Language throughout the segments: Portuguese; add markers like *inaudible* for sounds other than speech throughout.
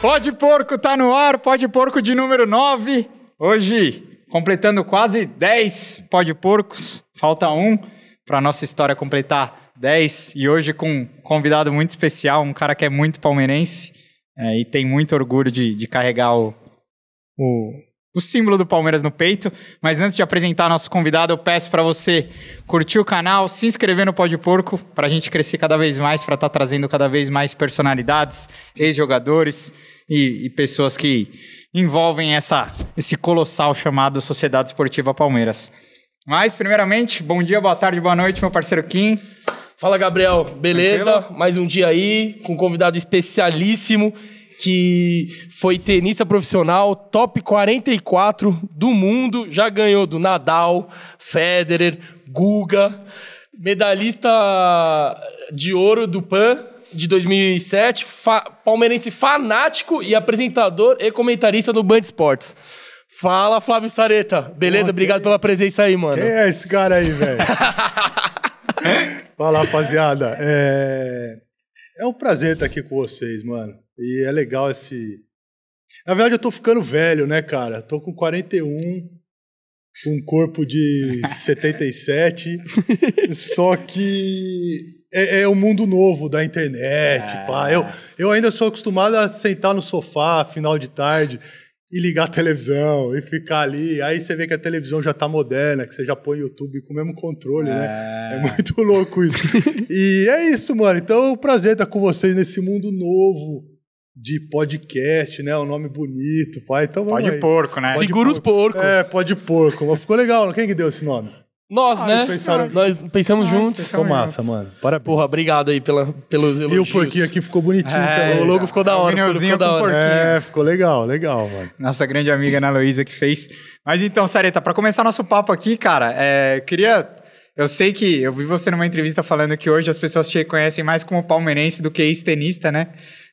Pode Porco tá no ar, Pode Porco de número 9. Hoje, completando quase 10 Pode Porcos, falta um para nossa história completar 10. E hoje com um convidado muito especial, um cara que é muito palmeirense é, e tem muito orgulho de, de carregar o, o, o símbolo do Palmeiras no peito. Mas antes de apresentar nosso convidado, eu peço para você curtir o canal, se inscrever no Pode Porco, para a gente crescer cada vez mais, para estar tá trazendo cada vez mais personalidades, ex-jogadores e, e, pessoas que envolvem essa, esse colossal chamado Sociedade Esportiva Palmeiras. Mas, primeiramente, bom dia, boa tarde, boa noite, meu parceiro Kim. Fala, Gabriel. Beleza? Tranquilo? Mais um dia aí, com um convidado especialíssimo que foi tenista profissional, top 44 do mundo, já ganhou do Nadal, Federer, Guga, medalhista de ouro do PAN de 2007, fa palmeirense fanático e apresentador e comentarista do Band Esportes. Fala, Flávio Sareta. Beleza? Obrigado quem... pela presença aí, mano. Quem é esse cara aí, velho? *laughs* Fala, rapaziada. É... é um prazer estar aqui com vocês, mano. E é legal esse. Na verdade, eu tô ficando velho, né, cara? Tô com 41, um corpo de 77. *laughs* só que é, é o mundo novo da internet, ah. pá. Eu, eu ainda sou acostumado a sentar no sofá final de tarde e ligar a televisão e ficar ali. Aí você vê que a televisão já tá moderna, que você já põe o YouTube com o mesmo controle, né? É ah. muito louco isso. *laughs* e é isso, mano. Então, é um prazer estar com vocês nesse mundo novo de podcast, né? Um nome bonito, pai. Então vamos Pode aí. porco, né? Pode Segura porco. os porcos. É, pode porco. Mas ficou legal, não? Né? Quem que deu esse nome? Nós, ah, né? Pensaram... Nós pensamos Nós ah, juntos. Pensamos Ficou massa, mano. Parabéns. Porra, obrigado aí pela, pelos elogios. E o porquinho aqui ficou bonitinho é, O logo ficou da é hora. O ficou da hora. É, ficou legal, legal, mano. Nossa grande amiga Ana Luísa que fez. Mas então, Sareta, para começar nosso papo aqui, cara, é, queria... Eu sei que eu vi você numa entrevista falando que hoje as pessoas te conhecem mais como palmeirense do que estenista, né?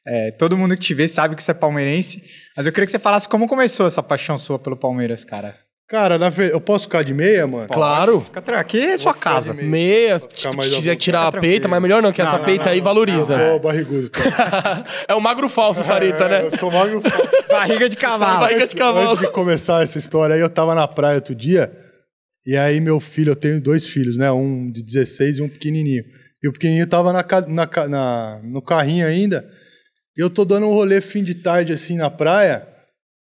É, todo mundo que te vê sabe que você é palmeirense, mas eu queria que você falasse como começou essa paixão sua pelo Palmeiras, cara. Cara, na eu posso ficar de meia, mano? Claro. Fica aqui é sua casa. Meia, meia se quiser tirar a peita, mas melhor não, que essa peita aí valoriza. Não, barrigudo. *laughs* é o magro falso, Sarita, é, né? Eu sou magro falso. *laughs* barriga de cavalo. Barriga de cavalo. Antes de começar essa história aí, eu tava na praia outro dia, e aí meu filho, eu tenho dois filhos, né? Um de 16 e um pequenininho. E o pequenininho tava na, na, no carrinho ainda, eu tô dando um rolê fim de tarde assim na praia.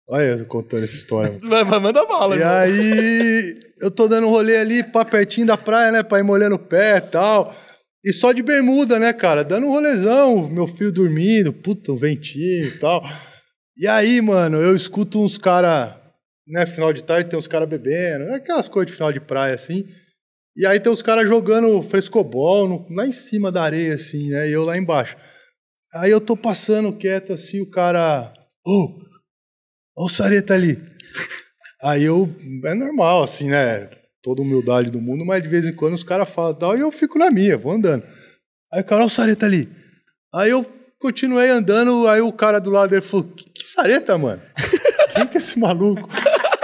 Olha, eu contando essa história. Vai, vai, manda bala, E aí, eu tô dando um rolê ali pra pertinho da praia, né? Pra ir molhando o pé e tal. E só de bermuda, né, cara? Dando um rolezão, meu filho dormindo, puta, um ventinho e tal. E aí, mano, eu escuto uns cara, né, final de tarde tem uns cara bebendo, aquelas coisas de final de praia, assim. E aí tem uns caras jogando frescobol no, lá em cima da areia, assim, né, e eu lá embaixo. Aí eu tô passando quieto assim, o cara. Ô, oh, o Sareta ali. Aí eu. É normal, assim, né? Toda humildade do mundo, mas de vez em quando os caras falam tal, e eu fico na minha, vou andando. Aí o cara, olha o Sareta ali. Aí eu continuei andando, aí o cara do lado dele falou: Que Sareta, mano? Quem que é esse maluco?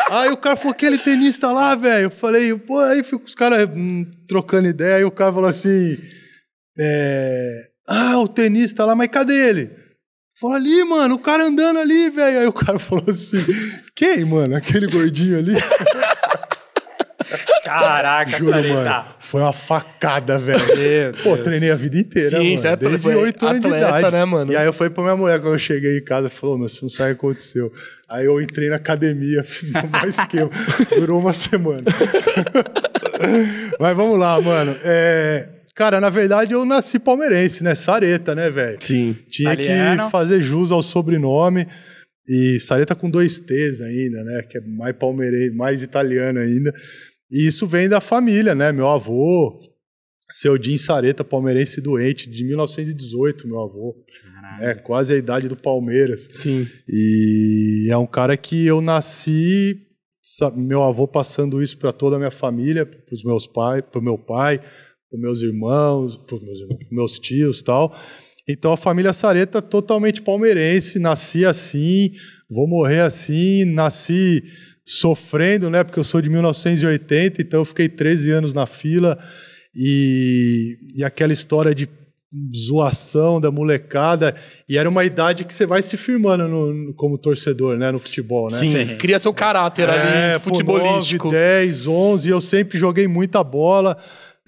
Aí o cara falou, aquele tenista lá, velho. Eu falei, pô, aí fico os caras hum, trocando ideia. Aí o cara falou assim: é, ah, o tenista lá, mas cadê ele? Falou ali, mano, o cara andando ali, velho. Aí o cara *laughs* falou assim: quem, mano? Aquele gordinho ali? *laughs* Caraca, Juro, mano, tá. foi uma facada, velho. Pô, treinei a vida inteira, Sim, mano. Sim, é Desde foi 8 anos atleta, de idade. né, mano? E aí eu falei pra minha mulher quando eu cheguei em casa, falou, meu, você não sabe o que aconteceu. Aí eu entrei na academia, *laughs* fiz um maior esquema. Durou uma semana. Mas vamos lá, mano. É... Cara, na verdade eu nasci palmeirense, né? Sareta, né, velho? Sim. Tinha Italiano. que fazer jus ao sobrenome. E Sareta com dois T's ainda, né? Que é mais palmeirense, mais italiano ainda. E isso vem da família, né? Meu avô, seu Jim Sareta, palmeirense doente, de 1918, meu avô. Caralho. É quase a idade do Palmeiras. Sim. E é um cara que eu nasci, meu avô passando isso para toda a minha família, para os meus pais, para o meu pai, para meus irmãos, para meus, meus tios tal. Então a família Sareta totalmente palmeirense, nasci assim, vou morrer assim, nasci sofrendo, né? Porque eu sou de 1980, então eu fiquei 13 anos na fila e, e aquela história de zoação da molecada e era uma idade que você vai se firmando no, no, como torcedor, né, no futebol, né? Sim, Sim. cria seu caráter é, ali futebolístico. 9, 10, 11, eu sempre joguei muita bola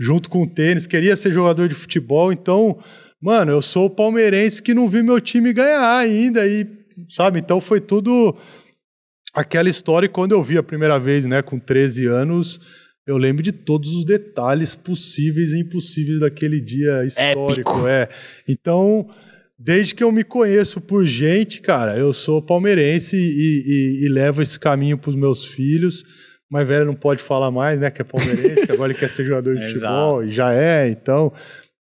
junto com o tênis, queria ser jogador de futebol, então, mano, eu sou o palmeirense que não vi meu time ganhar ainda, e, sabe? Então foi tudo aquela história. E quando eu vi a primeira vez, né, com 13 anos, eu lembro de todos os detalhes possíveis e impossíveis daquele dia histórico. Épico. É. Então. Desde que eu me conheço por gente, cara, eu sou palmeirense e, e, e levo esse caminho para os meus filhos mais velho não pode falar mais, né? Que é palmeirense, que agora ele quer ser jogador de *laughs* futebol, e já é, então.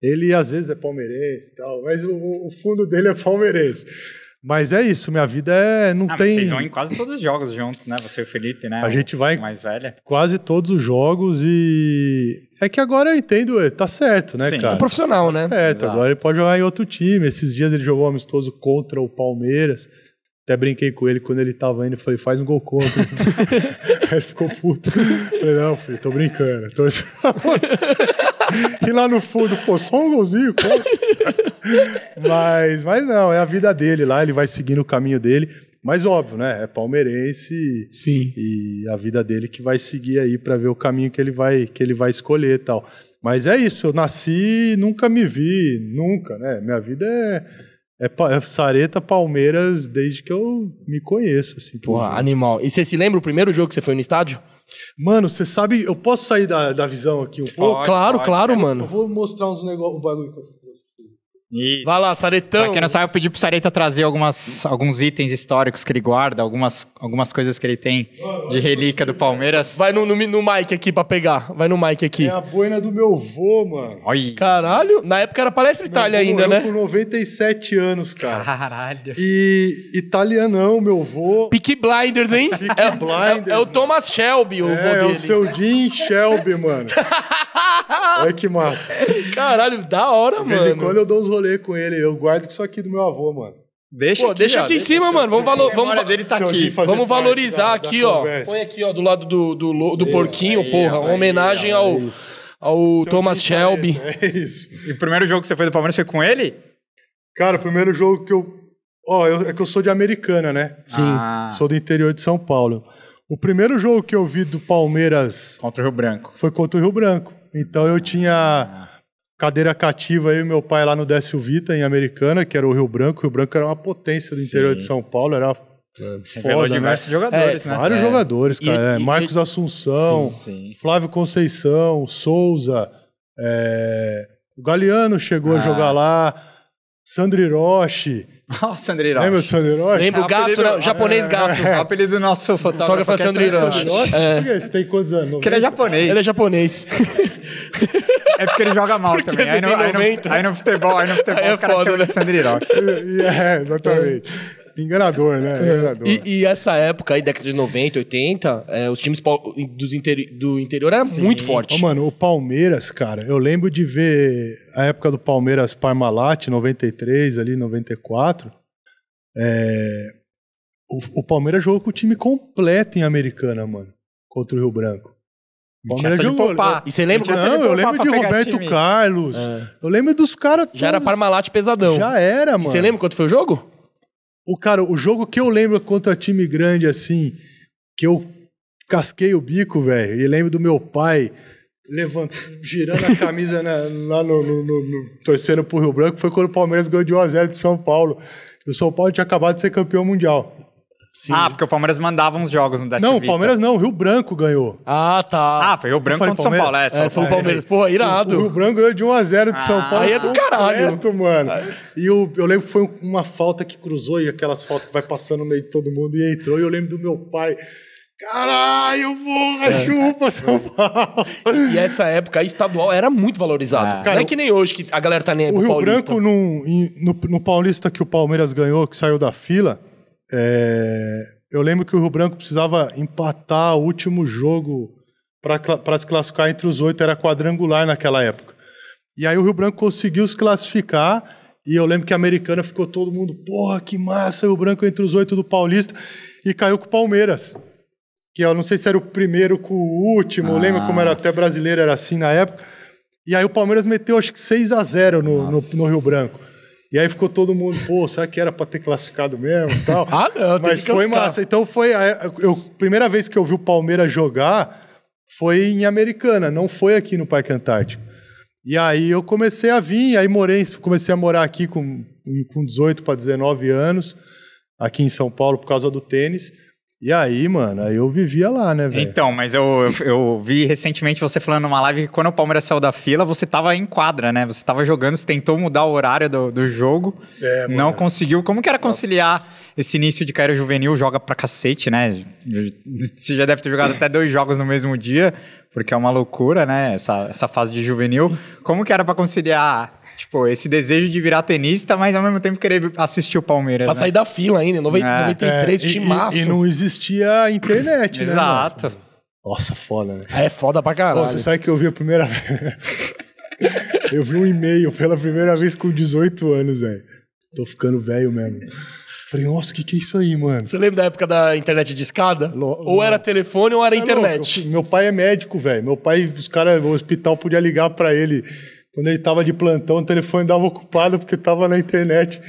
Ele às vezes é palmeirense e tal, mas o, o, fundo dele é palmeirense. Mas é isso, minha vida é. Não ah, tem. Vocês vão em quase todos os jogos juntos, né? Você e o Felipe, né? A gente vai. Mais velha. Quase todos os jogos e. É que agora eu entendo, tá certo, né, Sim. cara? É um profissional, tá né? Certo, Exato. agora ele pode jogar em outro time. Esses dias ele jogou amistoso contra o Palmeiras. Até brinquei com ele quando ele tava indo, falei, faz um gol contra. *laughs* Aí ficou puto. Falei, não, filho, tô brincando. Tô... e lá no fundo, pô, só um golzinho, pô. mas, mas não, é a vida dele lá, ele vai seguindo o caminho dele. Mas óbvio, né? É palmeirense Sim. e a vida dele que vai seguir aí para ver o caminho que ele vai que ele vai escolher e tal. Mas é isso, eu nasci, nunca me vi, nunca, né? Minha vida é é, é Sareta Palmeiras desde que eu me conheço, assim. Porra, jogo. animal. E você se lembra o primeiro jogo que você foi no estádio? Mano, você sabe, eu posso sair da, da visão aqui um pouco? Pode, claro, pode, claro, mano. Eu vou mostrar uns um bagulho que eu isso. Vai lá, Saretão. Pra quem não sabe, eu pedi pro Sareta trazer algumas, alguns itens históricos que ele guarda, algumas, algumas coisas que ele tem de relíquia do Palmeiras. Vai no, no, no Mike aqui pra pegar. Vai no Mike aqui. É a boina do meu vô, mano. Oi. Caralho, na época era palestra Itália ainda, né? com 97 anos, cara. Caralho. E italianão, meu vô. Peaky Blinders, hein? Peaky é é Blinders. É, é, é, o Thomas Shelby, o é, vô dele. É o seu Jim Shelby, mano. *laughs* Olha que massa. Caralho, da hora, mano. De vez em quando eu dou uns rolê com ele. Eu guardo isso aqui do meu avô, mano. Deixa Pô, aqui, deixa aqui em cima, mano. Vamos, valo vamos, dele tá aqui. vamos valorizar da, aqui, da ó. Conversa. Põe aqui, ó, do lado do, do, do, do porquinho, aí, porra. Uma homenagem aí, ao, é ao Thomas Shelby. É isso. E o primeiro jogo que você foi do Palmeiras foi com ele? Cara, o primeiro jogo que eu. Ó, eu, é que eu sou de Americana, né? Sim. Ah. Sou do interior de São Paulo. O primeiro jogo que eu vi do Palmeiras. Contra o Rio Branco. Foi contra o Rio Branco. Então eu tinha. Ah cadeira cativa aí, meu pai lá no Décio Vita, em Americana, que era o Rio Branco. O Rio Branco era uma potência do interior de São Paulo, era é, Foda, né? diversos né? jogadores, é, né? Vários é. jogadores, cara. E, é, e, Marcos Assunção, sim, sim. Flávio Conceição, Souza, é... o Galeano chegou ah. a jogar lá, Sandri Hiroshi. Nossa, Sandri Hiroshi. Lembra do Sandri Hiroshi? Lembro, o gato, apelido, né? japonês é. gato. É. *laughs* O apelido do nosso fotógrafo, fotógrafo é Sandri Hiroshi. Hiroshi. É. Você tem quantos anos? Porque ele é japonês. Ele é japonês. *laughs* É porque ele joga mal porque também. Aí no, aí, no, aí no, futebol, aí no futebol aí é os é caras chamam né? de Sandrirock. *laughs* É, exatamente. Enganador, né? É. Enganador. E, e, essa época aí, década de 90, 80, é, os times dos interi do interior eram Sim. muito fortes. Oh, mano, o Palmeiras, cara, eu lembro de ver a época do Palmeiras Parmalat, 93, ali, 94. É, o, o Palmeiras jogou com o time completo em Americana, mano, contra o Rio Branco. Palmeiras de poupar. Né? E você lembra? Não, eu lembro de Roberto time. Carlos. É. Eu lembro dos caras Já era Parmalat pesadão. Já era, mano. E você lembra quanto foi o jogo? O cara, o jogo que eu lembro contra time grande, assim, que eu casquei o bico, velho, e lembro do meu pai levantando, girando a camisa na, né, lá no, no, no, no, torcendo pro Rio Branco, foi quando o Palmeiras ganhou de 1x0 de São Paulo. E o São Paulo tinha acabado de ser campeão mundial. Sim. Ah, porque o Palmeiras mandava uns jogos no Décio Não, o Palmeiras não, o Rio Branco ganhou. Ah, tá. Ah, foi o Rio Branco contra o São Paulo, é. é, foi o Palmeiras. Pô, irado. O, o, Rio Branco ganhou de 1x0 de ah, São Paulo. Aí é do caralho. Completo, mano. E o, eu lembro que foi uma falta que cruzou e aquelas faltas que vai passando no meio de todo mundo e entrou. E eu lembro do meu pai. Caralho, porra, é. chupa São Paulo. E essa época, estadual era muito valorizado. É. Cara, não é que nem hoje que a galera tá nem aí o pro Rio Paulista. Branco, no, no, no Paulista que o Palmeiras ganhou, que saiu da fila, é, eu lembro que o Rio Branco precisava empatar o último jogo para se classificar entre os oito, era quadrangular naquela época. E aí o Rio Branco conseguiu se classificar, e eu lembro que a americana ficou todo mundo, porra, que massa, o Rio Branco entre os oito do Paulista, e caiu com o Palmeiras. Que eu não sei se era o primeiro com o último, ah. lembro como era ah. até brasileiro, era assim na época. E aí o Palmeiras meteu acho que 6 a 0 no, no, no Rio Branco. E aí ficou todo mundo, pô, será que era para ter classificado mesmo tal? *laughs* ah, não, Mas foi massa. Então foi a é, eu, primeira vez que eu vi o Palmeiras jogar foi em Americana, não foi aqui no Parque Antártico. E aí eu comecei a vir, aí morei, comecei a morar aqui com, com 18 para 19 anos, aqui em São Paulo, por causa do tênis. E aí, mano, aí eu vivia lá, né, velho? Então, mas eu, eu, vi recentemente você falando numa live que quando o Palmeiras saiu da fila, você tava em quadra, né? Você tava jogando, você tentou mudar o horário do, do jogo, é, não mano. conseguiu. Como que era conciliar Nossa. esse início de carreira juvenil? Joga pra cacete, né? Você já deve ter jogado até dois jogos no mesmo dia, porque é uma loucura, né? Essa, essa fase de juvenil. Como que era para conciliar Tipo, esse desejo de virar tenista, mas ao mesmo tempo querer assistir o Palmeiras. Pra né? sair da fila ainda, 90, é, 93, é, timaço. E, e não existia internet, né? Exato. Nossa, foda, né? É foda pra caralho. Pô, você sabe que eu vi a primeira vez. *laughs* eu vi um e-mail pela primeira vez com 18 anos, velho. Tô ficando velho mesmo. Falei, nossa, o que, que é isso aí, mano? Você lembra da época da internet de escada? Lo ou era telefone ou era é internet. Louco. Meu pai é médico, velho. Meu pai, os caras, o hospital podia ligar para ele. Quando ele tava de plantão, o telefone dava ocupado porque tava na internet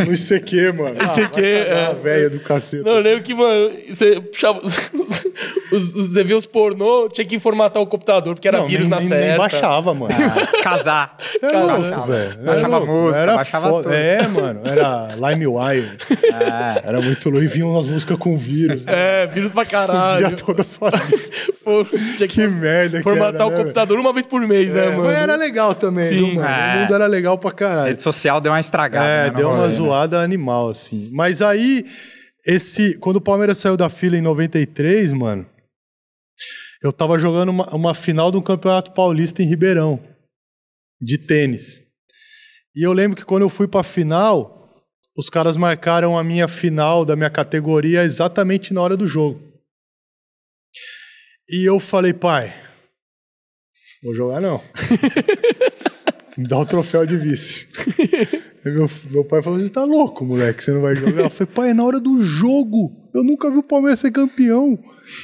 no ICQ, mano. ICQ, ah, é. velha do cacete. Não, eu lembro que, mano, você puxava. *laughs* Os, os, você vê os pornô, tinha que formatar o computador, porque era não, vírus nem, na nem, certa. Nem baixava, mano. Ah, casar. *laughs* É louco, velho. É baixava louco. música, era baixava fo... tudo. É, mano. Era LimeWire. Ah. É. Era muito louco. E vinham as músicas com vírus. Né? É, vírus pra caralho. Fundia toda a sua *laughs* que, que merda Formatar que era, o né, computador uma vez por mês, né, é, né, mano? Mas era legal também, Sim. Viu, é. O mundo era legal pra caralho. A rede social deu uma estragada. É, né, deu uma zoada animal, assim. Mas aí... Esse, quando o Palmeiras saiu da fila em 93, mano, eu tava jogando uma, uma final do Campeonato Paulista em Ribeirão, de tênis. E eu lembro que quando eu fui pra final, os caras marcaram a minha final da minha categoria exatamente na hora do jogo. E eu falei, pai, vou jogar não. *laughs* Me dá o troféu de vice. *laughs* Meu, meu pai falou: você tá louco, moleque, você não vai jogar. Eu falei, pai, é na hora do jogo. Eu nunca vi o Palmeiras ser campeão.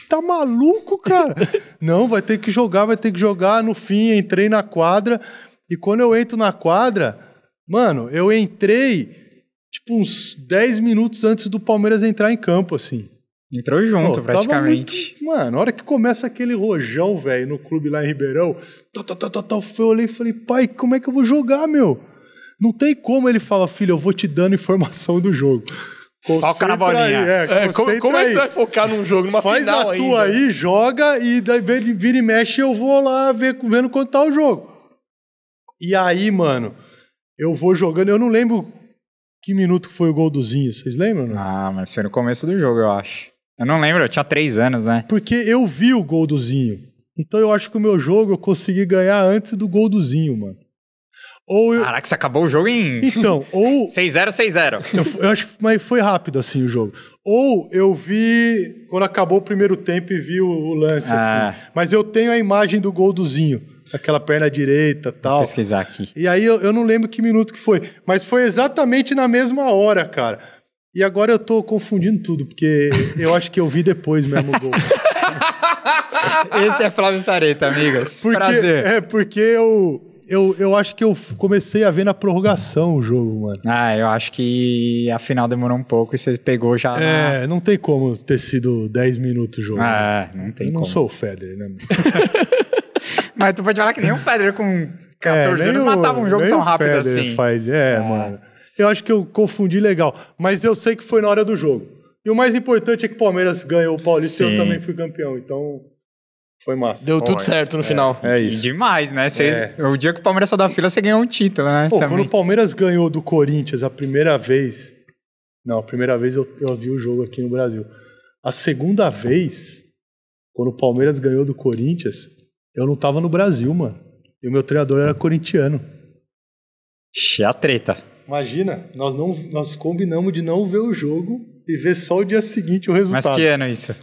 Tá maluco, cara? *laughs* não, vai ter que jogar, vai ter que jogar. No fim, entrei na quadra. E quando eu entro na quadra, mano, eu entrei tipo uns 10 minutos antes do Palmeiras entrar em campo, assim. Entrou junto, Pô, praticamente. Muito, mano, na hora que começa aquele rojão, velho, no clube lá em Ribeirão, tal, tá, tal, tá, tal, tá, tal, eu olhei e falei, pai, como é que eu vou jogar, meu? Não tem como ele falar, filho, eu vou te dando informação do jogo. Concentra *laughs* Foca na bolinha. Aí, é, é, como, como é que você vai focar num jogo, numa Faz final Faz a tua ainda. aí, joga e daí vira e mexe eu vou lá ver, vendo quanto tá o jogo. E aí, mano, eu vou jogando, eu não lembro que minuto foi o gol do Zinho, vocês lembram? Não? Ah, mas foi no começo do jogo, eu acho. Eu não lembro, eu tinha três anos, né? Porque eu vi o gol do Zinho. Então eu acho que o meu jogo eu consegui ganhar antes do gol do Zinho, mano. Ou eu... Caraca, você acabou o jogo em. Então, ou. 6-0, *laughs* 6-0. Eu, eu, acho que mas foi rápido, assim, o jogo. Ou eu vi, quando acabou o primeiro tempo, e vi o, o lance, assim. ah. assim. Mas eu tenho a imagem do gol do Zinho aquela perna direita tal. Vou pesquisar aqui. E aí eu, eu, não lembro que minuto que foi, mas foi exatamente na mesma hora, cara. E agora eu tô confundindo tudo, porque eu acho que eu vi depois mesmo o gol. *laughs* Esse é Flávio Sareta, amigas. Porque, Prazer. É, porque eu, eu, eu acho que eu comecei a ver na prorrogação o jogo, mano. Ah, eu acho que a final demorou um pouco e você pegou já. É, na... não tem como ter sido 10 minutos o jogo. Ah, né? não tem eu como. Não sou o Federer, né? *laughs* Mas tu pode falar que nem o Federer com 14 é, anos o, matava um jogo tão rápido Federer assim. Faz, é, ah. mano. Eu acho que eu confundi legal. Mas eu sei que foi na hora do jogo. E o mais importante é que o Palmeiras ganhou o Paulista e eu também fui campeão. Então. Foi massa. Deu tudo certo no é, final. É isso. demais, né? Cês, é. O dia que o Palmeiras saiu da fila, você ganhou um título, né? Pô, quando o Palmeiras ganhou do Corinthians a primeira vez. Não, a primeira vez eu, eu vi o jogo aqui no Brasil. A segunda vez, quando o Palmeiras ganhou do Corinthians, eu não tava no Brasil, mano. E o meu treinador era corintiano. a treta. Imagina, nós, não, nós combinamos de não ver o jogo e ver só o dia seguinte o resultado. Mas que ano é isso?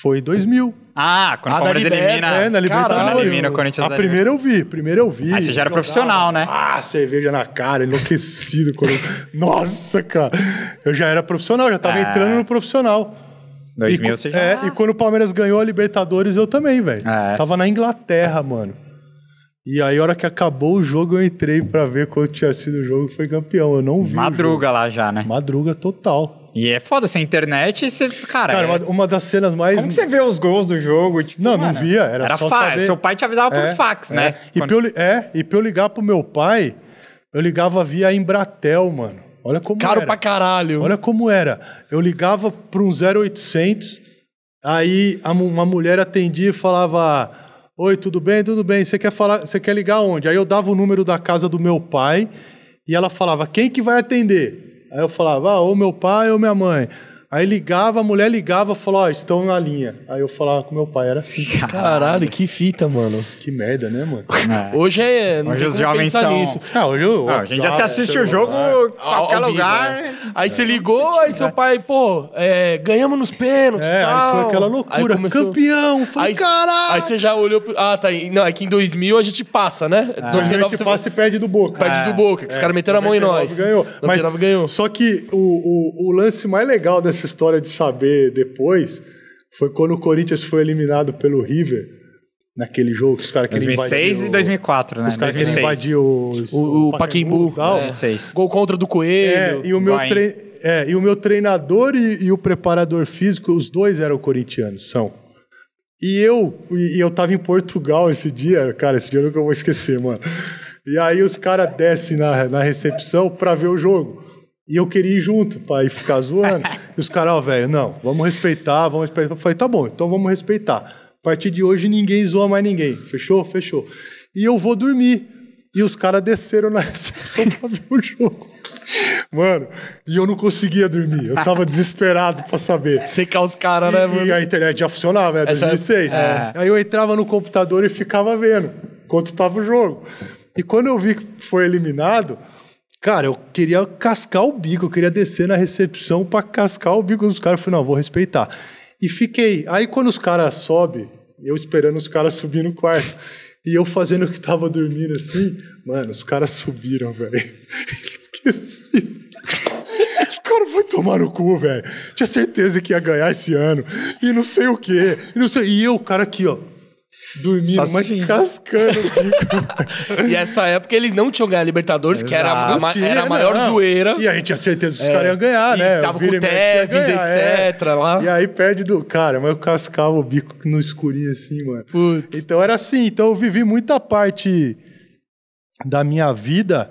Foi 2000. Ah, quando a o ah, Palmeiras elimina. É, na Libertadores. Elimina o Corinthians a ah, primeira eu vi, primeira eu vi. Ah, você já era profissional, né? Ah, cerveja na cara, enlouquecido. quando... Nossa, cara. Eu já era profissional, já tava é. entrando no profissional. 2000 e, você já... É, e quando o Palmeiras ganhou a Libertadores, eu também, velho. é, tava na Inglaterra, mano. E aí, a hora que acabou o jogo, eu entrei para ver quanto tinha sido o jogo e foi campeão. Eu não vi. Madruga lá já, né? Madruga total. E é foda, sem internet, você. Cara, cara é... uma, uma, das cenas mais. Como você vê os gols do jogo? Tipo, não, mano, não via. Era, era só fa... saber... Seu pai te avisava é, por fax, é. né? E, Quando... eu, é, e pra eu ligar pro meu pai, eu ligava via Embratel, mano. Olha como Caro era. pra caralho. Olha como era. Eu ligava pra um 0800, aí uma mulher atendia e falava: Oi, tudo bem? Tudo bem. Você quer, falar, você quer ligar onde? Aí eu dava o número da casa do meu pai e ela falava: Quem que vai atender? Aí eu falava, ah, ou meu pai ou minha mãe. Aí ligava, a mulher ligava, falou, ó, oh, estão na linha. Aí eu falava com meu pai, era assim. Caralho, Caralho que fita, mano. Que merda, né, mano? É. *laughs* Hoje é... Hoje os jovens são... Nisso. Ah, hoje o ah, a gente já se assiste o jogo é. em qualquer ao lugar. Vivo, né? Aí é. você ligou, aí seu pai, pô, é, ganhamos nos pênaltis é, tal. Aí foi aquela loucura, começou... campeão, falei, aí, caralho! Aí você já olhou... Pro... Ah, tá Não, é que em 2000 a gente passa, né? É. 2009, a gente passa e perde do Boca. Perde do é. Boca, que os é. caras meteram a mão em nós. ganhou. Mas, ganhou. Só que o, o lance mais legal dessa essa história de saber depois foi quando o Corinthians foi eliminado pelo River naquele jogo que os caras querem invadir. 2006 e 2004, né? Os caras querem invadir o, o, o Paquimbu. É. é. Gol contra do Coelho. É, e o meu, é, e o meu treinador e, e, o preparador físico, os dois eram corintianos, são. E eu, e eu tava em Portugal esse dia, cara, esse dia eu nunca vou esquecer, mano. E aí os caras descem na, na recepção para ver o jogo. E eu queria ir junto para ir ficar zoando. *laughs* e os caras, ó, velho, não, vamos respeitar, vamos respeitar. Eu falei, tá bom, então vamos respeitar. A partir de hoje ninguém zoa mais ninguém. Fechou? Fechou. E eu vou dormir. E os caras desceram na *laughs* recepção pra ver o jogo. Mano, e eu não conseguia dormir. Eu tava desesperado pra saber. Secar os caras, né, mano? E a internet já funcionava, né? 2006. É... Né? Aí eu entrava no computador e ficava vendo quanto tava o jogo. E quando eu vi que foi eliminado, Cara, eu queria cascar o bico, eu queria descer na recepção para cascar o bico dos caras. Eu falei, não, vou respeitar. E fiquei. Aí quando os caras sobem, eu esperando os caras subir no quarto. E eu fazendo o que tava dormindo assim, mano, os caras subiram, velho. *laughs* que assim? *laughs* Os caras foram tomar no cu, velho. Tinha certeza que ia ganhar esse ano. E não sei o quê. E não sei. E eu, o cara aqui, ó dormindo, mas cascando o bico. *laughs* e essa época eles não tinham ganhado a Libertadores, Exato. que era a, tinha, era a maior não. zoeira. E a gente tinha certeza que os é. caras iam ganhar, e né? Tava com o Tevez, etc. É. Lá. E aí perde do cara, mas eu cascava o bico no escurinho assim, mano. Putz. Então era assim, então eu vivi muita parte da minha vida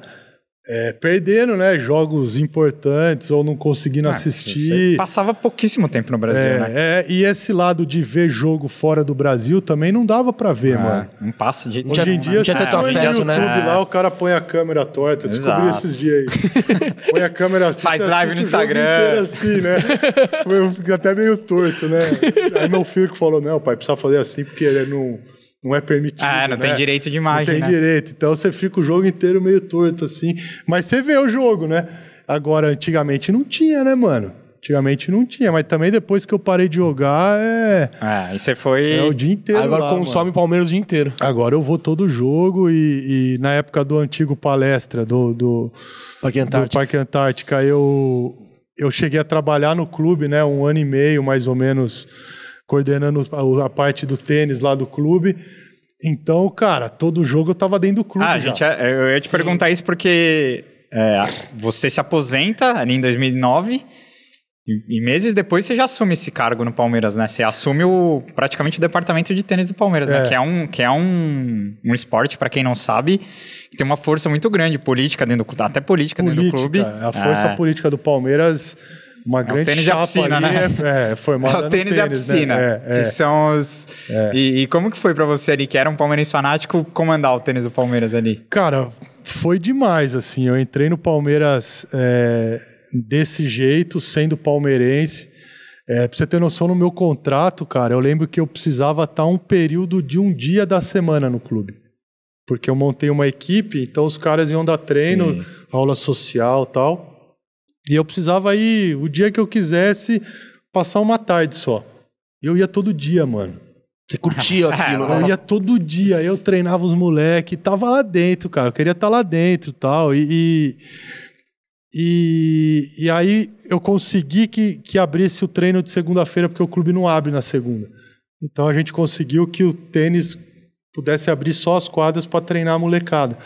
é, perdendo, né? Jogos importantes ou não conseguindo ah, assistir. Passava pouquíssimo tempo no Brasil, é, né? É, e esse lado de ver jogo fora do Brasil também não dava para ver, ah, mano. Não passa de Hoje em dia, não tem tanto acesso, né? YouTube, né? lá, é. o cara põe a câmera torta. Eu descobri Exato. esses dias aí. *laughs* Põe a câmera assim. Faz live no Instagram. assim, né? Eu fico até meio torto, né? Aí meu filho falou: não, pai, precisa fazer assim porque ele não não é permitido. Ah, não né? tem direito de imagem. Não tem né? direito. Então você fica o jogo inteiro meio torto assim. Mas você vê o jogo, né? Agora, antigamente não tinha, né, mano? Antigamente não tinha, mas também depois que eu parei de jogar, é. Ah, você foi. É o dia inteiro. Agora lá, consome mano. Palmeiras o dia inteiro. Agora eu vou todo jogo e, e na época do antigo palestra do, do, Parque, Antártica. do Parque Antártica, eu, eu cheguei a trabalhar no clube, né? Um ano e meio mais ou menos coordenando a parte do tênis lá do clube. Então, cara, todo jogo eu tava dentro do clube. Ah, já. gente, é, eu ia te Sim. perguntar isso porque é, você se aposenta ali em 2009 e, e, meses depois você já assume esse cargo no Palmeiras, né? Você assume o, praticamente o departamento de tênis do Palmeiras, né? é. né? Que é um, que é um, um esporte, para quem não sabe, que tem uma força muito grande política dentro do clube, até política, política dentro do clube. É a força é. política do Palmeiras uma é grande tênis chapa né? É, é, piscina, né? é, é formada é o tênis, tênis e a piscina, né? é, é. que são os... E, e, como que foi para você ali, que era um palmeirense fanático, comandar o tênis do Palmeiras ali? Cara, foi demais, assim, eu entrei no Palmeiras desse jeito, sendo palmeirense, é, pra você ter noção, no meu contrato, cara, eu lembro que eu precisava estar tá um período de um dia da semana no clube. Porque eu montei uma equipe, então os caras iam dar treino, Sim. aula social tal. E eu precisava ir o dia que eu quisesse passar uma tarde só. Eu ia todo dia, mano. Você curtia *laughs* é, aquilo, né? Eu ia todo dia, eu treinava os moleques, tava lá dentro, cara. Eu queria estar tá lá dentro tal. E, e, e, aí eu consegui que, que abrisse o treino de segunda-feira, porque o clube não abre na segunda. Então a gente conseguiu que o tênis pudesse abrir só as quadras para treinar a molecada.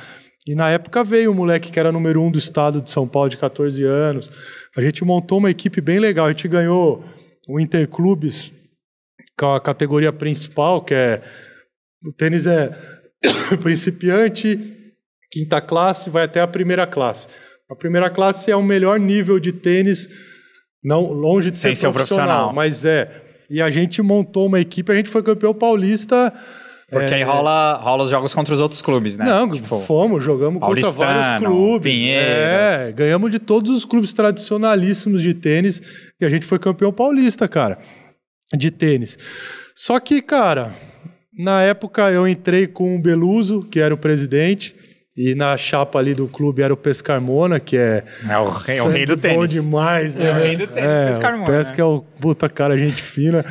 E na época veio um moleque que era número um do estado de São Paulo, de 14 anos. A gente montou uma equipe bem legal. A gente ganhou o Interclubes, com a categoria principal, que é. O tênis é *coughs* principiante, quinta classe, vai até a primeira classe. A primeira classe é o melhor nível de tênis, não longe de ser, profissional, ser profissional, mas é. E a gente montou uma equipe, a gente foi campeão paulista porque é, aí é. rola, rola os jogos contra os outros clubes, né? Não, tipo, fomos, jogamos contra vários clubes. É, ganhamos de todos os clubes tradicionalíssimos de tênis e a gente foi campeão paulista, cara, de tênis. Só que, cara, na época eu entrei com o Beluso, que era o presidente, e na chapa ali do clube era o Pescarmona, que é. É o rei, o rei do tênis. Bom demais, né? É o rei do é né? tênis, é, Pescarmona. Pesca né? é o puta cara, gente fina.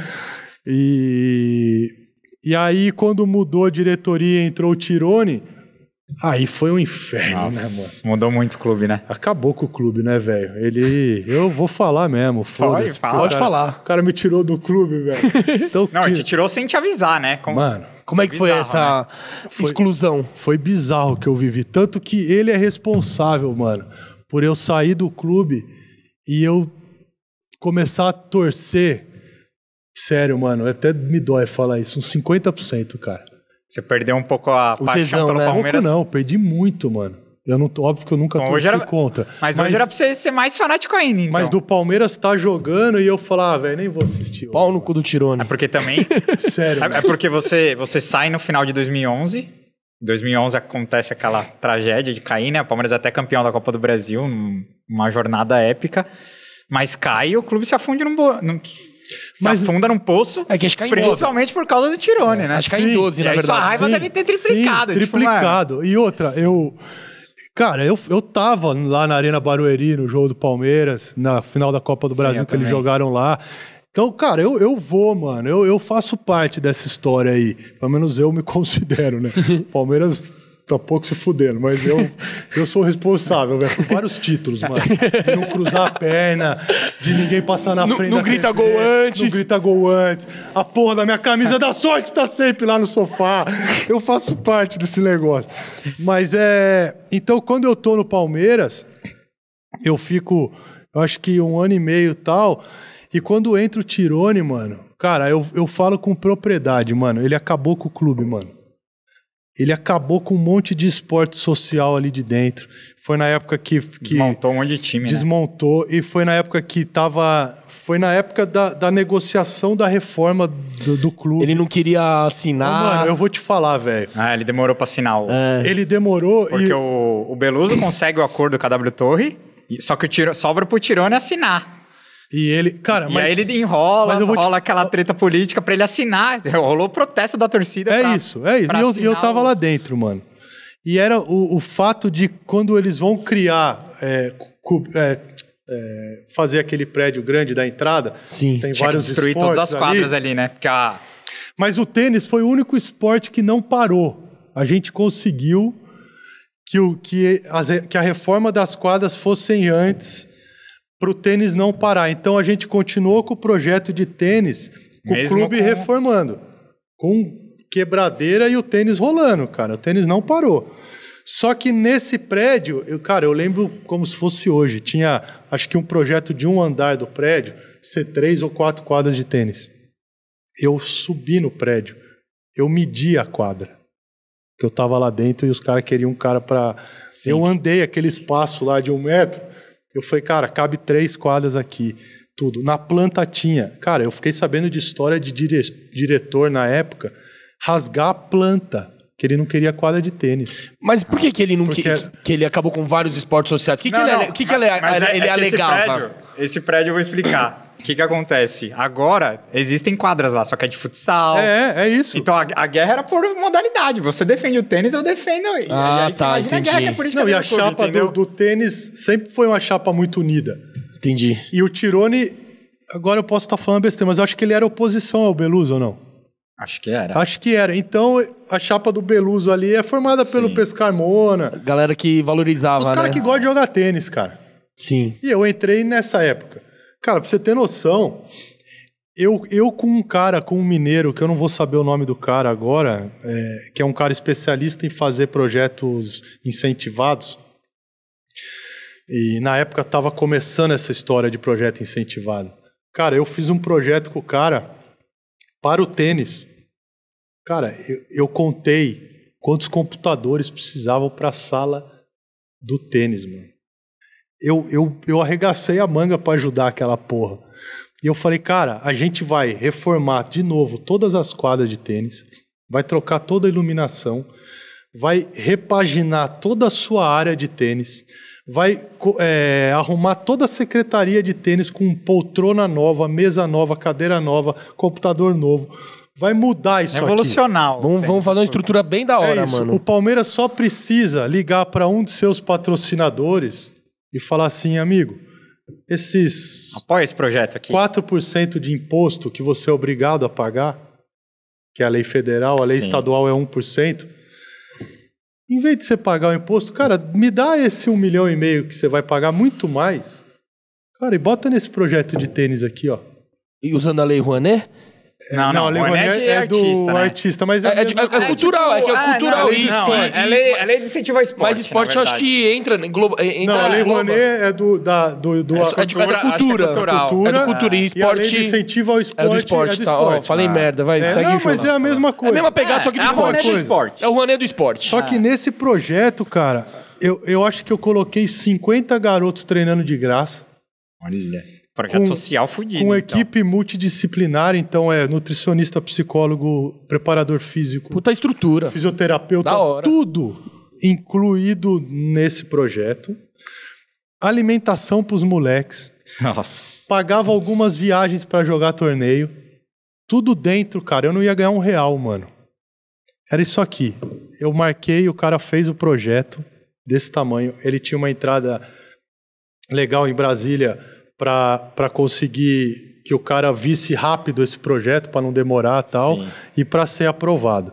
E e aí, quando mudou a diretoria entrou o Tirone, aí foi um inferno, né, Nossa, né, mano? Mudou muito o clube, né? Acabou com o clube, né, velho? Ele. Eu vou falar mesmo. Pode, fala. pode falar. O cara me tirou do clube, velho. *laughs* Então, Não, que... te tirou sem te avisar, né? Como... Mano. Como é que bizarro, foi essa né? foi, exclusão? Foi bizarro que eu vivi. Tanto que ele é responsável, mano, por eu sair do clube e eu começar a torcer Sério, mano, até me dói falar isso, uns 50%, cara. Você perdeu um pouco a o paixão tesão, pelo né? Palmeiras? Pouco não, perdi muito, mano. Eu não, óbvio que eu nunca então, torci era... contra. Mas, mas hoje era pra você ser mais fanático ainda, então. Mas do Palmeiras tá jogando e eu falar, ah, velho, nem vou assistir. Pau no cu do Tirone. É porque também... *laughs* Sério. É, é porque você, você sai no final de 2011... 2011 acontece aquela tragédia de cair, né? O Palmeiras é até campeão da Copa do Brasil, numa jornada épica. Mas cai e o clube se afunde num, num se mas, afunda num poço. É que acho que Principalmente por causa do Tirone, é, né? Acho que cai em 12, na verdade. Sua raiva sim, deve ter triplicado. Sim, triplicado. Tipo, e outra, eu. Cara, eu, eu tava lá na Arena Barueri, no jogo do Palmeiras, na final da Copa do Brasil sim, que também. eles jogaram lá. Então, cara, eu, eu vou, mano. Eu, eu faço parte dessa história aí. Pelo menos eu me *laughs* considero, né? Palmeiras *laughs* tá pouco se fudendo, mas eu, *laughs* eu sou responsável, velho, por vários títulos, mano. De não cruzar a perna, de ninguém passar na frente. Não grita TV, gol antes. Não grita gol antes. A porra da minha camisa da sorte tá sempre lá no sofá. Eu faço parte desse negócio. Mas é. Então, quando eu tô no Palmeiras, eu fico, eu acho que um ano e meio tal. E quando entra o Tirone, mano, cara, eu, eu falo com propriedade, mano. Ele acabou com o clube, mano. Ele acabou com um monte de esporte social ali de dentro. Foi na época que. que desmontou um monte de time. Né? Desmontou, né? e foi na época que tava. Foi na época da, da negociação da reforma do, do clube. Ele não queria assinar. Não, mano, eu vou te falar, velho. Ah, ele demorou pra assinar o. É. Ele demorou. Porque e... o, o Beluso consegue o acordo com a W Torre, só que o tiro, sobra pro Tirone assinar. E ele, cara, mas. E aí ele enrola, enrola te... aquela treta política pra ele assinar. *laughs* Rolou protesto da torcida. É pra, isso, é isso. E eu, eu tava o... lá dentro, mano. E era o, o fato de quando eles vão criar. É, é, é, fazer aquele prédio grande da entrada. Sim, tem tinha vários que destruir todas as quadras ali, ali né? Porque a... Mas o tênis foi o único esporte que não parou. A gente conseguiu que, o, que, as, que a reforma das quadras fossem antes para o tênis não parar. Então a gente continuou com o projeto de tênis, com Mesmo o clube com... reformando, com quebradeira e o tênis rolando, cara. O tênis não parou. Só que nesse prédio, eu, cara, eu lembro como se fosse hoje. Tinha, acho que um projeto de um andar do prédio, ser três ou quatro quadras de tênis. Eu subi no prédio, eu medi a quadra. Que eu tava lá dentro e os caras queriam um cara para. Eu andei aquele espaço lá de um metro eu falei, cara, cabe três quadras aqui, tudo. Na planta tinha. Cara, eu fiquei sabendo de história de dire diretor na época rasgar a planta que ele não queria quadra de tênis. Mas por que, que ele não Porque... que, que ele acabou com vários esportes sociais? O que, que, não, ele, não, que, que ele, é, é ele, é alegava? Esse prédio, esse prédio eu vou explicar que, que acontece? Agora existem quadras lá, só que é de futsal. É, é isso. Então a, a guerra era por modalidade. Você defende o tênis, eu defendo. Ah, aí, tá, entendi. A guerra, é Não, e a clube, chapa do, do, tênis sempre foi uma chapa muito unida. Entendi. E o Tirone, agora eu posso estar tá falando besteira, mas eu acho que ele era oposição ao Beluso ou não? Acho que era. Acho que era. Então, a chapa do Beluso ali é formada Sim. pelo Pescarmona. galera que valorizava, Os caras né? que gostam de jogar tênis, cara. Sim. E eu entrei nessa época. Cara, pra você ter noção, eu, eu com um cara, com um mineiro, que eu não vou saber o nome do cara agora, é, que é um cara especialista em fazer projetos incentivados. E na época estava começando essa história de projeto incentivado. Cara, eu fiz um projeto com o cara para o tênis. Cara, eu, eu contei quantos computadores precisavam para a sala do tênis, mano eu, eu, eu arregacei a manga para ajudar aquela porra. E eu falei, cara, a gente vai reformar de novo todas as quadras de tênis, vai trocar toda a iluminação, vai repaginar toda a sua área de tênis, vai é, arrumar toda a secretaria de tênis com poltrona nova, mesa nova, cadeira nova, computador novo. Vai mudar isso Revolucional. Vamos, vamos, fazer uma estrutura bem da é hora, é mano. O Palmeiras só precisa ligar para um de seus patrocinadores e falar assim, amigo, esses Apoia esse projeto aqui. 4% de imposto que você é obrigado a pagar, que é a lei federal, a lei Sim. estadual é 1%, em vez de você pagar o imposto, cara, me dá esse um milhão e meio que você vai pagar muito mais. Cara, e bota nesse projeto de tênis aqui, ó. E usando a lei Rouanet? É, não, não, não, Leivonnet é, é, do artista, né? artista mas é, é, é, tipo, é cultural, é que é ah, cultural não, e, não, é, lei, é lei de incentivo ao esporte. Mas esporte eu acho que entra, né, globa, eh, entra Não, a Lei Rouanet é do da do, do é, é de, cultura, é da cultura, cultural. cultura, é do cultura e esporte. a lei de incentivo ao esporte é do esporte, do tá, esporte. Ó, falei ah. merda, vai, segue não, o mas é a mesma coisa. É a mesma pegada só que do esporte. do esporte. É o Rouanet do esporte. Só que ah. nesse projeto, cara, eu eu acho que eu coloquei 50 garotos treinando de graça. Olha. Projeto com, social fudido. Com então. equipe multidisciplinar, então é nutricionista, psicólogo, preparador físico. Puta estrutura. Fisioterapeuta, tudo incluído nesse projeto. Alimentação para os moleques. Nossa. Pagava algumas viagens para jogar torneio. Tudo dentro, cara. Eu não ia ganhar um real, mano. Era isso aqui. Eu marquei, o cara fez o projeto desse tamanho. Ele tinha uma entrada legal em Brasília para conseguir que o cara visse rápido esse projeto para não demorar tal Sim. e para ser aprovado.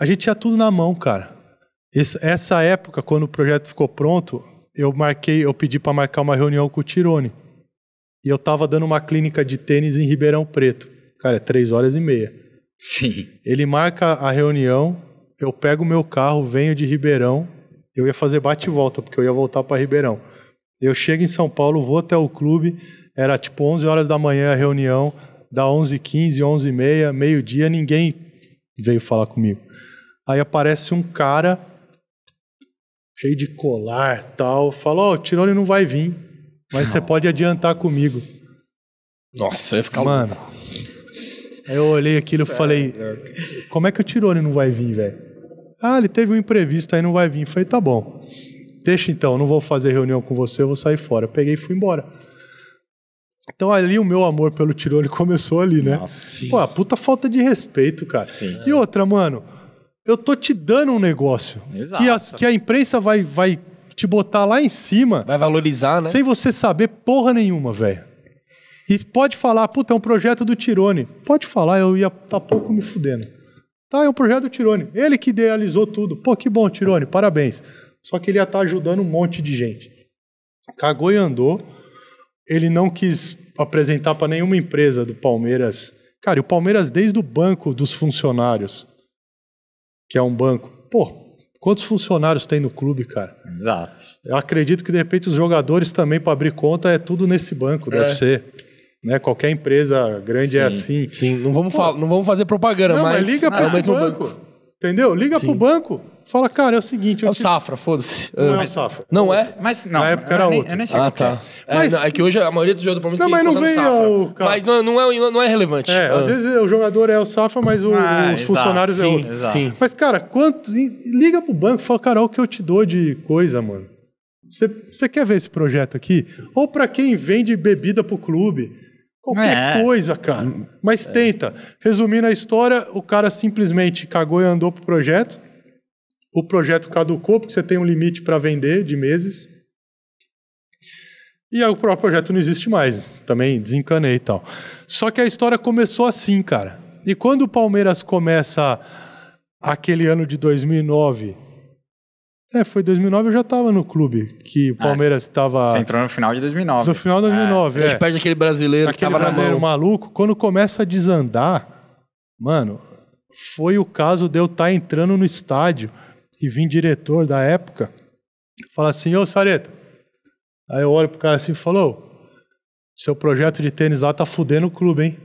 A gente tinha tudo na mão, cara. essa época, quando o projeto ficou pronto, eu marquei, eu pedi para marcar uma reunião com o Tirone. E eu tava dando uma clínica de tênis em Ribeirão Preto. Cara, é três horas e meia. Sim. Ele marca a reunião, eu pego o meu carro, venho de Ribeirão. Eu ia fazer bate e volta, porque eu ia voltar para Ribeirão. Eu chego em São Paulo, vou até o clube, era tipo 11 horas da manhã a reunião, da 11h15, 11h30, meio-dia, ninguém veio falar comigo. Aí aparece um cara cheio de colar tal, Falou: ó, o Tirone não vai vir, mas você pode adiantar comigo. Nossa, ia ficar Mano, louco. Aí eu olhei aquilo e falei, é como é que o Tirone não vai vir, velho? Ah, ele teve um imprevisto, aí não vai vir. Eu falei, tá bom. Deixa então, não vou fazer reunião com você, eu vou sair fora. Peguei e fui embora. Então ali o meu amor pelo Tirone *laughs* começou ali, né? Nossa. Pô, puta falta de respeito, cara. Sim. E outra, mano, eu tô te dando um negócio Exato. que a, que a imprensa vai, vai te botar lá em cima. Vai valorizar, né? Sem você saber porra nenhuma, velho. E pode falar, puta, é um projeto do Tirone. Pode falar, eu ia tá pouco me fudendo. Tá, é um projeto do Tirone. Ele que idealizou tudo. Pô, que bom, Tirone, parabéns. Só que ele ia estar tá ajudando um monte de gente. Cagou e andou. Ele não quis apresentar para nenhuma empresa do Palmeiras. Cara, e o Palmeiras, desde o banco dos funcionários, que é um banco. Pô, quantos funcionários tem no clube, cara? Exato. Eu acredito que, de repente, os jogadores também, para abrir conta, é tudo nesse banco, é. deve ser. Né? Qualquer empresa grande é sim, é assim. Sim, não vamos, Pô, não vamos fazer propaganda, não, mas... mas liga é para o esse banco. banco. Entendeu? Liga para o banco. Fala, cara, é o seguinte. É o te... Safra, foda-se. Não é ah. Safra. Não é? Mas não. Na época era outro. Eu nem sei ah, tá. É. Mas... É, não, é, que hoje a maioria dos jogadores do Palmeiras não, mas não o Safra. Mas não, não, é, não é relevante. É, ah. às vezes o jogador é o Safra, mas o, ah, os funcionários é sim, é outro. Exato. Sim. Mas, cara, quanto. Liga pro banco e fala, cara, olha o que eu te dou de coisa, mano. Você quer ver esse projeto aqui? Ou para quem vende bebida pro clube. Qualquer é. coisa, cara. Mas é. tenta. Resumindo a história, o cara simplesmente cagou e andou pro projeto o projeto caducou, porque você tem um limite para vender de meses. E aí o próprio projeto não existe mais. Também desencanei e tal. Só que a história começou assim, cara. E quando o Palmeiras começa aquele ano de 2009. É, foi 2009 eu já estava no clube, que o ah, Palmeiras estava. você entrou no final de 2009. No final de 2009, ah, é. A gente é. perde aquele brasileiro aquele que tava brasileiro maluco. Quando começa a desandar, mano, foi o caso de eu estar tá entrando no estádio e vim diretor da época, fala assim, ô Sareta. Aí eu olho pro cara assim e falou, seu projeto de tênis lá tá fudendo o clube, hein?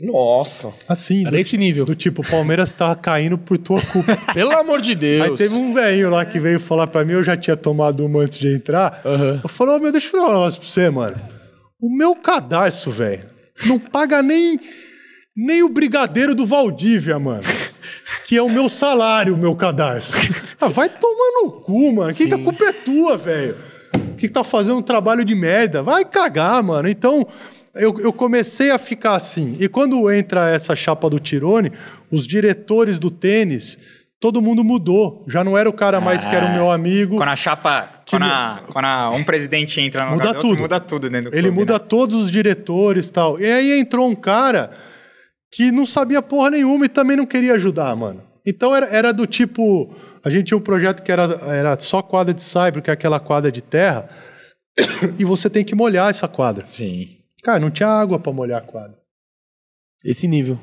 Nossa. Assim. Era do, esse nível. Do tipo, o Palmeiras tá caindo por tua culpa. *laughs* Pelo amor de Deus. Aí teve um velhinho lá que veio falar para mim, eu já tinha tomado uma antes de entrar. Uhum. Eu falei, oh, meu, deixa eu falar um negócio pra você, mano. O meu cadarço, velho, não paga nem, nem o brigadeiro do Valdívia, mano que é o meu salário, meu cadarço. *laughs* Ah, vai tomando o cu, mano. Que, que tá, a culpa é tua, velho? Que tá fazendo um trabalho de merda? Vai cagar, mano. Então, eu, eu, comecei a ficar assim. E quando entra essa chapa do Tirone, os diretores do tênis, todo mundo mudou. Já não era o cara mais que era o é. meu amigo. Quando a chapa. Quando, a, quando a, um presidente entra no muda tudo. Outro, muda tudo dentro do Ele clube, muda né? todos os diretores e tal. E aí entrou um cara que não sabia porra nenhuma e também não queria ajudar, mano. Então era, era do tipo. A gente tinha um projeto que era, era só quadra de cyber, que é aquela quadra de terra, *coughs* e você tem que molhar essa quadra. Sim. Cara, não tinha água para molhar a quadra. Esse nível.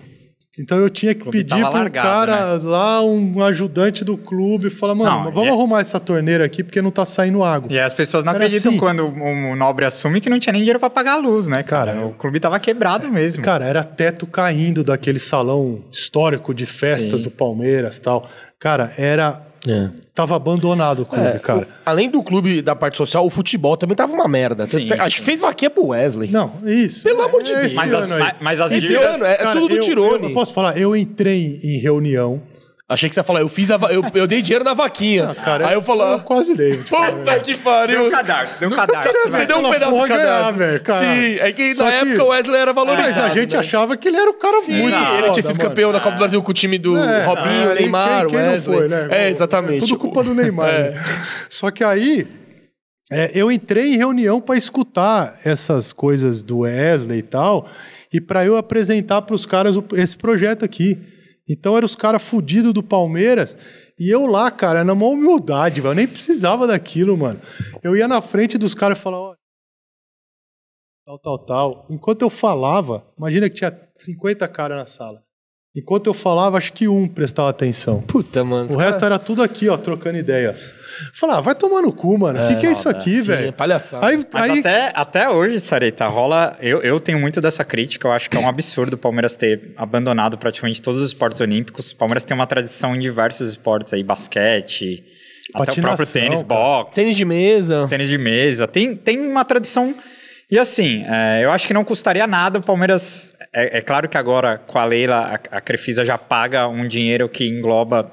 Então eu tinha que pedir para um cara né? lá, um ajudante do clube, falar, mano, não, vamos é... arrumar essa torneira aqui porque não tá saindo água. E as pessoas não Era acreditam assim. quando o um nobre assume que não tinha nem dinheiro para pagar a luz, né, cara? cara o clube tava quebrado é, mesmo. Cara, era teto caindo daquele salão histórico de festas Sim. do Palmeiras tal. Cara, era é. Tava abandonado o clube, é, cara. além do clube da parte social, o futebol também tava uma merda. Sim, acho que fez vaquinha pro Wesley. Não, isso. Pelo amor de Deus. Mas as- mas as Esse ligas- ano é- é tudo do eu, Tirone. Eu, eu posso falar, eu entrei em reunião Achei que você ia falar, eu fiz a, eu, eu dei dinheiro na vaquinha. Ah, cara, aí eu falo, eu ah, quase dei. Puta que pariu. Deu um cadarço, deu um cadarço. Você deu um pedaço de cadarço. Ganhar, Sim, é que Só na que... época o Wesley era valorizado. Mas a gente né? achava que ele era o cara Sim, muito foda, ele tinha sido mano. campeão da Copa do é. Brasil com o time do é, Robinho, é, Neymar, quem, quem Wesley. Foi, né? É, exatamente. É tudo culpa do Neymar. é. né? Só que aí é, eu entrei em reunião para escutar essas coisas do Wesley e tal, e para eu apresentar para os caras esse projeto aqui. Então eram os caras fudidos do Palmeiras. E eu lá, cara, na maior humildade, Eu nem precisava daquilo, mano. Eu ia na frente dos caras e falava, tal, tal, tal. Enquanto eu falava, imagina que tinha 50 caras na sala. Enquanto eu falava, acho que um prestava atenção. Puta, mano. O resto era tudo aqui, ó, trocando ideia. Falar, ah, vai tomar no cu, mano. O é, que, que, é isso aqui, é velho? É palhaçada. Aí, aí... Até, até hoje, sareita rola. Eu, eu tenho muito dessa crítica. Eu acho que é um absurdo o Palmeiras ter abandonado praticamente todos os esportes olímpicos. O Palmeiras tem uma tradição em diversos esportes aí, basquete. Patinação, até o próprio tênis, cara. boxe. Tênis de mesa. Tênis de mesa. Tem, tem uma tradição. E assim, é, eu acho que não custaria nada o Palmeiras. É, é claro que agora, com a Leila, a, a Crefisa já paga um dinheiro que engloba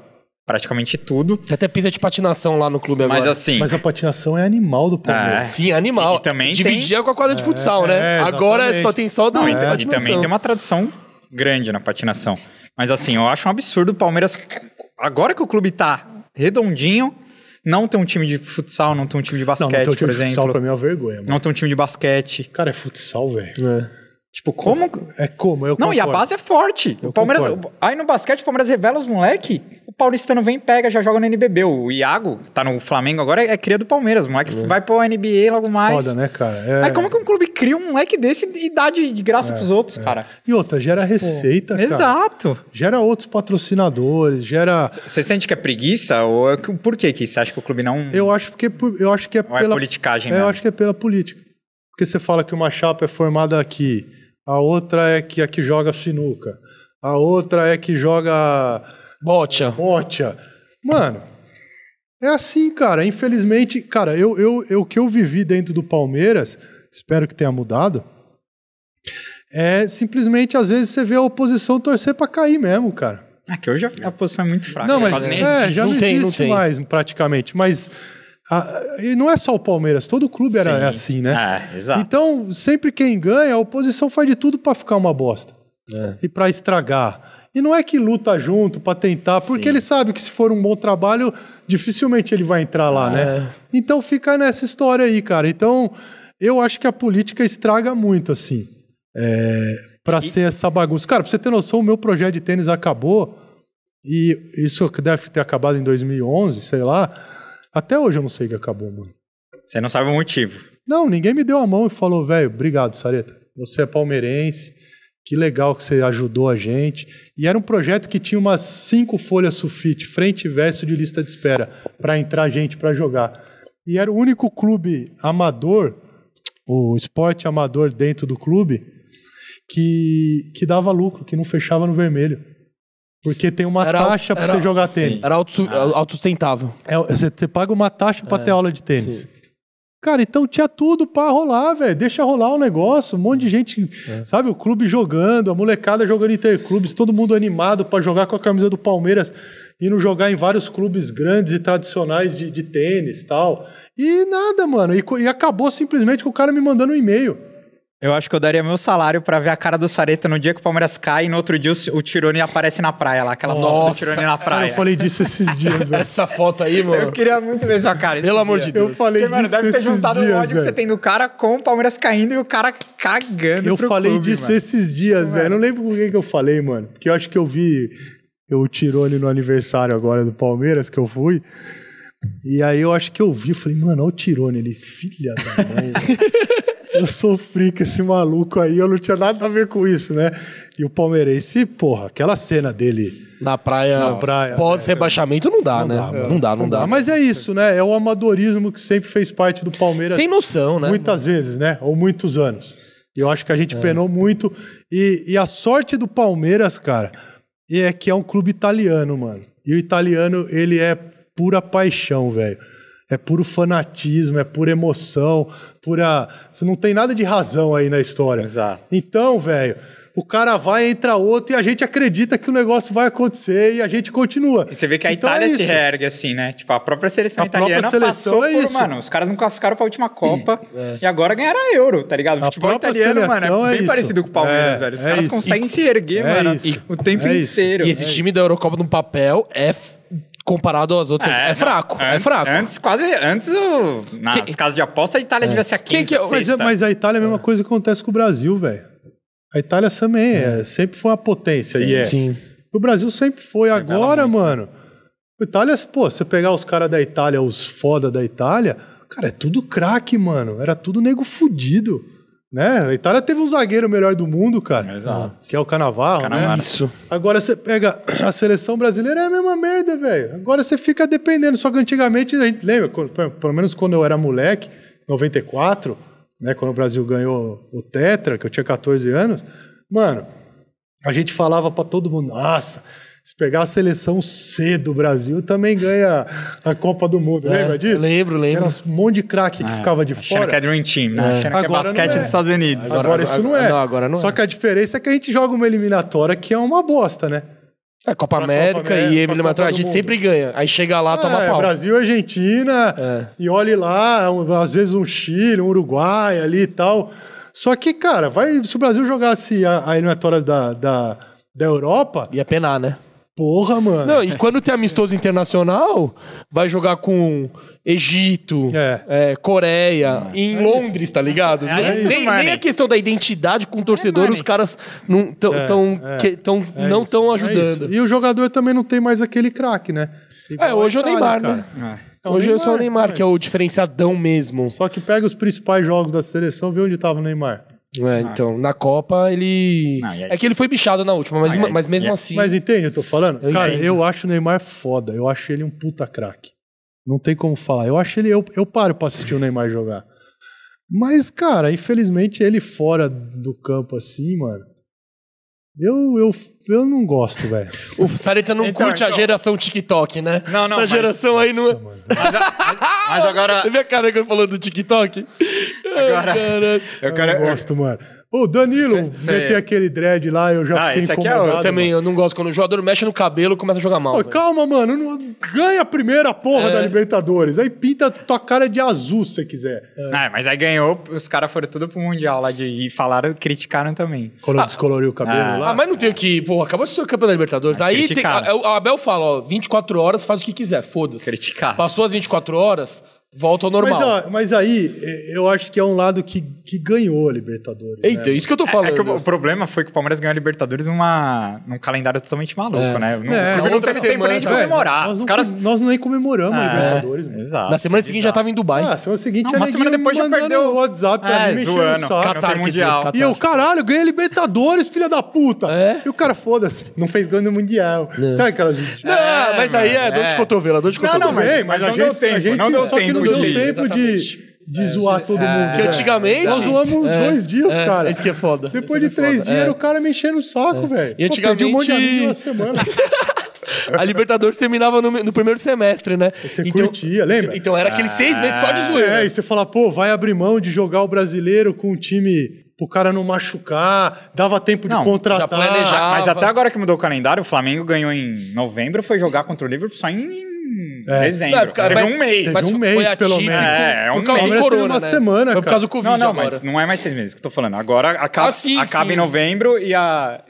praticamente tudo. Tem até pista de patinação lá no clube agora. Mas assim. Mas a patinação é animal do Palmeiras. É. Sim, animal. E, também Dividia tem... com a quadra de é, futsal, é, né? É, agora só tem só do. Não, é. E também tem uma tradição grande na patinação. Mas assim, eu acho um absurdo o Palmeiras. Agora que o clube tá redondinho, não ter um time de futsal, não ter um time de basquete, não, não ter um time por exemplo. De futsal pra mim é uma vergonha. Mano. Não ter um time de basquete. Cara, é futsal, velho. É. Tipo, como? É como, eu Não, concordo. e a base é forte. Eu o Palmeiras, aí no basquete o Palmeiras revela os moleque, o paulistano vem, pega, já joga no NBB. O Iago, tá no Flamengo agora, é cria do Palmeiras. O moleque é. vai pro NBA logo mais. Foda, né, cara? É. Aí como que um clube cria um moleque desse e dá de, de graça é, pros outros, é. cara? E outra, gera tipo, receita, cara. Exato. Gera outros patrocinadores, gera... Você sente que é preguiça? Ou é por que que você acha que o clube não... Eu acho, porque, eu acho que é ou é pela... politicagem, é, Eu acho que é pela política. Porque você fala que uma chapa é formada aqui a outra é que a que joga sinuca, a outra é que joga bocha. Bocha. Mano, é assim, cara. Infelizmente, cara, eu, eu, eu o que eu vivi dentro do Palmeiras, espero que tenha mudado. É simplesmente às vezes você vê a oposição torcer para cair mesmo, cara. Ah, que hoje a posição é muito fraca. Não, né? mas é, já não, não existe tem, não mais tem. praticamente. Mas a, e não é só o Palmeiras, todo clube Sim. era assim, né? É, exato. Então, sempre quem ganha, a oposição faz de tudo para ficar uma bosta. É. E para estragar. E não é que luta junto para tentar, porque Sim. ele sabe que se for um bom trabalho, dificilmente ele vai entrar lá, né? É. Então fica nessa história aí, cara. Então, eu acho que a política estraga muito, assim. É, para e... ser essa bagunça. Cara, pra você ter noção, o meu projeto de tênis acabou. E isso deve ter acabado em 2011, sei lá. Até hoje eu não sei que acabou, mano. Você não sabe o motivo. Não, ninguém me deu a mão e falou, velho, obrigado, Sareta. Você é palmeirense, que legal que você ajudou a gente. E era um projeto que tinha umas cinco folhas sulfite, frente e verso de lista de espera, para entrar gente para jogar. E era o único clube amador, o esporte amador dentro do clube, que, que dava lucro, que não fechava no vermelho. Porque tem uma era taxa para você jogar sim. tênis. Era ah. autossustentável. É, você, você, paga uma taxa para é, ter aula de tênis. Sim. Cara, então tinha tudo para rolar, velho. Deixa rolar o um negócio, um monte de gente, é. sabe? O clube jogando, a molecada jogando interclubes, todo mundo animado para jogar com a camisa do Palmeiras e não jogar em vários clubes grandes e tradicionais de, de tênis tal. E nada, mano. E, e acabou simplesmente com o cara me mandando um e-mail. Eu acho que eu daria meu salário para ver a cara do Sareta no dia que o Palmeiras cai e no outro dia o, Tirone aparece na praia lá. Aquela nossa, do Tirone na praia. Eu falei disso esses *laughs* dias, velho. Essa foto aí, mano. Eu queria muito ver sua cara. Pelo amor de Deus. Eu falei Porque, disso. Mano, deve ter juntado dias, o ódio que você tem do cara com o Palmeiras caindo e o cara cagando. Eu falei clube, disso mano. esses dias, velho. É. Não lembro com quem que eu falei, mano. Porque eu acho que eu vi o Tirone no aniversário agora do Palmeiras, que eu fui. E aí eu acho que eu vi, falei, mano, olha o Tirone ele filha da mãe. *laughs* eu sofri com esse maluco aí, eu não tinha nada a ver com isso, né? E o palmeirense, porra, aquela cena dele. Na praia, praia pós-rebaixamento é. não dá, não né? Dá, não, dá, não dá, não dá. Mas é isso, né? É o amadorismo que sempre fez parte do Palmeiras. Sem noção, né? Muitas mano? vezes, né? Ou muitos anos. E eu acho que a gente é. penou muito. E, e a sorte do Palmeiras, cara, é que é um clube italiano, mano. E o italiano, ele é pura paixão, velho. É puro fanatismo, é pura emoção, pura. Você não tem nada de razão aí na história. Exato. Então, velho, o cara vai, entra outro e a gente acredita que o negócio vai acontecer e a gente continua. E você vê que a então Itália é se reergue assim, né? Tipo, a própria seleção a italiana própria seleção passou é por, isso. mano, os caras não classificaram pra última Copa é. e agora ganharam a Euro, tá ligado? O futebol italiano, mano, é, é, bem isso. parecido com o Palmeiras, é, velho. Os é caras conseguem e, se erguer, mano, o tempo inteiro. E esse time da Eurocopa no papel é comparado às outras. É, é fraco, é antes, é fraco. Antes, quase. Antes, o, nas que, casas de aposta, a Itália é. devia ser a quinta, que, que, mas, é, mas, a Itália é a mesma é. coisa que acontece com o Brasil, velho. A Itália também é. sempre foi uma potência. Sim, e é. sim. O Brasil sempre foi. Agora, mano. a Itália, pô, você pegar os caras da Itália, os foda da Itália, cara, é tudo craque, mano. Era tudo nego fudido. Né? A Itália teve um zagueiro melhor do mundo, cara. Exato. Que é o Canavarro, né? Isso. Agora você pega a seleção brasileira, é a mesma merda, velho. Agora você fica dependendo. Só que antigamente, a gente lembra, pelo menos quando eu era moleque, 94, né? Quando o Brasil ganhou o Tetra, que eu tinha 14 anos. Mano, a gente falava para todo mundo, nossa, se pegar a seleção C do Brasil, também ganha a Copa do Mundo. É, lembra disso? Lembro, lembro. Era um monte de craque que é, ficava de fora. Que é Dream Team, né? É. Agora que é basquete é. dos Estados Unidos. Agora, agora isso não é. Não, agora não Só é. que a diferença é que a gente joga uma eliminatória que é uma bosta, né? É, Copa América, Copa América e eliminatória, a gente sempre ganha. Aí chega lá, é, toma pau. Brasil, Argentina, é. e olhe lá, às vezes um Chile, um Uruguai ali e tal. Só que, cara, vai, se o Brasil jogasse a, a eliminatória da, da, da Europa... Ia penar, né? Porra, mano. Não, e quando tem amistoso internacional, vai jogar com Egito, é. É, Coreia, é. em é Londres, tá ligado? É, é nem, nem a questão da identidade com o torcedor, os caras não tão, tão, que, tão não estão ajudando. e o jogador também não tem mais aquele craque, né? Igual é, hoje Itália, é o Neymar, cara. né? Então, hoje Neymar, é só o Neymar, mas... que é o diferenciadão mesmo. Só que pega os principais jogos da seleção, vê onde estava o Neymar. É, ah. então, na Copa ele. Não, aí... É que ele foi bichado na última, mas, aí, mas mesmo aí, assim. Mas entende, eu tô falando? Eu cara, entendo. eu acho o Neymar foda. Eu acho ele um puta craque. Não tem como falar. Eu acho ele. Eu, eu paro pra assistir o Neymar jogar. Mas, cara, infelizmente ele fora do campo assim, mano. Eu, eu, eu não gosto, velho. *laughs* O Sareta não então, curte então... a geração TikTok, né? Não, não. Essa mas... geração aí não. É- mas, mas, agora. Você viu a cara que eu falou do TikTok? Agora. Ai, eu, quero... eu, não gosto, mano. O Danilo cê, meter aquele dread lá, eu já ah, fiquei esse incomodado. Aqui é, eu também, eu não gosto. Quando o jogador mexe no cabelo, começa a jogar mal. Pô, calma, mano. Não, ganha a primeira porra é. da Libertadores. Aí pinta tua cara de azul, se quiser. É. mas aí ganhou, os caras foram tudo pro Mundial lá de, e falaram, criticaram também. Quando ah, descoloriu o cabelo ah, lá. Ah, mas não tem que... Pô, acabou de ser campeão da Libertadores. Mas aí tem, a, a, Abel fala, ó, 24 horas, faz o que quiser, foda-se. Criticar. Passou as 24 horas volta ao normal. Mas, ó, mas, aí, eu acho que é um lado que, que ganhou a Libertadores. Eita, né? isso que eu tô falando. É, é o, o, problema foi que o Palmeiras ganhou a Libertadores numa, num calendário totalmente maluco, é. né? No, é, não teve tempo nem de né? comemorar. É, nós, Os não, caras... nós nem comemoramos a é, Libertadores. Né? Exato. Na semana é seguinte exato. já tava em Dubai. Ah, semana seguinte não, uma semana depois já perdeu o WhatsApp é, mim, zoando. Catar, mundial. Catar. E eu, caralho, ganhei a Libertadores, filha da puta. E o cara, foda-se, não fez ganho no Mundial. Sabe aquelas... Não, mas aí é dor de cotovelo, dor de cotovelo. Não, não, mas a gente... Não deu tempo, não deu tempo não deu tempo exatamente. de de é, zoar todo é. mundo. que né? antigamente. Nós zoamos é, dois dias, é. cara. Isso que é foda. Depois de é três dias, o cara me enchendo o saco, velho. E antigamente. Pô, um monte de amigo uma semana. *laughs* a Libertadores terminava no, no, primeiro semestre, né? Você então, curtia, lembra? Então, então era aqueles seis meses só de ah, zoeira. É, e você fala, pô, vai abrir mão de jogar o brasileiro com um time o cara não machucar, dava tempo não, de contratar. Mas até agora que mudou o calendário, o Flamengo ganhou em novembro, foi jogar contra o Liverpool só em é. dezembro. Não, é, teve um mês. Teve um mês, foi pelo menos. É, é um por causa mês. do corona, uma né? semana, Foi por causa do Covid Não, não, agora. mas não é mais seis meses que eu tô falando. Agora acaba, ah, sim, acaba sim. em novembro e a...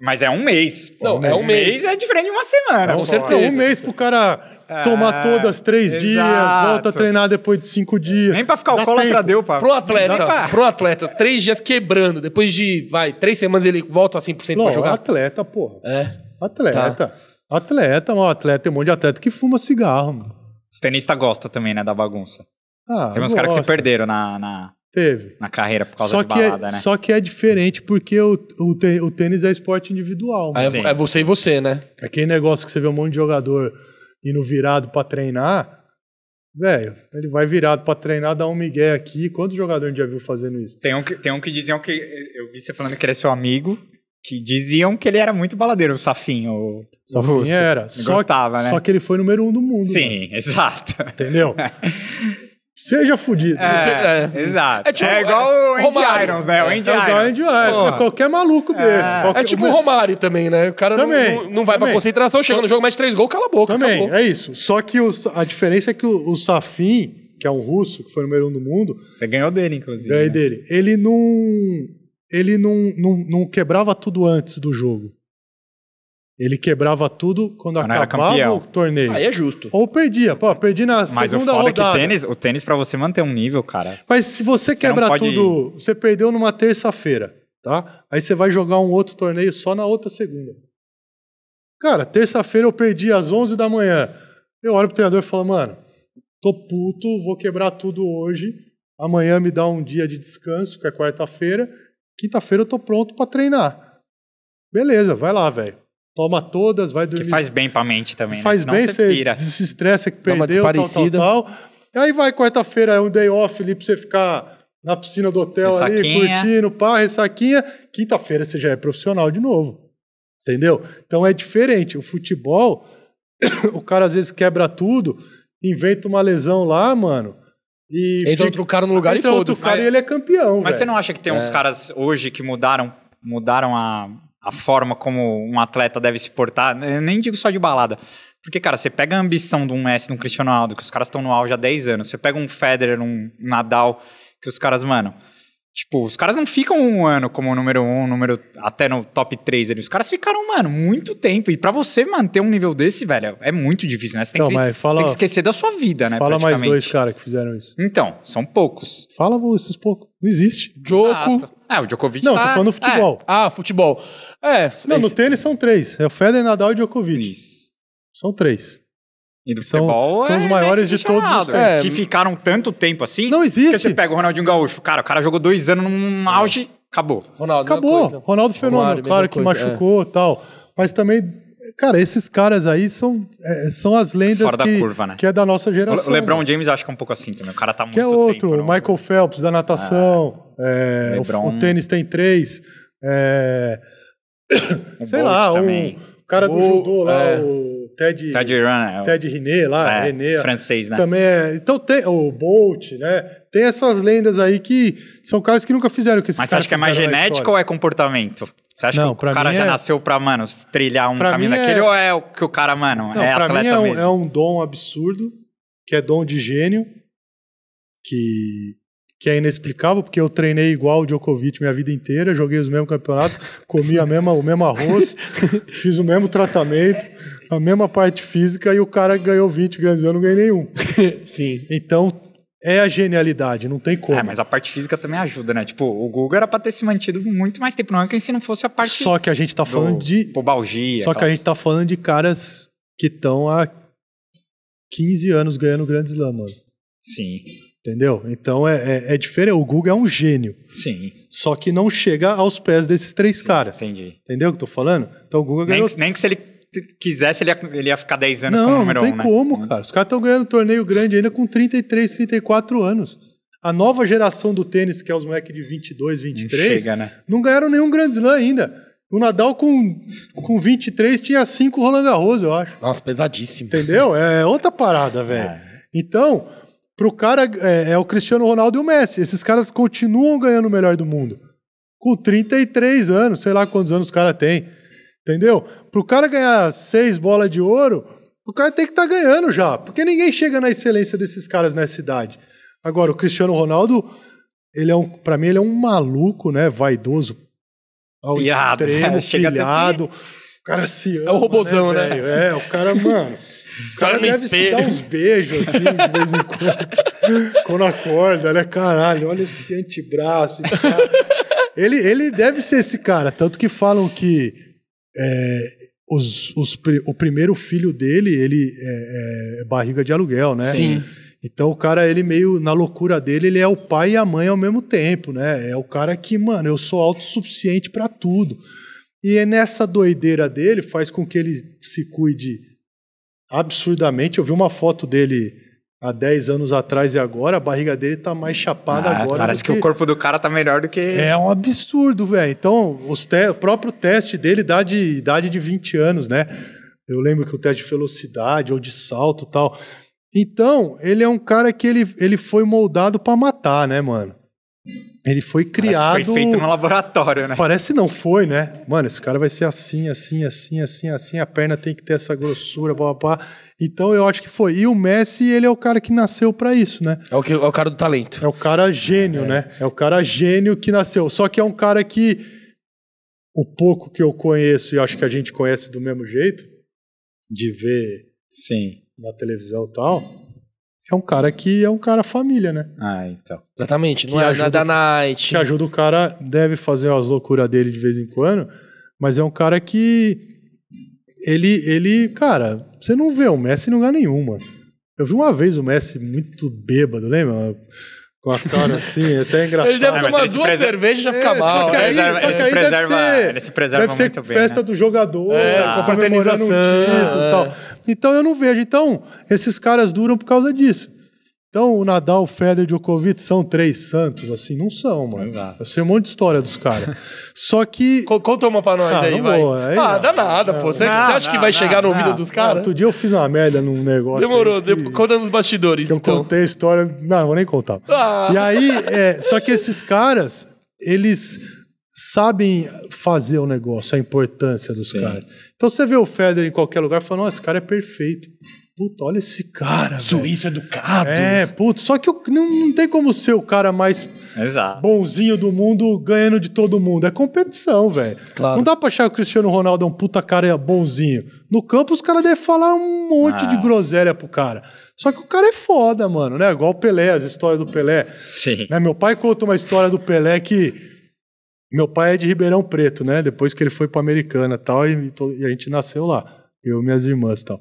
Mas é um mês. Não, um é um mês. mês. é diferente de uma semana. É com certeza. É um mês pro cara... É, tomar todas três exato. dias, volta a treinar depois de cinco dias. Nem pra ficar o pra deu, pá. Pro atleta, pra... pro atleta, três dias quebrando, depois de, vai, três semanas ele volta a 100% Não, pra jogar. atleta, porra. É. Atleta. Tá. Atleta, mano, atleta, tem um monte de atleta que fuma cigarro. Mano. Os tenistas gostam também, né, da bagunça. Ah, tem uns caras que se perderam na, na, Teve. na carreira por causa só de é balada, é, né? Só que é diferente, porque o, o, tênis é esporte individual. é, é, você e você, né? É aquele negócio que você vê um monte de jogador indo virado para treinar, velho, ele vai virado para treinar, dá um migué aqui. Quantos jogadores já viu fazendo isso? Tem um que, tem um que diziam que... Eu vi você falando que ele é seu amigo que diziam que ele era muito baladeiro, o Safinho. O Safinho russo. era. Só, gostava, que, né? Só que ele foi número um do mundo. Sim, mano. *laughs* exato. Entendeu? *laughs* Seja fudido. É, é, exato. É, tipo, é igual é, o Andy Irons, né? O é, Andy é, Irons. É Andy Irons. É qualquer maluco é. desse. Qualquer... É tipo o Romário também, né? O cara também, não, não vai também. pra concentração, chega no jogo, mete três gols, cala a boca. Também, acabou. é isso. Só que o, a diferença é que o, o Safin, que é um russo, que foi número um do mundo... Você ganhou dele, inclusive. Ganhei né? dele. Ele não ele não, não, não quebrava tudo antes do jogo. Ele quebrava tudo quando, quando acabava o torneio. Aí é justo. Ou perdia. Pô, perdi na Mas segunda rodada. Mas o foda é que o tênis, o tênis para você manter um nível, cara... Mas se você, você quebra pode... tudo... Você perdeu numa terça-feira, tá? Aí você vai jogar um outro torneio só na outra segunda. Cara, terça-feira eu perdi às 11 da manhã. Eu olho pro treinador e falo, mano, tô puto, vou quebrar tudo hoje. Amanhã me dá um dia de descanso, que é quarta-feira Quinta-feira eu tô pronto para treinar. Beleza, vai lá, velho. Toma todas, vai dormir. Que faz bem pra mente também. Né? Faz bem, você pira. desestressa que perdeu, tal, tal, tal. E aí vai quarta-feira, é um day off ali pra você ficar na piscina do hotel ressaquinha. ali, curtindo, pá, ressaquinha. Quinta-feira você já é profissional de novo. Entendeu? Então é diferente. O futebol, *coughs* o cara às vezes quebra tudo, inventa uma lesão lá, mano. E entra fica... outro cara no lugar e outro então, cara e ele é campeão. Mas você não acha que tem uns é. caras hoje que mudaram, mudaram a, a forma como um atleta deve se portar? Eu nem digo só de balada. Porque, cara, você pega a ambição de um Messi, de um Cristiano Ronaldo, que os caras estão no auge há 10 anos. Você pega um Federer, um Nadal, que os caras, mano... Tipo, os caras não ficam um ano como número um, número até no top 3 ali. Os caras ficaram, mano, muito tempo. E para você manter um nível desse, velho, é muito difícil, né? Você tem, então, que, fala, você tem que esquecer da sua vida, né? Fala mais dois caras que fizeram isso. Então, são poucos. Fala esses poucos. Não existe. Joko. Ah, o Djokovic Não, tá... tô falando é. futebol. É. Ah, futebol. É. Não, esse... no tênis são três. É o Federer, Nadal e Djokovic. Isso. São três. E do são, futebol são é os maiores de todos os tempos. É, que ficaram tanto tempo assim. Não existe. Porque você pega o Ronaldinho Gaúcho, cara, o cara jogou dois anos num auge, acabou. Ronaldo, é acabou. Ronaldo fenômeno, Romário, claro que coisa, é. machucou e é. tal. Mas também, cara, esses caras aí são, é, são as lendas Fora que, da curva, né? que é da nossa geração. O LeBron James acho que é um pouco assim também. O cara tá muito Que é outro, tempo, o Michael Phelps da natação. É, o, o, tênis tem três. sei Bolt lá, o, o cara do judô lá, o Ted, Ted, é Ted René lá, é, René, francês, né? Também é, então tem o Bolt, né? Tem essas lendas aí que são caras que nunca fizeram que esses Mas você acha que é mais genético ou é comportamento? Você acha não, que o cara já é... nasceu pra, mano, trilhar um pra caminho é- daquele ou é o que o cara, mano, não, é atleta é um, mesmo? É um dom absurdo, que é dom de gênio, que que é inexplicável, porque eu treinei igual o Djokovic minha vida inteira, joguei os mesmos campeonatos, comi a mesma, o mesmo arroz, *laughs* fiz o mesmo tratamento a mesma parte física e o cara ganhou 20 grandes, eu não ganhei nenhum. *laughs* Sim. Então é a genialidade, não tem como. É, mas a parte física também ajuda, né? Tipo, o Google era pra ter se mantido muito mais tempo no ranking é se não fosse a parte. Só que a gente tá falando de. Pobalgia. Só aquelas... que a gente tá falando de caras que estão há 15 anos ganhando grandes Slam, mano. Sim. Entendeu? Então é, é, é, diferente. O Google é um gênio. Sim. Só que não chega aos pés desses três Sim, caras. Entendi. Entendeu o que eu tô falando? Então o Google ganhou. Nem que, nem que se ele quisesse, ele ia, ele ia ficar 10 anos não, como número 1. Não, não tem um, né? como, né? cara. Os caras estão ganhando um torneio grande ainda com 33, 34 anos. A nova geração do tênis, que é os moleques de 22, 23, não, chega, né? não ganharam nenhum Grand Slam ainda. O Nadal com, com 23 tinha 5 Roland Garros, eu acho. Nossa, pesadíssimo. Entendeu? É outra parada, velho. Ah, é. Então, pro cara, é, é, o Cristiano Ronaldo e o Messi. Esses caras continuam ganhando o melhor do mundo. Com 33 anos, sei lá quantos anos o cara tem. Entendeu? Para o cara ganhar seis bolas de ouro, o cara tem que estar tá ganhando já, porque ninguém chega na excelência desses caras nessa idade. Agora, o Cristiano Ronaldo, ele é um, para mim, ele é um maluco, né? Vaidoso, ao né? extremo, *laughs* é, O cara se ama, É o né, robozão, né? né? É, o cara, mano. *laughs* O cara deve espelho. se dar uns beijos, assim, de vez em quando. *laughs* quando acorda, né? Caralho, olha esse antebraço. Ele, ele deve ser esse cara. Tanto que falam que é, os, os, o primeiro filho dele, ele é, é, é, barriga de aluguel, né? Sim. Então o cara, ele meio na loucura dele, ele é o pai e a mãe ao mesmo tempo, né? É o cara que, mano, eu sou autossuficiente para tudo. E é nessa doideira dele faz com que ele se cuide absurdamente. Eu vi uma foto dele há 10 anos atrás e agora, a barriga dele tá mais chapada ah, agora. Parece que... que... o corpo do cara tá melhor do que. É um absurdo, velho. Então, te... o próprio teste dele dá de idade de 20 anos, né? Eu lembro que o teste de velocidade ou de salto tal. Então, ele é um cara que ele, ele foi moldado para matar, né, mano? Ele foi criado. foi feito no laboratório, né? Parece não foi, né? Mano, esse cara vai ser assim, assim, assim, assim, assim. A perna tem que ter essa grossura, papá. Então eu acho que foi. E o Messi, ele é o cara que nasceu para isso, né? É o, que, é o cara do talento. É o cara gênio, é. né? É o cara gênio que nasceu. Só que é um cara que, o pouco que eu conheço, e acho que a gente conhece do mesmo jeito, de ver Sim. na televisão e tal, é um cara que é um cara família, né? Ah, então. Exatamente, que não é ajuda, nada night. Que ajuda o cara, deve fazer as loucuras dele de vez em quando, mas é um cara que ele, ele, cara, você não vê o Messi em lugar nenhum, mano. Eu vi uma vez o Messi muito bêbado, lembra? Com a cara assim, é até *laughs* engraçado. Ele deve ah, tomar umas duas cervejas e já fica é, mal. Aí, preserva, ele, preserva, ser, ele se preserva deve muito ser bem, né? festa né? do jogador, é, tá. um título é. tal. Então eu não vejo. Então, esses caras duram por causa disso. Então, o Nadal, o Federer e o Djokovic são três santos, assim, não são, mano. Exato. Eu sei um monte de história dos caras. *laughs* Só que... conta uma pra nós ah, aí, vai. aí ah, não. dá nada, pô. Você, não, acha que vai chegar no ouvido dos caras? Outro dia eu fiz uma merda num negócio. Demorou, que, conta nos bastidores, eu então. Eu contei a história... Não, não vou nem contar. Ah. E aí, é, só que esses caras, eles sabem fazer o negócio, a importância dos Sim. caras. Então, você vê o Federer em qualquer lugar e fala, nossa, esse cara é perfeito puta, olha esse cara. Suíço educado. É, puta, só que eu, não, não, tem como ser o cara mais Exato. bonzinho do mundo ganhando de todo mundo. É competição, velho. Claro. Não dá pra achar que o Cristiano Ronaldo é um puta cara é bonzinho. No campo, os caras devem falar um monte ah. de groselha pro cara. Só que o cara é foda, mano, né? Igual o Pelé, as histórias do Pelé. Sim. Né? Meu pai conta uma história do Pelé que. Meu pai é de Ribeirão Preto, né? Depois que ele foi pra Americana tal, e tal, e a gente nasceu lá. Eu e minhas irmãs e tal.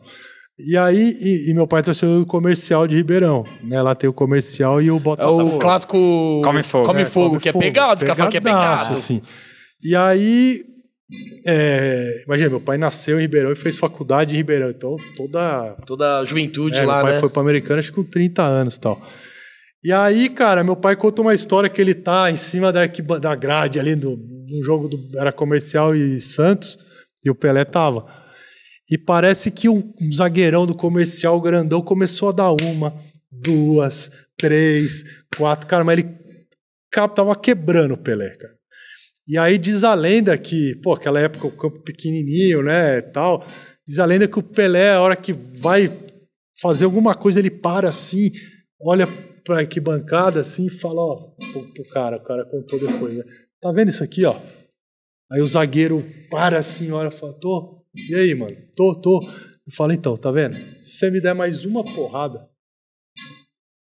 E aí, e, e meu pai é torceu o comercial de Ribeirão, né? Lá tem o comercial e o Botafogo. É o clássico Come Fogo, come é, fogo, come que fogo, é pegado, esse que é, é pegado. Assim. E aí, é, imagina, meu pai nasceu em Ribeirão e fez faculdade em Ribeirão, então toda... Toda a juventude é, lá, meu pai né? foi para Americana acho que com 30 anos e tal. E aí, cara, meu pai conta uma história que ele tá em cima da, da grade ali, do, no jogo do, era comercial e Santos, e o Pelé tava. E parece que um zagueirão do comercial grandão começou a dar uma, duas, três, quatro. Cara, mas ele tava quebrando o Pelé, cara. E aí diz a lenda que, pô, aquela época o campo pequenininho, né, tal. Diz a lenda que o Pelé, a hora que vai fazer alguma coisa, ele para assim, olha para que bancada assim e fala, ó, pro, pro cara, o cara contou depois, né? Tá vendo isso aqui, ó? Aí o zagueiro para assim, olha, fala, tô e aí, mano? Tô, tô. Eu falo, então, tá vendo? Se você me der mais uma porrada,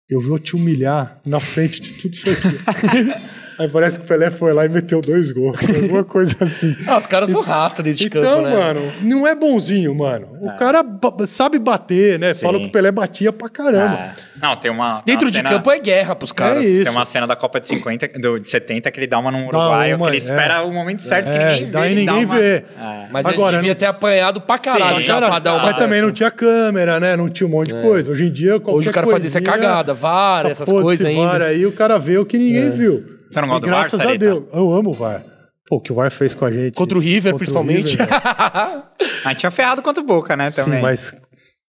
eu vou te humilhar na frente de tudo isso aqui. *laughs* Aí parece que o Pelé foi lá e meteu dois gols, alguma *laughs* coisa assim. Ah, os caras são rato de então, campo, né? Então, mano, não é bonzinho, mano. O ah. cara sabe bater, né? Sim. Fala que o Pelé batia pra caramba. Ah. Não, tem uma. Tem Dentro uma cena... de campo é guerra pros é caras. É isso. tem uma cena da Copa de 50, do, de 70 que ele dá uma no Uruguai, uma, que ele espera é. o momento certo é, que ninguém vê. e ninguém uma... vê. Mas Agora, ele devia não... ter apanhado pra caralho Sim, já cara, pra dar uma. Mas também não tinha câmera, né? Não tinha um monte de coisa. Hoje em dia, qualquer Hoje o cara fazia é cagada, várias essas coisas ainda. aí, o cara vê o que ninguém viu. Você não gosta do VAR, Graças a Deus. Eu amo o VAR. Pô, o que o VAR fez com a gente. Contra o River, contra principalmente. O River, a *laughs* gente tinha ferrado contra o Boca, né, também. Sim, mas...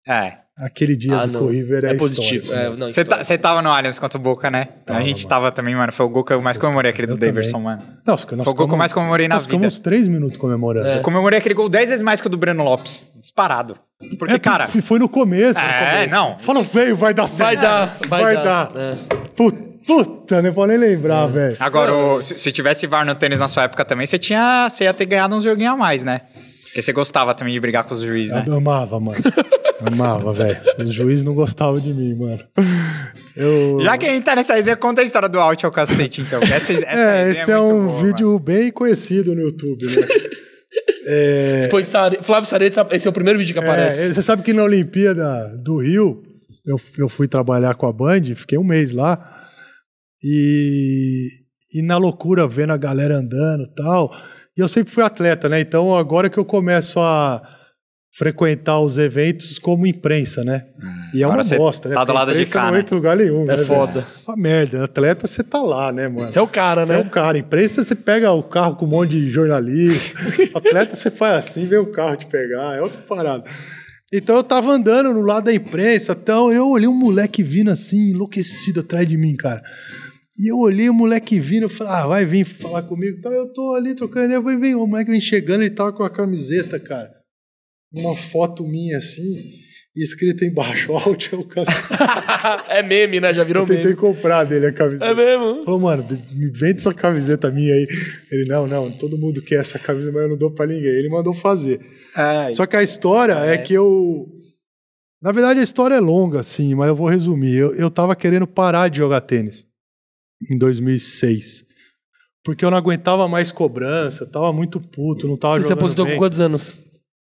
É. Aquele dia ah, do River é, é positivo. Você é, né? tá, tava no Allianz contra o Boca, né? Tava, a gente mano. tava também, mano. Foi o gol que eu mais comemorei, aquele eu do Davidson, mano. Nossa, nós foi o gol que eu mais comemorei na nós vida. Nós ficamos três minutos comemorando. É. Eu comemorei aquele gol dez vezes mais que o do Breno Lopes. Disparado. Porque, é, cara... Foi no começo. É, no começo. não. Fala, veio, vai dar certo. Vai dar. Vai, vai dar. dar. É. Puta. Puta, nem vou nem lembrar, é. velho. Agora, o, se, se, tivesse VAR no tênis na sua época também, você tinha. Você ia ter ganhado uns joguinhos a mais, né? Porque você gostava também de brigar com os juízes, né? Eu amava, mano. *laughs* amava, velho. Os juízes não gostavam de mim, mano. Eu... Já que a gente tá nessa resenha, conta a história do Alt ao cacete, então. Essa, essa *laughs* é, é, esse é, é um boa, vídeo mano. bem conhecido no YouTube, né? *laughs* é... Sare... Flávio Sarete, esse é o primeiro vídeo que é, aparece. É, você sabe que na Olimpíada do Rio, eu, eu fui trabalhar com a Band, fiquei um mês lá. E, e na loucura, vendo a galera andando e tal. E eu sempre fui atleta, né? Então agora que eu começo a frequentar os eventos como imprensa, né? É, e é Agora uma bosta, tá né? Tá do lado de cá, não né? entra em lugar nenhum. É né, foda. É uma merda. Atleta, você tá lá, né, mano? Você é o cara, né? Você é o cara. Imprensa, você pega o carro com um monte de jornalista. *laughs* Atleta, você faz assim, vê o carro te pegar. É outra parada. Então eu tava andando no lado da imprensa, então eu olhei um moleque vindo assim, enlouquecido atrás de mim, cara. E eu olhei o moleque vindo, eu falei, ah, vai vir falar comigo. Então eu tô ali trocando ideia, vai vir. O moleque vem chegando, ele tava com a camiseta, cara. Uma foto minha assim, escrita embaixo, Alt *laughs* é o *laughs* É meme, né? Já virou eu tentei meme. Tentei comprar dele a camiseta. É mesmo? Falou, mano, vende essa camiseta minha aí. Ele, não, não, todo mundo quer essa camisa, mas eu não dou pra ninguém. Ele mandou fazer. Ai. Só que a história é. é que eu. Na verdade, a história é longa, assim, mas eu vou resumir. Eu, eu tava querendo parar de jogar tênis em 2006. Porque eu não aguentava mais cobrança, tava muito puto, não tava Você se aposentou com quantos anos?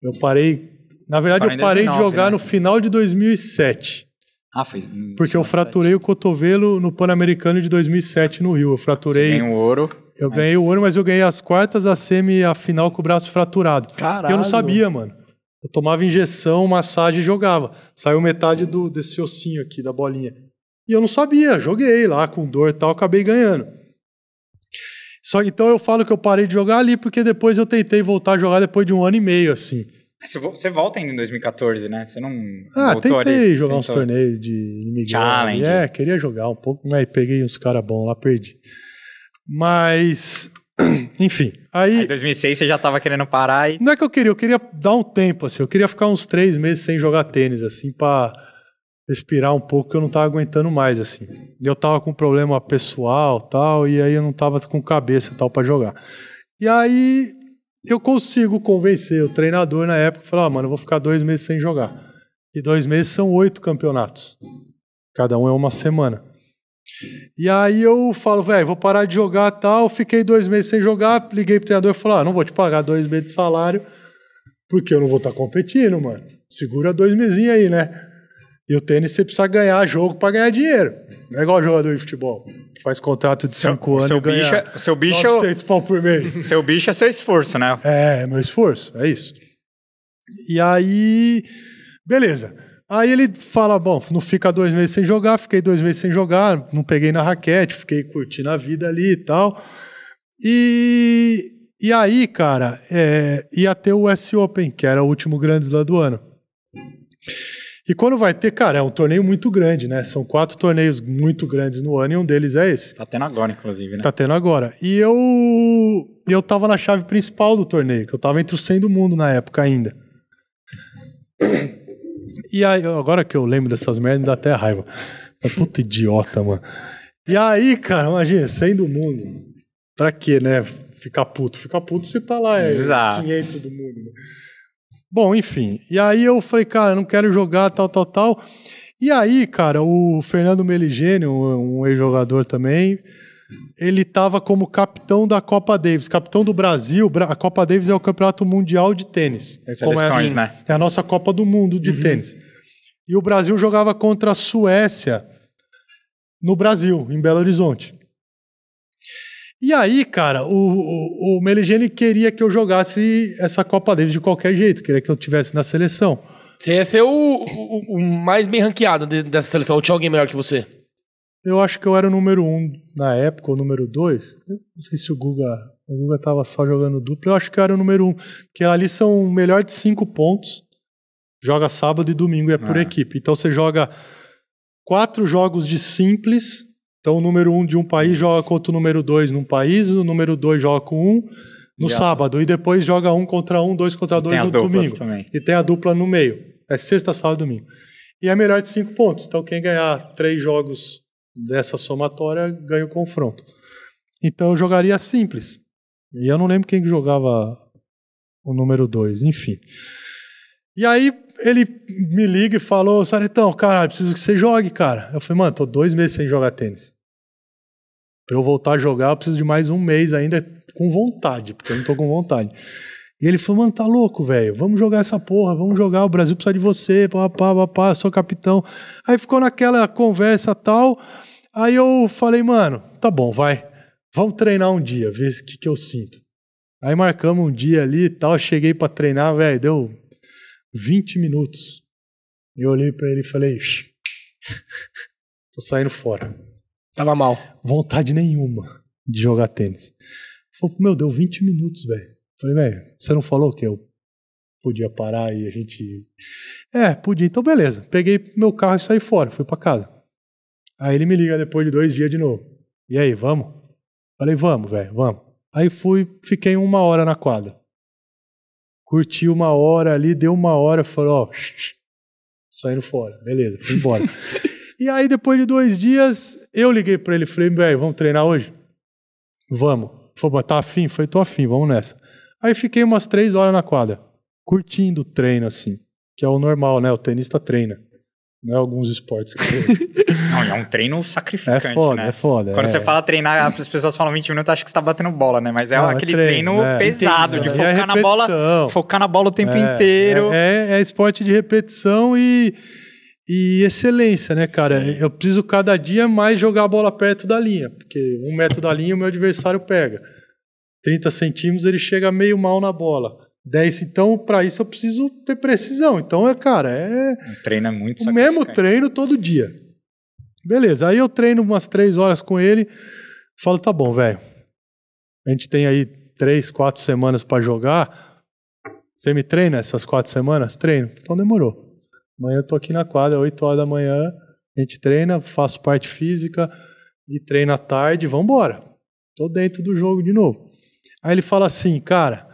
Eu parei. Na verdade, eu parei 2009, de jogar né? no final de 2007. Ah, foi. Hum, Porque eu fraturei é o cotovelo no Pan-Americano de 2007 no Rio. Eu fraturei. Você ganhou ouro. Eu mas... ganhei o ouro, mas eu ganhei as quartas, a semi e a final com o braço fraturado. Caralho. eu não sabia, mano. Eu tomava injeção, massagem e jogava. Saiu metade do, desse ossinho aqui, da bolinha. E eu não sabia, joguei lá com dor e tal, acabei ganhando. Só então eu falo que eu parei de jogar ali porque depois eu tentei voltar a jogar depois de um ano e meio assim. É, você volta ainda em 2014, né? Você não. Ah, tentei ali, jogar tentou. uns torneios de Miguel. Challenge. É, queria jogar um pouco, mas peguei uns caras bons lá, perdi. Mas. *clears throat* Enfim. Aí. Em 2006 você já tava querendo parar e. Não é que eu queria, eu queria dar um tempo, assim. Eu queria ficar uns três meses sem jogar tênis, assim, pra respirar um pouco que eu não estava aguentando mais assim. Eu estava com problema pessoal, tal, e aí eu não estava com cabeça tal para jogar. E aí eu consigo convencer o treinador na época, falar, mano, eu vou ficar dois meses sem jogar. E dois meses são oito campeonatos. Cada um é uma semana. E aí eu falo, velho, vou parar de jogar tal. Fiquei dois meses sem jogar, liguei pro treinador e falei, ah, não vou te pagar dois meses de salário, porque eu não vou estar tá competindo, mano. Segura dois mesinhos aí, né? E o tênis você precisa ganhar jogo para ganhar dinheiro. Não é igual jogador de futebol, que faz contrato de 5 anos seu e ganha bicho, é- seu bicho 900 é o, pau por mês. *laughs* Seu bicho é seu esforço, né? É, é, meu esforço, é isso. E aí, beleza. Aí ele fala, bom, não fica dois meses sem jogar, fiquei dois meses sem jogar, não peguei na raquete, fiquei curtindo a vida ali e tal. E, e aí, cara, é, ia ter o US Open, que era o último grande slam do ano. E quando vai ter, cara, é um torneio muito grande, né? São quatro torneios muito grandes no ano e um deles é esse. Tá tendo agora, inclusive, né? Tá tendo agora. E eu eu tava na chave principal do torneio, que eu tava entre os 100 do mundo na época ainda. E aí, agora que eu lembro dessas merdas, dá até raiva. Puta idiota, mano. E aí, cara, imagina, 100 do mundo. Pra quê, né? Ficar puto. Ficar puto se tá lá, é Exato. 500 do mundo. Né? Bom, enfim. E aí eu falei, cara, não quero jogar, tal, tal, tal. E aí, cara, o Fernando Meligênio, um ex-jogador também, ele estava como capitão da Copa Davis, capitão do Brasil. A Copa Davis é o campeonato mundial de tênis. É, é assim, Seleções, é, né? é a nossa Copa do Mundo de uhum. tênis. E o Brasil jogava contra a Suécia no Brasil, em Belo Horizonte. E aí, cara, o, o, o Meligeni queria que eu jogasse essa Copa Davis de qualquer jeito, queria que eu tivesse na seleção. Você ia ser o, o, o mais bem ranqueado de, dessa seleção, ou tinha alguém melhor que você? Eu acho que eu era o número um na época, ou número dois. Não sei se o Guga. O Guga tava só jogando duplo. Eu acho que eu era o número um. Porque ali são melhor de cinco pontos. Joga sábado e domingo, é por ah. equipe. Então você joga quatro jogos de simples então o número um de um país joga contra o número dois num país, o número dois joga com um no sábado, e depois joga um contra um, dois contra dois no domingo. Também. E tem a dupla no meio. É sexta, sábado e domingo. E é melhor de cinco pontos. Então quem ganhar três jogos dessa somatória ganha o confronto. Então eu jogaria simples. E eu não lembro quem jogava o número dois, enfim. E aí ele me liga e falou, Saretão, caralho, preciso que você jogue, cara. Eu falei, mano, tô dois meses sem jogar tênis. Para eu voltar a jogar, eu preciso de mais um mês ainda com vontade, porque eu não tô com vontade. E ele falou, mano, tá louco, velho. Vamos jogar essa porra, vamos jogar, o Brasil precisa de você, pá, pá, pá, sou capitão. Aí ficou naquela conversa tal. Aí eu falei, mano, tá bom, vai. Vamos treinar um dia, ver o que, que eu sinto. Aí marcamos um dia ali e tal. Cheguei para treinar, velho, deu 20 minutos. Eu olhei para ele e falei, tô saindo fora. Tava mal. Vontade nenhuma de jogar tênis. Falei, meu, deu 20 minutos, velho. Falei, velho, você não falou que eu podia parar e a gente. É, podia, então beleza. Peguei meu carro e saí fora, fui para casa. Aí ele me liga depois de dois dias de novo. E aí, vamos? Falei, vamos, velho, vamos. Aí fui, fiquei uma hora na quadra. Curti uma hora ali, deu uma hora, falou, ó, oh, *laughs* saindo fora, beleza, fui embora. *laughs* E aí, depois de dois dias, eu liguei para ele e falei: velho, vamos treinar hoje? Vamos. Falei, tá afim? Foi, tô afim, vamos nessa. Aí fiquei umas três horas na quadra, curtindo o treino, assim, que é o normal, né? O tenista treina. Não é alguns esportes que... *laughs* Não, é um treino sacrificante, É foda, né? é foda. Quando é. você fala treinar, as pessoas falam 20 minutos, acho que você tá batendo bola, né? Mas é Não, é aquele é treino, treino é, pesado, de é. É focar na bola, focar na bola o tempo inteiro. É, é esporte de repetição e e excelência, né, cara? Sim. Eu preciso cada dia mais jogar a bola perto da linha, porque um metro da linha o meu adversário pega. 30 centímetros ele chega meio mal na bola. 10, então para isso eu preciso ter precisão. Então é, cara, é. Treina muito O mesmo treino todo dia. Beleza, aí eu treino umas três horas com ele. Falo, tá bom, velho. A gente tem aí três, quatro semanas para jogar. Você me treina essas quatro semanas? Treino. Então demorou. Amanhã eu tô aqui na quadra, 8 horas da manhã, a gente treina, faço parte física e treino à tarde, vamos embora. Tô dentro do jogo de novo. Aí ele fala assim, cara,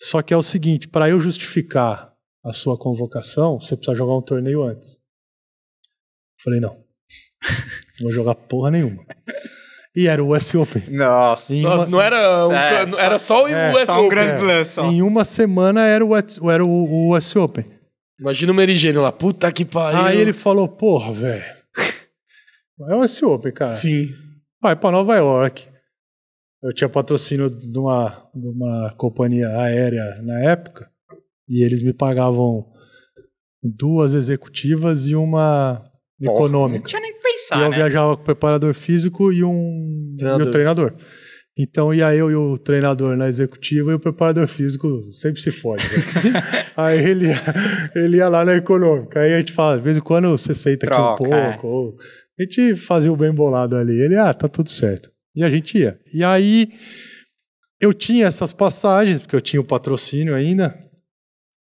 só que é o seguinte, para eu justificar a sua convocação, você precisa jogar um torneio antes. Eu falei, não. não vou jogar porra nenhuma. E era o US Open. Nossa. Uma... Não era um... é, era só, o US é, Open. um grande é. Em uma semana era o era o US Open. Imagina o Merigênio lá, puta que pariu. Aí ele falou, porra, velho. É o SOP, cara. Sim. Vai pra Nova York. Eu tinha patrocínio de uma, de uma companhia aérea na época. E eles me pagavam duas executivas e uma porra, econômica. Não tinha nem pensado. E eu né? viajava com o preparador físico e um treinador. E treinador. Então ia eu e o treinador na né, executiva e o preparador físico sempre se fode. Né? *laughs* aí ele, ele ia lá na econômica. Aí a gente fala, de vez em quando você senta Troca, aqui um é. pouco. É. Ou... A gente fazia o bem bolado ali. Ele, ah, tá tudo certo. E a gente ia. E aí eu tinha essas passagens, porque eu tinha o patrocínio ainda.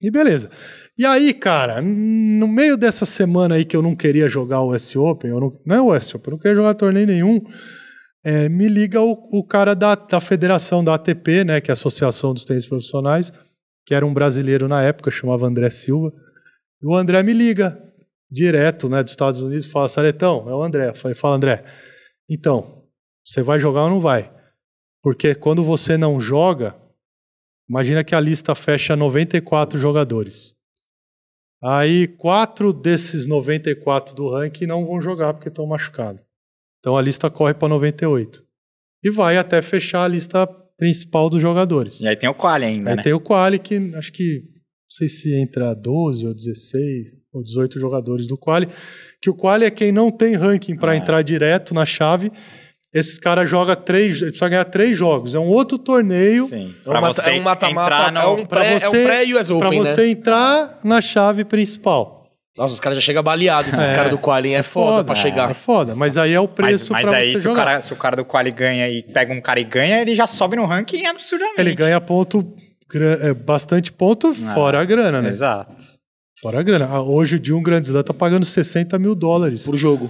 E beleza. E aí, cara, no meio dessa semana aí que eu não queria jogar o S Open, eu não, não é o S Open, eu não queria jogar torneio nenhum é, me liga o, o cara da, da federação da ATP, né, que é a Associação dos Tênis Profissionais, que era um brasileiro na época, chamava André Silva. O André me liga direto, né, dos Estados Unidos, fala: Saretão, é o André. Eu falei: Fala, André. Então, você vai jogar ou não vai? Porque quando você não joga, imagina que a lista fecha 94 jogadores. Aí, quatro desses 94 do ranking não vão jogar porque estão machucados. Então a lista corre para 98. E vai até fechar a lista principal dos jogadores. E aí tem o quali ainda, aí né? Tem o quali que acho que não sei se entra 12 ou 16 ou 18 jogadores do quali, que o quali é quem não tem ranking para ah, é. entrar é. direto na chave. Esses caras jogam três, ele precisa ganhar três jogos. É um outro torneio. Sim. é um é mata-mata. É um pré-US é um pré é Open. Para você né? entrar na chave principal. Nossa, os caras já chegam baleados, esses é. caras do Qualin é, é foda, foda pra chegar. É foda, mas aí é o preço Mas, mas pra aí, você se, O cara, se o cara do Quali ganha e pega um cara e ganha, ele já sobe no ranking absurdamente. Ele ganha ponto, é, bastante ponto, ah, fora a grana, né? Exato. Fora a grana. Ah, hoje o um grande slam tá pagando 60 mil dólares. Por jogo.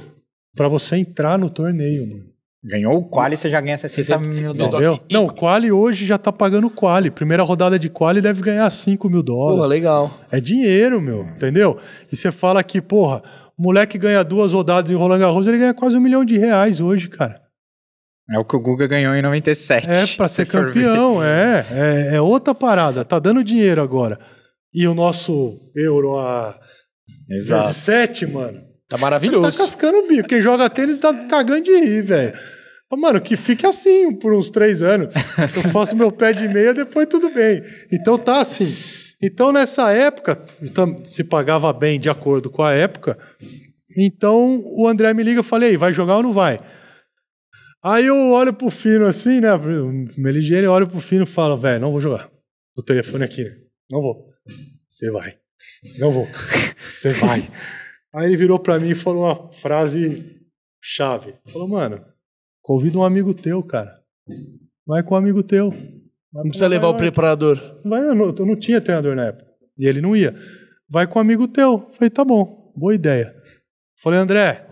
Pra você entrar no torneio, mano. Ganhou o quali, você já ganha 60 mil dólares. Não, o quali hoje já tá pagando quali. Primeira rodada de quali deve ganhar 5 mil dólares. Pô, legal. É dinheiro, meu, entendeu? E você fala que, porra, o moleque ganha duas rodadas em Roland Garros, ele ganha quase um milhão de reais hoje, cara. É o que o Guga ganhou em 97. É, pra ser campeão, é, é, é. outra parada. Tá dando dinheiro agora. E o nosso euro a 17, mano Tá maravilhoso. tá cascando o bico. Quem joga tênis tá cagando de rir, velho. Mano, que fique assim por uns três anos. Eu *laughs* faço meu pé de meia, depois tudo bem. Então tá assim. Então nessa época, então, se pagava bem de acordo com a época. Então o André me liga e falei, vai jogar ou não vai? Aí eu olho pro Fino assim, né? Meligênio, olho pro Fino e falo, velho, não vou jogar. O telefone aqui, né? Não vou. Você vai. Não vou. Você vai. Aí ele virou para mim e falou uma frase chave. Falou, mano, convida um amigo teu, cara. Vai com um amigo teu. não precisa levar o preparador. Vai, eu não, eu não tinha treinador na época. E ele não ia. Vai com um amigo teu. Falei, tá bom, boa ideia. Falei, André,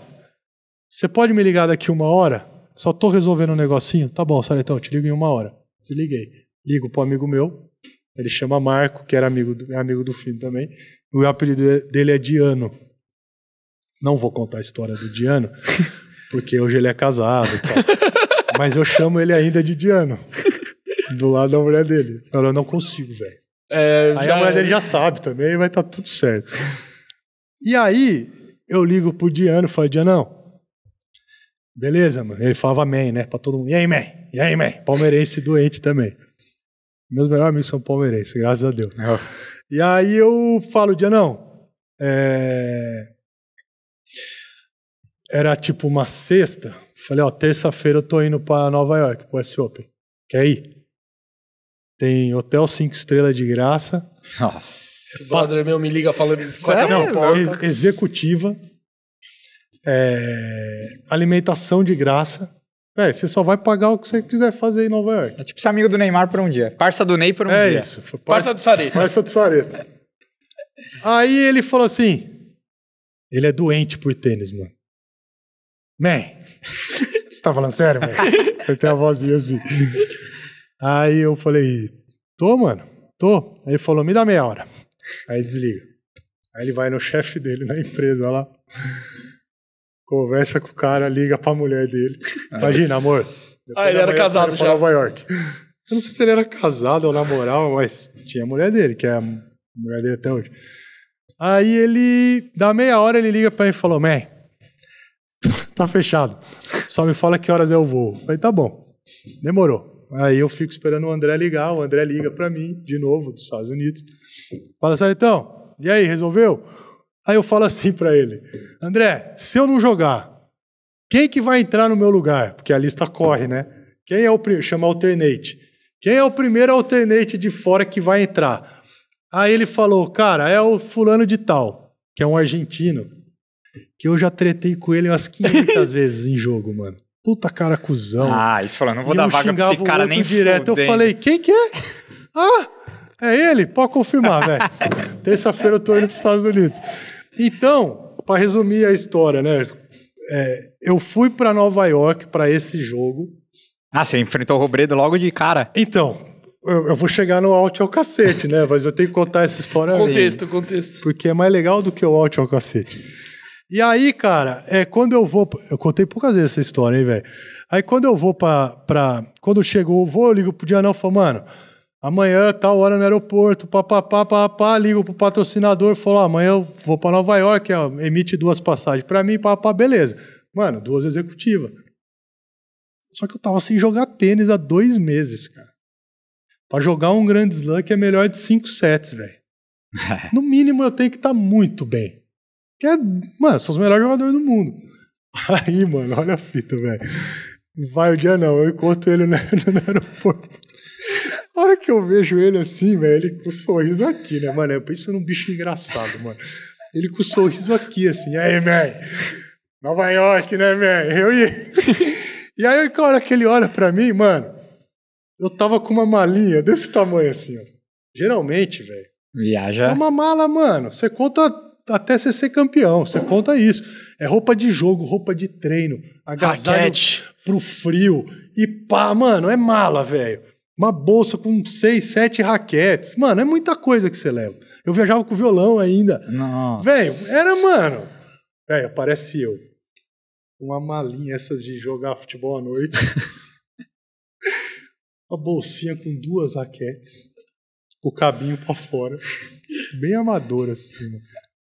você pode me ligar daqui uma hora? Só tô resolvendo um negocinho. Tá bom, Saletão, te ligo em uma hora. liguei. Ligo pro amigo meu. Ele chama Marco, que era amigo do, é amigo do filho também. O apelido dele é Diano. Não vou contar a história do Diano, porque hoje ele é casado e tal. *laughs* Mas eu chamo ele ainda de Diano. Do lado da mulher dele. Eu não consigo, velho. É, aí já... a mulher é. dele já sabe também, vai estar tá tudo certo. E aí, eu ligo pro Diano e falo, Dianão, beleza, mano. Ele falava amém, né, pra todo mundo. E aí, man? E aí, man? Palmeirense doente também. Meus melhores amigos são palmeirenses, graças a Deus. Oh. E aí eu falo, Dianão, é era tipo uma sexta. Falei, ó, terça-feira eu tô indo para Nova York, pro S Open. Quer ir? Tem hotel cinco estrelas de graça. Nossa. O padre meu me liga falando isso. Não, Paulo, executiva. É, alimentação de graça. É, você só vai pagar o que você quiser fazer em Nova York. É tipo ser amigo do Neymar por um dia. Parça do Ney por um é dia. É isso. Parça, parça do Sareta. Parça do Sareta. Aí ele falou assim: ele é doente por tênis, mano. Man, você tá falando sério, man? Ele tem a vozinha assim. Aí eu falei, tô, mano, tô. Aí ele falou, me dá meia hora. Aí desliga. Aí ele vai no chefe dele na empresa, olha lá. Conversa com o cara, liga pra mulher dele. Imagina, amor. Ah, ele era casado já. Nova York. Eu não sei se ele era casado ou namorado, mas tinha a mulher dele, que é a mulher dele até hoje. Aí ele, da meia hora, ele liga pra ele e falou, man, tá fechado. Só me fala que horas é o voo Falei, tá bom. Demorou. Aí eu fico esperando o André ligar, o André liga para mim, de novo, dos Estados Unidos. Fala, Saritão, e aí, resolveu? Aí eu falo assim para ele, André, se eu não jogar, quem que vai entrar no meu lugar? Porque a lista corre, né? Quem é o primeiro? Chama alternate. Quem é o primeiro alternate de fora que vai entrar? Aí ele falou, cara, é o fulano de tal, que é um argentino que eu já tretei com ele umas 500 *laughs* vezes em jogo, mano. Puta cara, cuzão. Ah, isso falando, não vou e dar vaga pra esse cara nem direto. Fudendo. Eu falei, quem que é? *laughs* Ah, é ele? Pode confirmar, velho. *laughs* Terça-feira eu tô indo pros Estados Unidos. Então, para resumir a história, né? É, eu fui para Nova York para esse jogo. Ah, você enfrentou o Robredo logo de cara. Então, eu, eu, vou chegar no Alt ao cacete, né? Mas eu tenho que contar essa história. contexto, contexto. Porque é mais legal do que o Alt ao cacete. E aí, cara, é quando eu vou. Eu contei poucas vezes essa história, hein, velho? Aí quando eu vou pra. pra quando chegou o voo, eu ligo pro Dianão e falo, mano, amanhã, tal hora no aeroporto, papapá, papapá, ligo pro patrocinador, falo, ah, amanhã eu vou pra Nova York, ó, emite duas passagens pra mim, papapá, beleza. Mano, duas executivas. Só que eu tava sem jogar tênis há dois meses, cara. Pra jogar um grande slam que é melhor de cinco sets, velho. *laughs* No mínimo eu tenho que estar tá muito bem. Que é, mano, são os melhores jogadores do mundo. *laughs* Aí, mano, olha a fita, velho. Vai o dia não, eu encontro ele no, *laughs* no aeroporto. A hora que eu vejo ele assim, velho, ele com o sorriso aqui, né, mano? Eu penso num bicho engraçado, mano. Ele com o sorriso aqui, assim, aí, man, Nova York, né, man? Eu ia. *laughs* E aí, a hora que ele olha pra mim, mano, eu tava com uma malinha desse tamanho, assim, ó. Geralmente, velho. Viaja. É uma mala, mano. Você conta até você ser campeão. Você conta isso. É roupa de jogo, roupa de treino, agasalho pro frio. E pá, mano, é mala, velho. Uma bolsa com seis, sete raquetes. Mano, é muita coisa que você leva. Eu viajava com violão ainda. Velho, era, mano. Velho, parece eu. Uma malinha essas de jogar futebol à noite. *laughs* uma bolsinha com duas raquetes. O cabinho para fora. Bem amador, assim, né?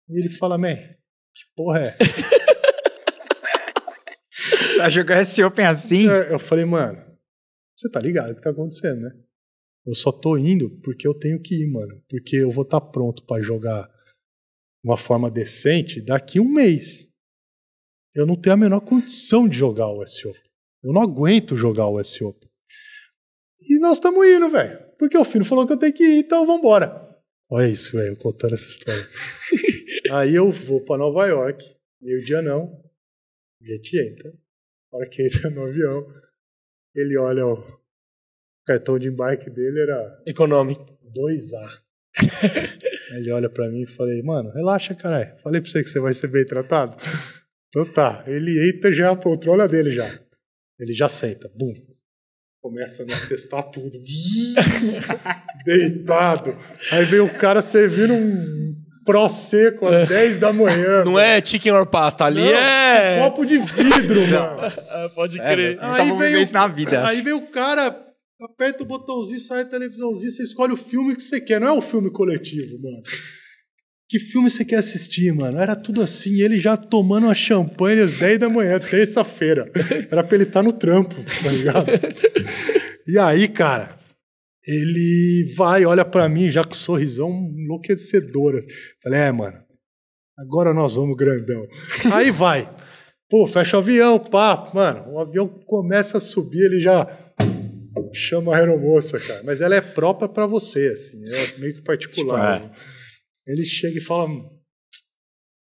E ele fala, man, que porra é essa? Vai jogar esse Open assim? Eu falei, mano, você tá ligado o que tá acontecendo, né? Eu só tô indo porque eu tenho que ir, mano. Porque eu vou estar tá pronto para jogar uma forma decente daqui um mês. Eu não tenho a menor condição de jogar o S Open. Eu não aguento jogar o S Open. E nós estamos indo, velho. Porque o filho falou que eu tenho que ir, então vambora. Olha isso, velho, contando essa história. *laughs* Aí eu vou para Nova York, e o dia não, o bilhete entra. A hora que entra no avião, ele olha o cartão de embarque dele, era. Econômico. 2A. *laughs* ele olha para mim e falei, mano, relaxa, caralho. Falei pra você que você vai ser bem tratado. *laughs* Então tá, ele entra já é a poltrona dele já. Ele já senta, bum. Começa a testar tudo. *laughs* Deitado. Aí vem o cara servindo um pró seco às 10 é. da manhã. *laughs* Não é chicken or pasta, ali não, é. é um copo de vidro, mano. *laughs* É, pode crer. Tá aí veio, isso na vida. Aí veio o cara, aperta o botãozinho, sai a televisãozinha, você escolhe o filme que você quer. Não é o um filme coletivo, mano. *laughs* Que filme você quer assistir, mano? Era tudo assim, ele já tomando uma champanhe às 10 da manhã, terça-feira. Era pra ele estar tá no trampo, tá ligado? E aí, cara, ele vai, olha para mim já com um sorrisão enlouquecedor. Assim. Falei, é, mano, agora nós vamos grandão. *laughs* Aí vai. Pô, fecha o avião, pá, mano, o avião começa a subir, ele já chama a aeromoça, cara. Mas ela é própria para você, assim, é meio que particular. Tipo, é. Né? Ele chega e fala,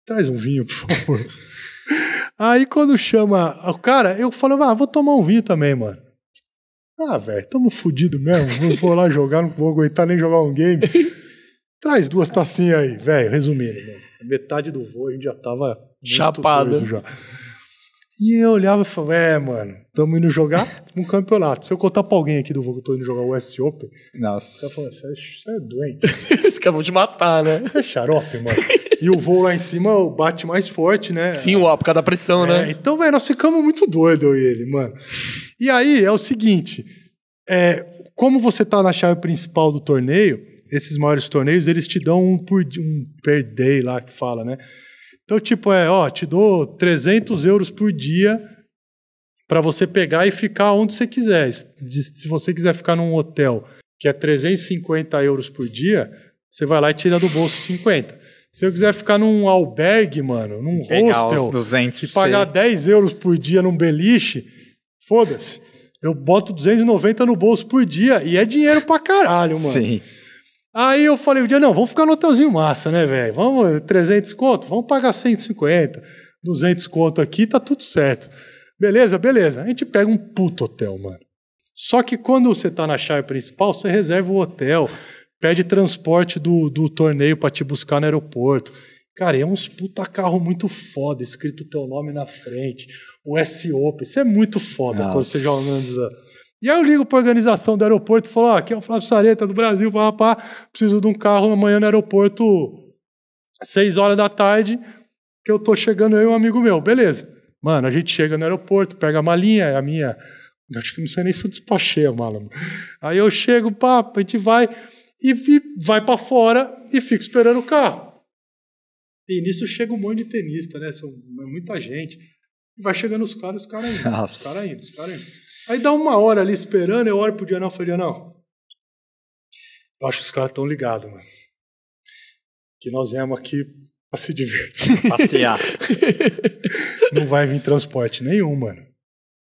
traz um vinho, por favor. *laughs* Aí quando chama o cara, eu falo, ah, vou tomar um vinho também, mano. Ah, velho, tamo fodido mesmo. Não vou lá jogar, não vou aguentar nem jogar um game. Traz duas tacinhas aí, velho. Resumindo, mano, metade do voo a gente já tava chapado. Já. E eu olhava e falava, é, mano, tamo indo jogar um campeonato. Se eu contar pra alguém aqui do voo que eu tô indo jogar o S Open, Nossa. o cara é você é, doente. *laughs* Eles acabam de matar, né? É xarope, mano. e o voo lá em cima bate mais forte, né? Sim, o por causa da pressão, é, né? Então, velho, nós ficamos muito doidos, eu e ele, mano. E aí é o seguinte: é, como você está na chave principal do torneio, esses maiores torneios eles te dão um por um per day lá que fala, né? Então, tipo, é, ó, te dou 300 euros por dia para você pegar e ficar onde você quiser. Se você quiser ficar num hotel que é 350 euros por dia, você vai lá e tira do bolso 50. Se eu quiser ficar num albergue, mano, num Pegar hostel, e pagar 10 euros por dia num beliche, Foda-se. Eu boto 290 no bolso por dia e é dinheiro pra caralho, mano. Sim. Aí eu falei, dia não, vamos ficar no hotelzinho massa, né, velho? Vamos, 300 conto? Vamos pagar 150, 200 conto aqui, tá tudo certo. Beleza, beleza. A gente pega um puto hotel, mano. Só que quando você tá na chave principal, você reserva o hotel, pede transporte do, do torneio para te buscar no aeroporto. Cara, é uns puta carro muito foda, escrito teu nome na frente, o S-Open, isso é muito foda Nossa. quando você joga no e aí eu ligo para organização do aeroporto e falo, ó, ah, aqui é o Flávio Sareta do Brasil, papá, preciso de um carro amanhã no aeroporto, 6 horas da tarde, que eu tô chegando eu e um amigo meu. Beleza. Mano, a gente chega no aeroporto, pega a malinha, a minha... Acho que não sei nem se eu despachei a mala. Mano. Aí eu chego, papo, a gente vai e vai para fora e fico esperando o carro. E nisso chega um monte de tenista, né? São, é muita gente. E vai chegando os caras, os caras indo. Nossa. Os caras indo, os caras indo. Aí dá uma hora ali esperando, eu olho pro Dianão e falo, Dianão, eu acho que os caras estão ligados, mano. Que nós viemos aqui pra se divertir. *laughs* Passear. *laughs* Não vai vir transporte nenhum, mano.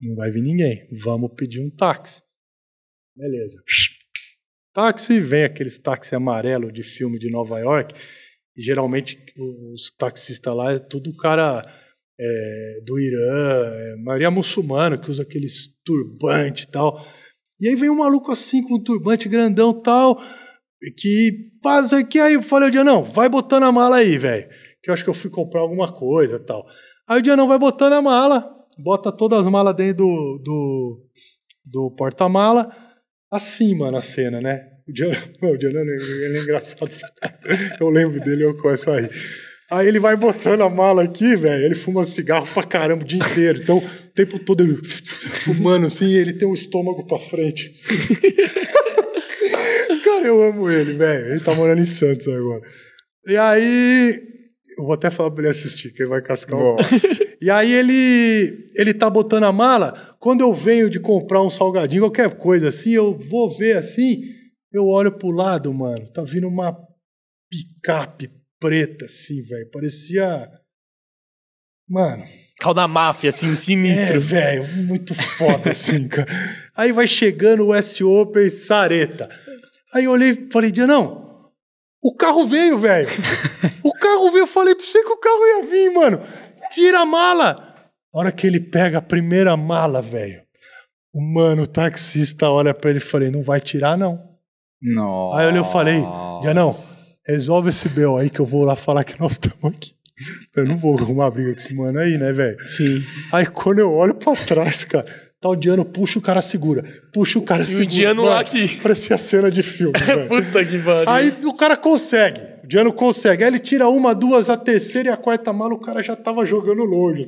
Não vai vir ninguém. Vamos pedir um táxi. Beleza. Táxi, vem aqueles táxi amarelo de filme de Nova York geralmente os taxistas lá é tudo cara é, do Irã, é, maioria é muçulmana, que usa aqueles turbante e tal. E aí vem um maluco assim com um turbante grandão tal, que passa aqui, aí eu falei, dia não, vai botando a mala aí, velho. Que eu acho que eu fui comprar alguma coisa tal. Aí o dia não vai botando a mala, bota todas as malas dentro do, do, do porta-mala. Assim, mano, a cena, né? O Diana, *laughs* o ele é engraçado. Eu lembro dele, eu começo a rir. Aí ele vai botando a mala aqui, velho. Ele fuma cigarro pra caramba o dia inteiro. Então, o tempo todo ele *laughs* fumando assim, ele tem o estômago pra frente. Assim. *laughs* Cara, eu amo ele, velho. Ele tá morando em Santos agora. E aí. Eu vou até falar pra ele assistir, que ele vai cascar o. E aí ele, ele tá botando a mala. Quando eu venho de comprar um salgadinho, qualquer coisa assim, eu vou ver assim. Eu olho pro lado, mano, tá vindo uma picape preta, assim, velho. Parecia. Mano. Cal da máfia, assim, sinistro. É, velho, muito foda, *laughs* assim, cara. Aí vai chegando o S-Open Sareta. Aí eu olhei e falei, não, o carro veio, velho. *laughs* O carro veio, eu falei pra você que o carro ia vir, mano. Tira a mala. A hora que ele pega a primeira mala, velho. O mano, o taxista olha para ele e falei, não vai tirar, não. Nossa. Aí eu falei, já falei, resolve esse BO aí que eu vou lá falar que nós estamos aqui. Eu não vou arrumar briga com esse mano aí, né, velho? Sim. Aí quando eu olho pra trás, cara, tá o Diano, puxa o cara segura. Puxa o cara segura. E o Diano mano, lá aqui. Parecia cena de filme, *laughs* é velho. Puta que pariu. Aí o cara consegue. O Diano consegue. Aí ele tira uma, duas, a terceira e a quarta mala, o cara já tava jogando longe.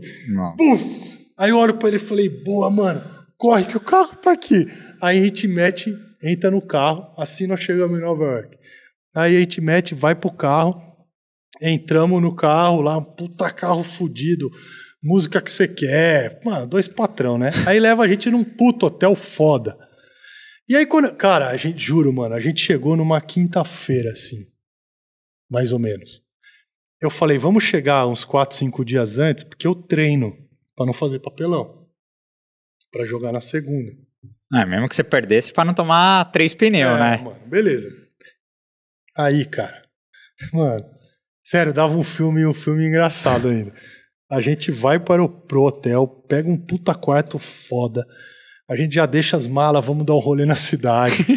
Puf! Aí eu olho pra ele e falei, boa, mano, corre que o carro tá aqui. Aí a gente mete entra no carro, assim nós chegamos em Nova York. Aí a gente mete, vai pro carro, entramos no carro lá, um puta carro fudido, música que você quer, mano, dois patrão, né? Aí leva a gente num puto hotel foda. E aí quando, cara, a gente juro, mano, a gente chegou numa quinta-feira assim, mais ou menos. Eu falei, vamos chegar uns 4, 5 dias antes, porque eu treino para não fazer papelão, para jogar na segunda. É, mesmo que você perdesse para não tomar três pneus, é, né? Mano, beleza. Aí, cara. Mano, sério, dava um filme, um filme engraçado ainda. A gente vai para o pro hotel, pega um puta quarto foda. A gente já deixa as malas, vamos dar um rolê na cidade. *laughs*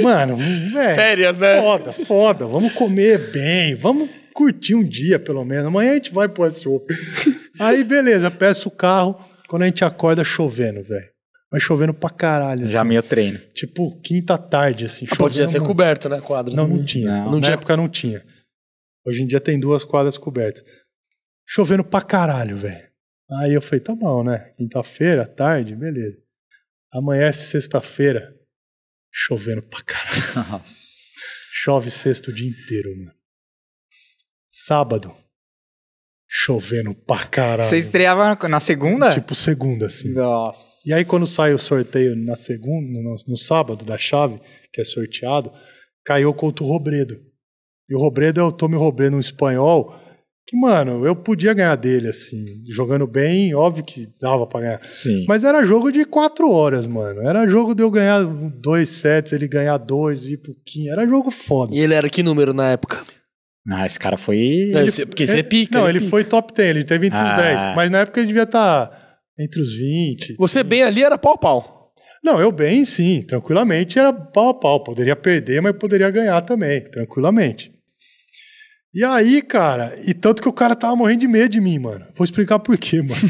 Mano, é, Férias, né? Foda, foda. Vamos comer bem, vamos curtir um dia pelo menos. Amanhã a gente vai pro SUP. *laughs* Aí, beleza, peço o carro. Quando a gente acorda chovendo, velho mas chovendo pra caralho. Já assim. meio treino. Tipo, quinta tarde, assim. Ah, podia ser coberto, né? Quadro. Não, não tinha. Não. Na não época tinha... não tinha. Hoje em dia tem duas quadras cobertas. Chovendo pra caralho, velho. Aí eu falei, tá bom, né? Quinta-feira, tarde, beleza. Amanhece sexta-feira, chovendo pra caralho. *laughs* Nossa. Chove sexto o dia inteiro, mano. Sábado, chovendo pra caralho. Você estreava na segunda? Tipo segunda, assim. Nossa. E aí quando sai o sorteio na segunda, no, no sábado da chave, que é sorteado, caiu o Couto Robredo. E o Robredo é o Tommy Robredo, um espanhol, que, mano, eu podia ganhar dele, assim, jogando bem, óbvio que dava pra ganhar. Sim. Mas era jogo de quatro horas, mano. Era jogo de eu ganhar dois sets, ele ganhar dois, ir pro Era jogo foda. E ele era que número na época? Ah, esse cara foi. Ele, porque você é pica. Não, ele, é pica. foi top 10, ele teve entre ah. os 10. Mas na época ele devia estar tá entre os 20. Você bem ali era pau pau. Não, eu bem sim, tranquilamente era pau a pau. Poderia perder, mas poderia ganhar também, tranquilamente. E aí, cara, e tanto que o cara tava morrendo de medo de mim, mano. Vou explicar por quê, mano.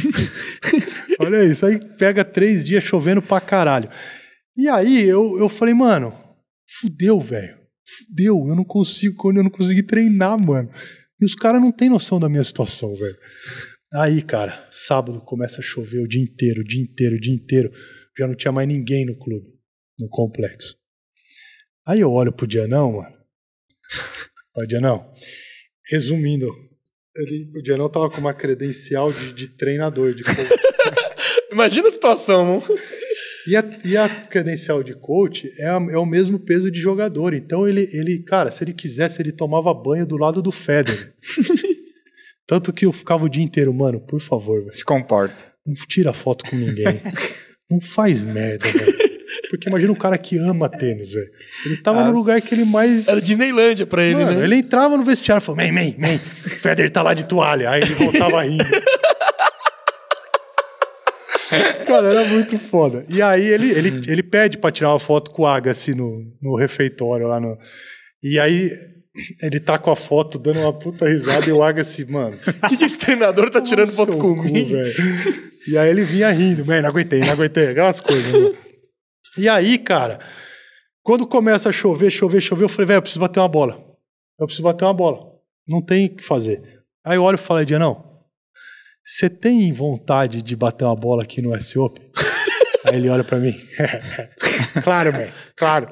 *laughs* Olha isso, aí pega três dias chovendo pra caralho. E aí eu, eu falei, mano, fudeu, velho. Deu, eu não consigo, eu não consegui treinar, mano. E os caras não têm noção da minha situação, velho. Aí, cara, sábado começa a chover o dia inteiro, o dia inteiro, o dia inteiro. Já não tinha mais ninguém no clube, no complexo. Aí eu olho pro Dianão, mano. Olha, Dianão. Resumindo, ele, o Dianão tava com uma credencial de, de treinador, de coach. *laughs* Imagina a situação, mano. E a, e a credencial de coach é, a, é o mesmo peso de jogador. Então ele, ele, cara, se ele quisesse, ele tomava banho do lado do Federer. *laughs* Tanto que eu ficava o dia inteiro, mano, por favor, velho. Se comporta. Não tira foto com ninguém. não faz merda, velho. Porque imagina um cara que ama tênis, velho. Ele tava As... no lugar que ele mais. Era Disneylandia pra ele, mano, né? Ele entrava no vestiário e falou: Man, man, man, Federer tá lá de toalha. Aí ele voltava rindo. Cara, era muito foda. E aí ele, ele, ele pede pra tirar uma foto com o Agassi no, no refeitório lá no. E aí ele tá com a foto dando uma puta risada e o Agassi, mano. *laughs* O que, que esse treinador tá tirando foto comigo? Cu, e aí ele vinha rindo, mano não aguentei, não aguentei, aquelas coisas. Né? E aí, cara, quando começa a chover, chover, chover, eu falei, velho, eu preciso bater uma bola. Eu preciso bater uma bola. Não tem o que fazer. Aí eu olho e falo, Dia, não, você tem vontade de bater uma bola aqui no SOP? *laughs* Aí ele olha para mim. *laughs* claro, man, claro.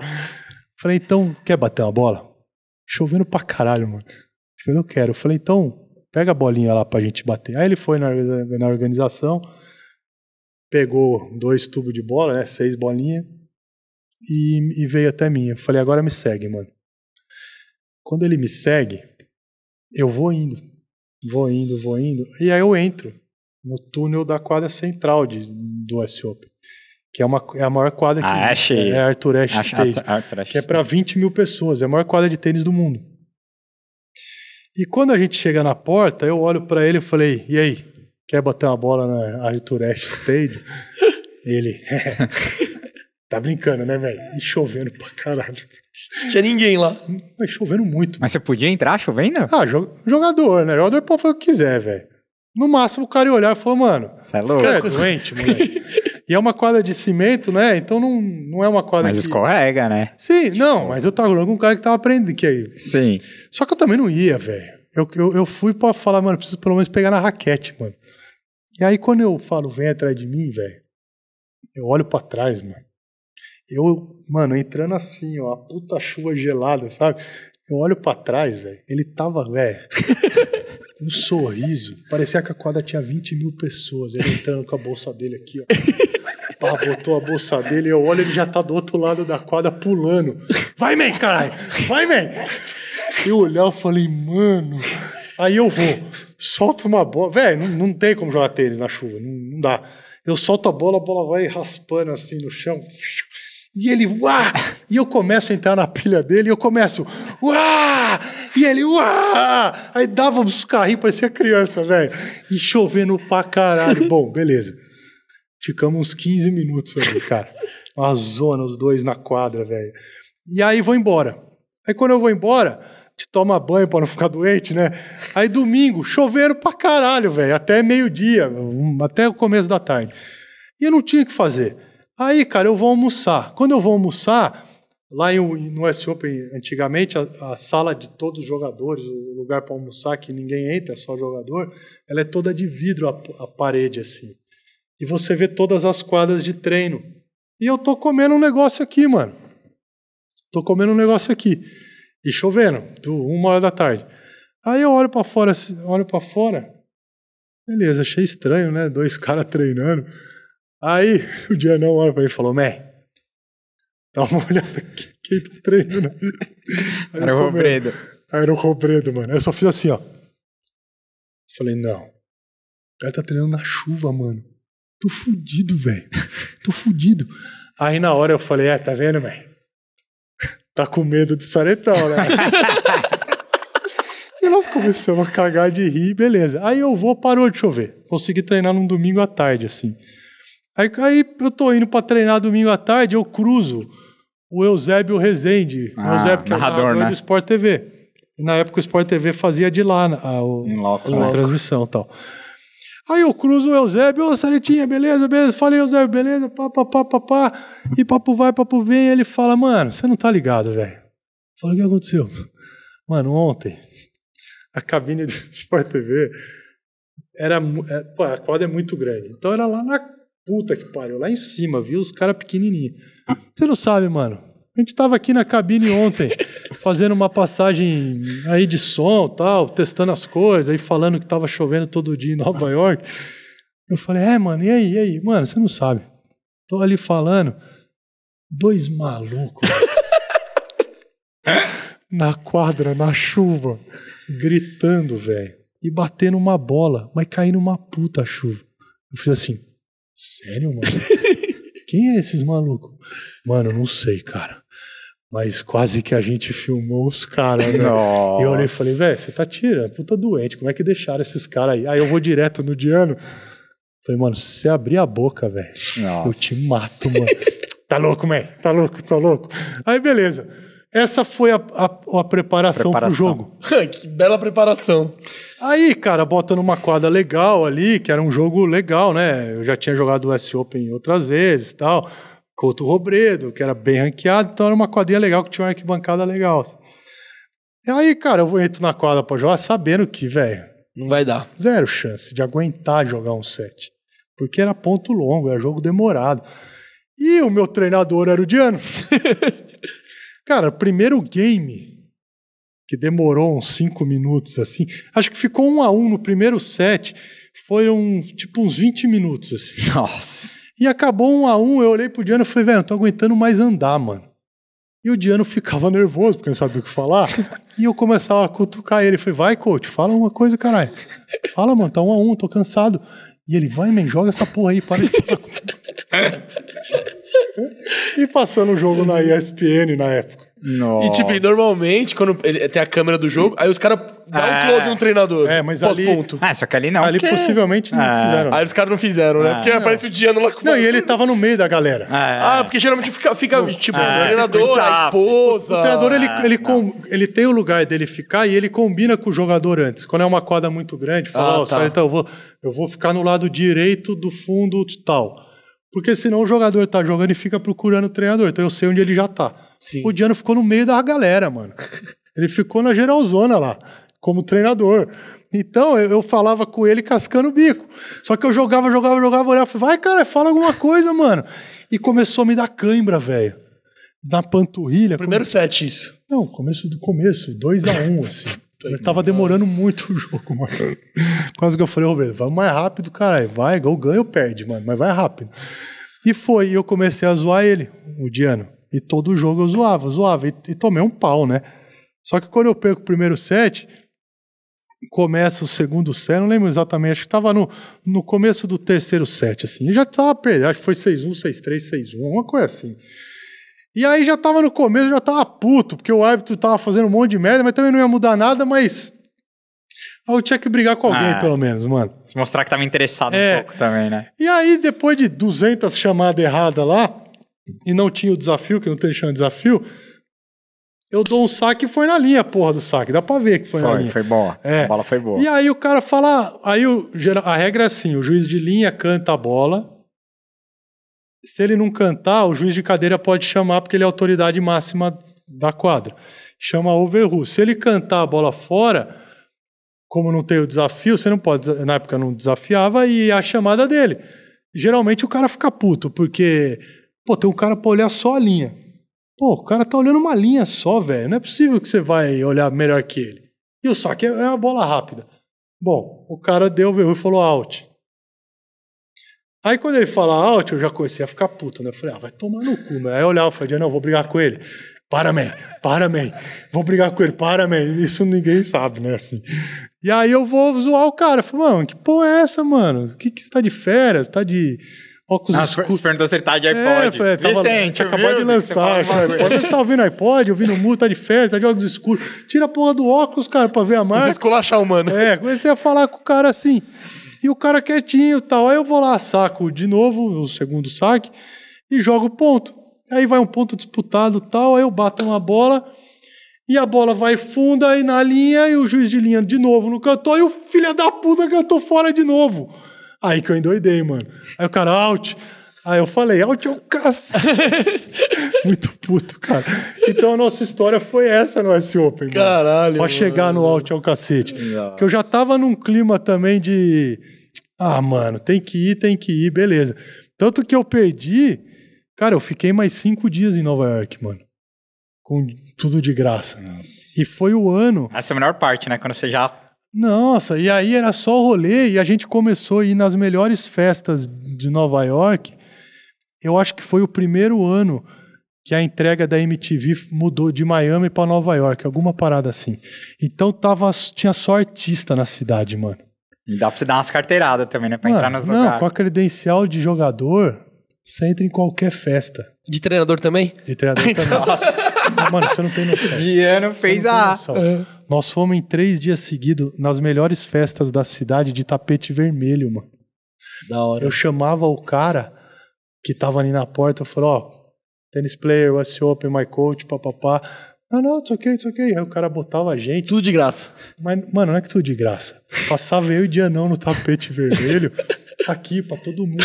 Falei, então, quer bater uma bola? Chovendo pra caralho, mano. Eu não quero. Falei, então, pega a bolinha lá pra gente bater. Aí ele foi na, na organização, pegou dois tubos de bola, né, seis bolinhas, e, e veio até mim. Eu falei, agora me segue, mano. Quando ele me segue, eu vou indo vou indo, vou indo. E aí eu entro no túnel da quadra central de, do S.O.P., que é, uma, é a maior quadra que ah, Achei. É, é Arthur Ashe State, Arthur que é para 20 mil pessoas. É a maior quadra de tênis do mundo. E quando a gente chega na porta, eu olho para ele e falei, e aí, quer bater uma bola na Arthur Ashe Stadium? *laughs* ele, é. *laughs* tá brincando, né, velho? E chovendo pra caralho. Tinha ninguém lá. Mas chovendo muito. Mas você podia entrar chovendo? Ah, jogador, né? Jogador pode fazer o que quiser, velho. No máximo o cara ia olhar e falou, mano, é você é louco. Você é doente, *laughs* moleque. e é uma quadra de cimento, né? Então não, não é uma quadra Mas que... escorrega, né? Sim, tipo... não, mas eu tava jogando com um cara que tava aprendendo. Que aí... Sim. Só que eu também não ia, velho. Eu, eu, eu fui pra falar, mano, preciso pelo menos pegar na raquete, mano. E aí quando eu falo, vem atrás de mim, velho, eu olho para trás, mano. Eu, mano, entrando assim, ó, a puta chuva gelada, sabe? Eu olho para trás, velho. Ele tava, velho. *laughs* um sorriso. Parecia que a quadra tinha 20 mil pessoas. Ele entrando com a bolsa dele aqui, ó. Pá, botou a bolsa dele, eu olho, ele já tá do outro lado da quadra pulando. Vai, man, caralho! Vai, man! Eu olhar, eu falei, mano. Aí eu vou, solto uma bola. Velho, não, não, tem como jogar tênis na chuva, não, não dá. Eu solto a bola, a bola vai raspando assim no chão. E ele, uá! E eu começo a entrar na pilha dele, e eu começo, uá! E ele, uá! Aí dava uns carrinhos, parecia criança, velho. E chovendo pra caralho. Bom, beleza. Ficamos uns 15 minutos ali, cara. Uma zona, os dois na quadra, velho. E aí vou embora. Aí quando eu vou embora, te toma banho pra não ficar doente, né? Aí domingo, chovendo pra caralho, velho. Até meio-dia, até o começo da tarde. E eu não tinha o que fazer. Aí, cara, eu vou almoçar. Quando eu vou almoçar, lá em, no S Open, antigamente, a, a, sala de todos os jogadores, o lugar para almoçar que ninguém entra, é só jogador, ela é toda de vidro a, a parede assim. E você vê todas as quadras de treino. E eu tô comendo um negócio aqui, mano. Tô comendo um negócio aqui. E chovendo, uma hora da tarde. Aí eu olho para fora, assim, olho para fora. Beleza, achei estranho, né? Dois *laughs* caras treinando. Aí *laughs* o Dianão olha pra mim e falou: Mé, dá uma olhada aqui, quem tá treinando. Aí Era o Robredo. Aí era o Robredo, mano. eu só fiz assim, ó. Falei, não. O cara tá treinando na chuva, mano. Tô fudido, velho. Tô fudido. Aí na hora eu falei, é, tá vendo, Mé? Tá com medo do saretão, né? *laughs* e nós começamos a cagar de rir, beleza. Aí eu vou, parou de chover. Consegui treinar num domingo à tarde, assim. Aí, aí eu tô indo para treinar domingo à tarde, eu cruzo o Eusébio Rezende, ah, o Eusébio que é narrador, é narrador né? do Sport TV. Na época o Sport TV fazia de lá né, a, loco, a, a né? transmissão e tal. Aí eu cruzo o Eusébio, ô oh, Saletinha, beleza, beleza? Falei, Eusébio, beleza? Pá, pá, pá, pá, pá. E papo vai, papo vem. ele fala, mano, você não tá ligado, velho. Falei, o que aconteceu? *laughs* Mano, ontem, a cabine do *laughs* Sport TV era. É, pô, a quadra é muito grande. Então era lá na puta que pariu, lá em cima, viu? Os caras pequenininhos. Você não sabe, mano. A gente tava aqui na cabine ontem, *laughs* fazendo uma passagem aí de som tal, testando as coisas, aí falando que tava chovendo todo dia em Nova York. Eu falei, é, mano, e aí, e aí? Mano, você não sabe. Tô ali falando, dois malucos. *laughs* na quadra, na chuva, gritando, velho. E batendo uma bola, mas caindo uma puta chuva. Eu fiz assim. Sério, mano? *laughs* Quem é esses malucos? Mano, não sei, cara. Mas quase que a gente filmou os caras, né? E eu olhei e falei, velho, você tá tirando, é puta doente, como é que deixaram esses caras aí? Aí eu vou direto no Diano. Falei, mano, se você abrir a boca, velho, eu te mato, mano. *laughs* tá louco, mãe? Tá louco, tá louco. Aí beleza. Essa foi a, a, a preparação para o jogo. *laughs* que bela preparação. Aí, cara, bota numa quadra legal ali, que era um jogo legal, né? Eu já tinha jogado o S Open outras vezes tal. Couto Robredo, que era bem ranqueado, então era uma quadrinha legal que tinha uma arquibancada legal. Assim. E aí, cara, eu entro na quadra pra jogar sabendo que, velho. Não vai dar. Zero chance de aguentar jogar um set. Porque era ponto longo, era jogo demorado. E o meu treinador era o Diano. *laughs* Cara, primeiro game, que demorou uns cinco minutos assim, acho que ficou um a um no primeiro set, foram tipo uns 20 minutos assim. *laughs* Nossa. E acabou um a um, eu olhei pro Diano e falei, velho, não tô aguentando mais andar, mano. E o Diano *laughs* ficava nervoso, porque não sabia o que falar. e eu começava a cutucar ele. Falei, vai, coach, fala uma coisa, caralho. Fala, mano, tá um a um, tô cansado. E ele, vai, man, joga essa porra aí, para de *laughs* falar. e passando o jogo na ESPN na época. Nossa. E, tipo, normalmente, quando ele tem a câmera do jogo, aí os caras dão ah. um é. close no treinador. É, mas ali... Ponto. Ah, só que ali não. Ali porque... possivelmente não ah. fizeram. Aí os caras não fizeram, né? Ah. Porque aparece o Diano lá com... Não, e ele tava no meio da galera. Ah, é. ah porque geralmente fica, fica tipo, ah, o treinador, a esposa... O, o treinador, ele, ele, com... ele tem o lugar dele ficar e ele combina com o jogador antes. Quando é uma quadra muito grande, fala, ó, ah, oh, então eu vou, eu vou ficar no lado direito do fundo tal. Porque senão o jogador tá jogando e fica procurando o treinador. Então eu sei onde ele já tá. Sim. O Diano ficou no meio da galera, mano. *laughs* Ele ficou na geralzona lá, como treinador. Então eu, eu, falava com ele cascando o bico. Só que eu jogava, jogava, jogava, olhava, vai, cara, fala alguma coisa, mano. E começou a me dar cãibra, velho. Na panturrilha. Primeiro come... set, isso. Não, começo do começo, 2 a 1 um, assim. *laughs* Ele tava demorando muito o jogo, mano. *laughs* Quase que eu falei, Roberto, vai mais rápido, caralho. Vai, ganha ou perde, mano, mas vai rápido. E foi, e eu comecei a zoar ele, o Diano. E todo jogo eu zoava, zoava. E, e tomei um pau, né? Só que quando eu perco o primeiro set, começa o segundo set, não lembro exatamente, acho que estava no, no começo do terceiro set, assim. Eu já estava perdendo, acho que foi 6-1, 6-3, 6-1, uma coisa assim. E aí já estava no começo, já estava puto, porque o árbitro estava fazendo um monte de merda, mas também não ia mudar nada, mas. Eu tinha que brigar com alguém, ah, pelo menos, mano. Se mostrar que estava interessado é. um pouco também, né? E aí, depois de 200 chamadas erradas lá, e não tinha o desafio, que não tem chão de desafio, eu dou um saque e foi na linha, porra do saque. Dá pra ver que foi, foi na linha. Foi boa. É. A bola foi boa. E aí o cara fala. Aí o, a regra é assim: o juiz de linha canta a bola. Se ele não cantar, o juiz de cadeira pode chamar, porque ele é a autoridade máxima da quadra. Chama overrule. Se ele cantar a bola fora, como não tem o desafio, você não pode. Na época não desafiava, e a chamada dele. Geralmente o cara fica puto, porque Pô, tem um cara pra olhar só a linha. Pô, o cara tá olhando uma linha só, velho. Não é possível que você vai olhar melhor que ele. E o saque é, é uma bola rápida. Bom, o cara deu o e falou out. Aí quando ele fala out, eu já comecei a ficar puto, né? Eu falei, ah, vai tomar no cu, né? Aí eu olhava e falei, não, vou brigar com ele. Para, man, para, man. Vou brigar com ele, para, man. Isso ninguém sabe, né? Assim. E aí eu vou zoar o cara. falei, mano, que porra é essa, mano? O que, que você tá de férias? Tá de óculos Nossa, escuros. Fernando acertar tá de é, iPod. É, foi, tava, Vicente, acabou de lançar. Você, você tá ouvindo iPod, ouvindo muro, tá de férias, tá de óculos escuros. Tira a porra do óculos, cara, pra ver a é marca. Esculachar o mano. É, comecei a falar com o cara assim. E o cara quietinho tal. Aí eu vou lá, saco de novo, o segundo saque, e jogo ponto. Aí vai um ponto disputado tal, aí eu bato uma bola e a bola vai funda aí na linha, e o juiz de linha de novo no cantor, e o filho da puta cantou fora de novo. Aí que eu endoidei, mano. Aí o cara, out. Aí eu falei, out é o cacete. *laughs* Muito puto, cara. Então a nossa história foi essa no S Open, Caralho. Mano, pra mano. chegar no out é o cacete. Nossa. Que eu já tava num clima também de. Ah, mano, tem que ir, tem que ir, beleza. Tanto que eu perdi. Cara, eu fiquei mais cinco dias em Nova York, mano. Com tudo de graça. Nossa. E foi o ano. Essa é a melhor parte, né? Quando você já nossa, e aí era só o rolê e a gente começou a ir nas melhores festas de Nova York. Eu acho que foi o primeiro ano que a entrega da MTV mudou de Miami para Nova York, alguma parada assim. Então tava, tinha só artista na cidade, mano. E dá pra você dar umas carteiradas também, né? Pra mano, entrar nos lugares. Não, com a credencial de jogador, você entra em qualquer festa. De treinador também? De treinador *laughs* também. Nossa. mano, você não tem noção. Diano fez a. Uhum. Nós fomos em três dias seguidos nas melhores festas da cidade de tapete vermelho, mano. Da hora. Eu chamava o cara que tava ali na porta, eu falei, ó, oh, player, US Open, my coach, papapá. Não, não, it's ok, it's ok. Aí o cara botava a gente. Tudo de graça. Mas, mano, não é que tudo de graça. Passava eu e Dianão no tapete vermelho, aqui, pra todo mundo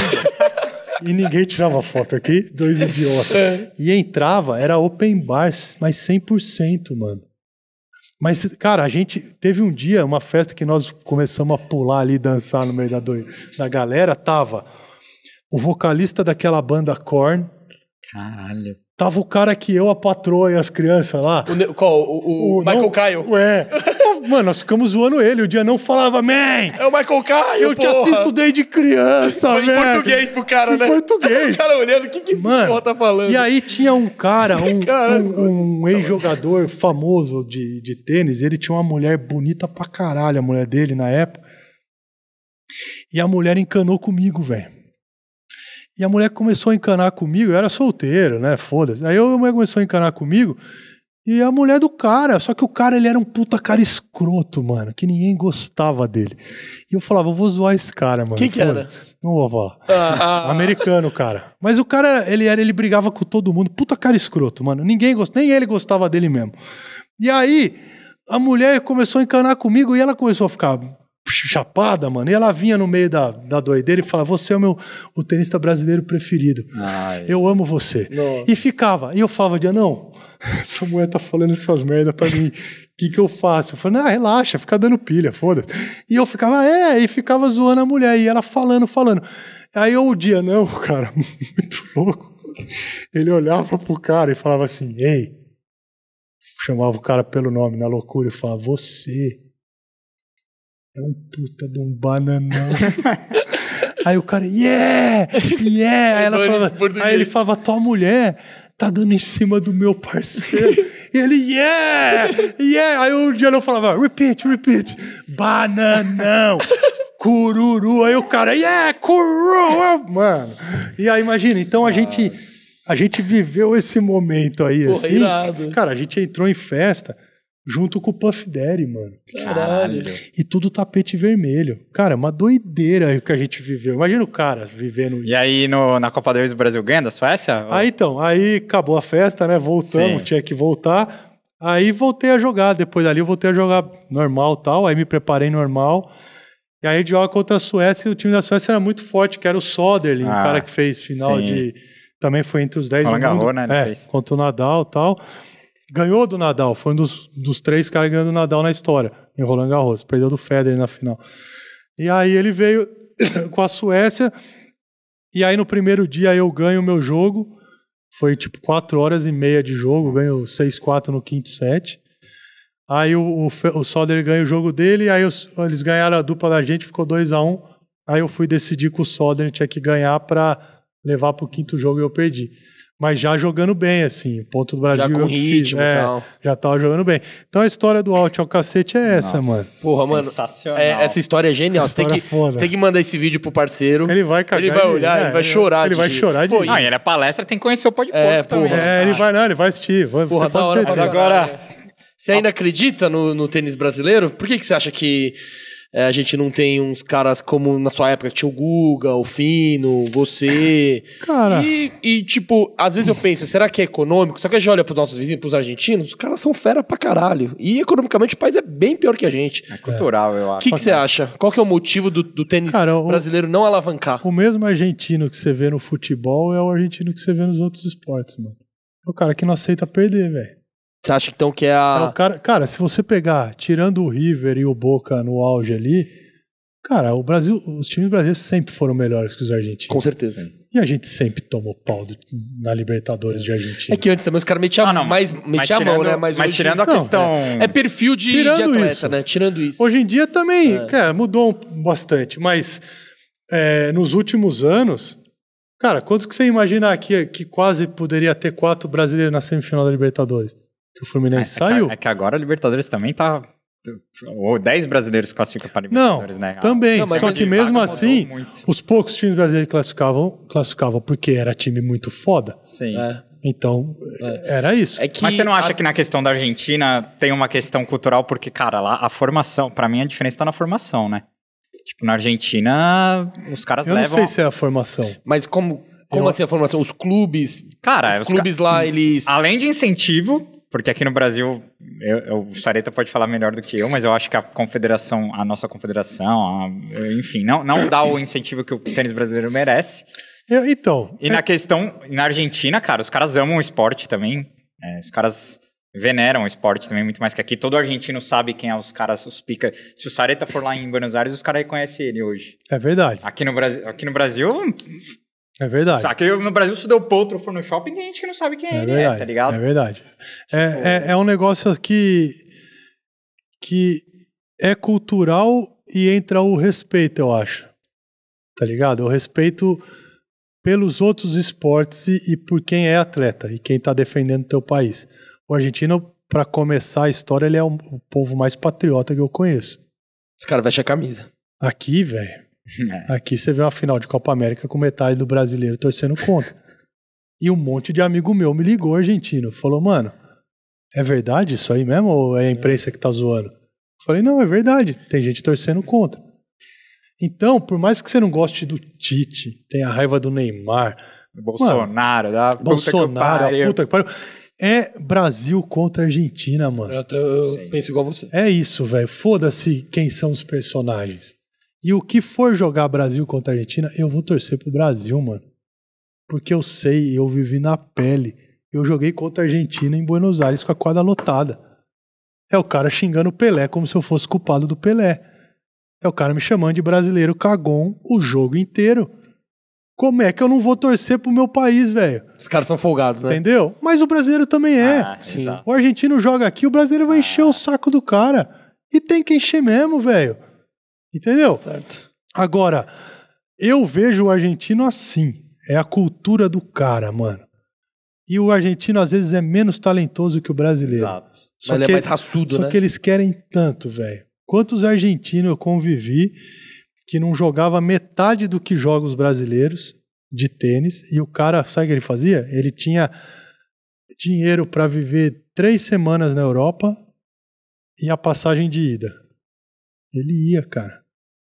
e ninguém tirava foto aqui, dois idiotas. É. E entrava, era open bar, mas 100%, mano. Mas, cara, a gente teve um dia, uma festa que nós começamos a pular ali, dançar no meio da, do, da galera, tava o vocalista daquela banda Korn. Caralho. Tava o cara que eu, a patroa e as crianças lá. O, qual? O, o, o Michael não, Caio? É. *laughs* mano, nós ficamos zoando ele. O dia não falava, man! É o Michael Caio, Eu porra. te assisto desde criança, velho. Em português pro cara, né? Em português. o cara olhando, o que, que esse porra tá falando? E aí tinha um cara, um, *laughs* um, um tá ex-jogador famoso de, de tênis, ele tinha uma mulher bonita pra caralho, a mulher dele na época. E a mulher encanou comigo, velho. E a mulher começou a encanar comigo, eu era solteiro, né? Foda-se. Aí a mulher começou a encanar comigo e a mulher do cara. Só que o cara, ele era um puta cara escroto, mano, que ninguém gostava dele. E eu falava, eu vou zoar esse cara, mano. Quem que era? Não vou falar. *laughs* Ah, ah, ah. Americano, cara. Mas o cara, ele era, ele brigava com todo mundo. Puta cara escroto, mano. Ninguém gostava, nem ele gostava dele mesmo. E aí, a mulher começou a encanar comigo e ela começou a ficar chapada, mano. E ela vinha no meio da, da doideira e falava: Você é o meu o tenista brasileiro preferido. Ai. Eu amo você. Nossa. E ficava. E eu falava: Não, *laughs* essa mulher tá falando essas merdas pra mim. O que, que eu faço? Eu falei: Não, relaxa, fica dando pilha, foda-se. E eu ficava: É, e ficava zoando a mulher. E ela falando, falando. Aí eu, o dia, não, *laughs* cara, muito louco. Ele olhava pro cara e falava assim: Ei. Chamava o cara pelo nome, na loucura, e falava: Você é um puta de um bananão. *laughs* aí o cara, yeah! Yeah! Aí, ela falava, aí ele falava, tua mulher tá dando em cima do meu parceiro. e ele, yeah! Yeah! Aí um dia eu falava, repeat, repeat. Bananão! Cururu! Aí o cara, yeah! Cururu! Mano! E aí, imagina, então a gente... A gente viveu esse momento aí, Porra, assim. Irado. Cara, a gente entrou em festa junto com o Puff Daddy, mano. Caralho. E tudo tapete vermelho. Cara, uma doideira o que a gente viveu. Imagina o cara vivendo E aí no, na Copa Davis do Brasil ganha da Suécia? Ou... Aí então, aí acabou a festa, né? Voltamos, Sim. tinha que voltar. Aí voltei a jogar, depois dali eu voltei a jogar normal tal, aí me preparei normal. E aí de joga contra a Suécia, e o time da Suécia era muito forte, que era o Soderling, ah, o cara que fez final sim. de também foi entre os 10 do mundo. Garrou, né, é, contra o Nadal tal ganhou do Nadal, foi um dos, dos três caras ganhando do Nadal na história, em Roland Garros, perdeu do Federer na final. E aí ele veio *coughs* com a Suécia, e aí no primeiro dia eu ganho o meu jogo, foi tipo 4 horas e meia de jogo, ganho 6-4 no quinto set. Aí o, o, o Soder ganha o jogo dele, aí os, eles ganharam a dupla da gente, ficou 2 a 1 um, Aí eu fui decidir que o Soder tinha que ganhar para levar para o quinto jogo e eu perdi mas já jogando bem, assim. O ponto do Brasil. Já com ritmo é, tal. Já tava jogando bem. Então a história do Alt ao é cacete é essa, Nossa, mano. Porra, mano. É, essa história é genial. você, tem que, é foda. você tem que mandar esse vídeo pro parceiro. Ele vai cagar. Ele vai olhar, ele, ele né? vai chorar. Ele de... vai chorar de. Pô, não, e ele é palestra, tem que conhecer o podcast. É, né? porra, também. É, ele vai, não, ele vai assistir. Vai, porra, da hora, mas agora. Você ainda acredita no, no tênis brasileiro? Por que, que você acha que é, a gente não tem uns caras como na sua época tinha o Guga, o Fino, você. Cara. E, e, tipo, às vezes eu penso, será que é econômico? Só que a gente olha pros nossos vizinhos, pros argentinos, os caras são fera pra caralho. E economicamente o país é bem pior que a gente. É cultural, eu acho. O que, você acha? Qual que é o motivo do, do tênis cara, o, brasileiro não alavancar? O mesmo argentino que você vê no futebol é o argentino que você vê nos outros esportes, mano. É o cara que não aceita perder, velho. Você acha então que é a. É, cara, cara, se você pegar, tirando o River e o Boca no auge ali, cara, o Brasil, os times brasileiros sempre foram melhores que os argentinos. Com certeza. E a gente sempre tomou pau do, na Libertadores de Argentina. É que antes também os caras metiam ah, mais, metia mas tirando, a mão, né? Mas, mas hoje, tirando a não, questão. É, é, perfil de, de atleta, isso. né? Tirando isso. Hoje em dia também, é. cara, mudou bastante, mas é, nos últimos anos. Cara, quantos que você imaginar aqui que quase poderia ter quatro brasileiros na semifinal da Libertadores? Que o Fluminense é, é saiu. É que, é que agora a Libertadores também tá ou 10 brasileiros classificam para Libertadores, não, né? Também, não, só que mesmo assim, os poucos times brasileiros classificavam, classificavam porque era time muito foda. Sim. É. Então, é. era isso. É que, Mas você não acha a... que na questão da Argentina tem uma questão cultural? Porque, cara, lá a formação, para mim a diferença tá na formação, né? Tipo, na Argentina, os caras Eu levam. Eu não sei se é a formação. Mas como, como Eu... assim a formação? Os clubes. Cara, os, os clubes ca... lá, eles. Além de incentivo, porque aqui no Brasil, eu, eu, o Sareta pode falar melhor do que eu, mas eu acho que a confederação, a nossa confederação, a, enfim, não, não dá o incentivo que o tênis brasileiro merece. Eu, então. E é... na questão, na Argentina, cara, os caras amam o esporte também. É, os caras veneram o esporte também muito mais que aqui. Todo argentino sabe quem é os caras, os pica. Se o Sareta for lá em Buenos Aires, os caras reconhecem ele hoje. É verdade. Aqui no, Brasil, aqui no Brasil, é verdade. Só que no Brasil, se deu poltrofo no shopping, tem gente que não sabe quem é, é ele é, verdade, é, tá ligado? É verdade. É, tipo... É, é, é um negócio que, que é cultural e entra o respeito, eu acho. Tá ligado? O respeito pelos outros esportes e, e por quem é atleta e quem está defendendo o teu país. O argentino, para começar a história, ele é o, o povo mais patriota que eu conheço. Os caras vestem a camisa. Aqui, velho. *laughs* Aqui você vê uma final de Copa América com metade do brasileiro torcendo contra. e um monte de amigo meu me ligou argentino, falou, mano, é verdade isso aí mesmo ou é a imprensa que tá zoando? Eu falei, não, é verdade, tem gente torcendo contra. Então, por mais que você não goste do Tite, tem a raiva do Neymar, Bolsonaro, mano, da Bolsonaro, puta que, puta que pariu. É Brasil contra Argentina, mano. Eu, eu penso igual você. É isso, velho. Foda-se quem são os personagens. E o que for jogar Brasil contra a Argentina, eu vou torcer pro Brasil, mano. Porque eu sei, eu vivi na pele. Eu joguei contra a Argentina em Buenos Aires com a quadra lotada. É o cara xingando o Pelé como se eu fosse culpado do Pelé. É o cara me chamando de brasileiro cagão o jogo inteiro. Como é que eu não vou torcer pro meu país, velho? Os caras são folgados, né? Entendeu? Mas o brasileiro também é. Ah, sim. O argentino joga aqui, o brasileiro vai ah. encher o saco do cara. E tem que encher mesmo, velho. Entendeu? Certo. Agora, eu vejo o argentino assim. É a cultura do cara, mano. E o argentino, às vezes, é menos talentoso que o brasileiro. Exato. Só Mas é que, é mais raçudo, só né? Só que eles querem tanto, velho. Quantos argentinos eu convivi que não jogava metade do que jogam os brasileiros de tênis e o cara, sabe o que ele fazia? Ele tinha dinheiro para viver três semanas na Europa e a passagem de ida. Ele ia, cara.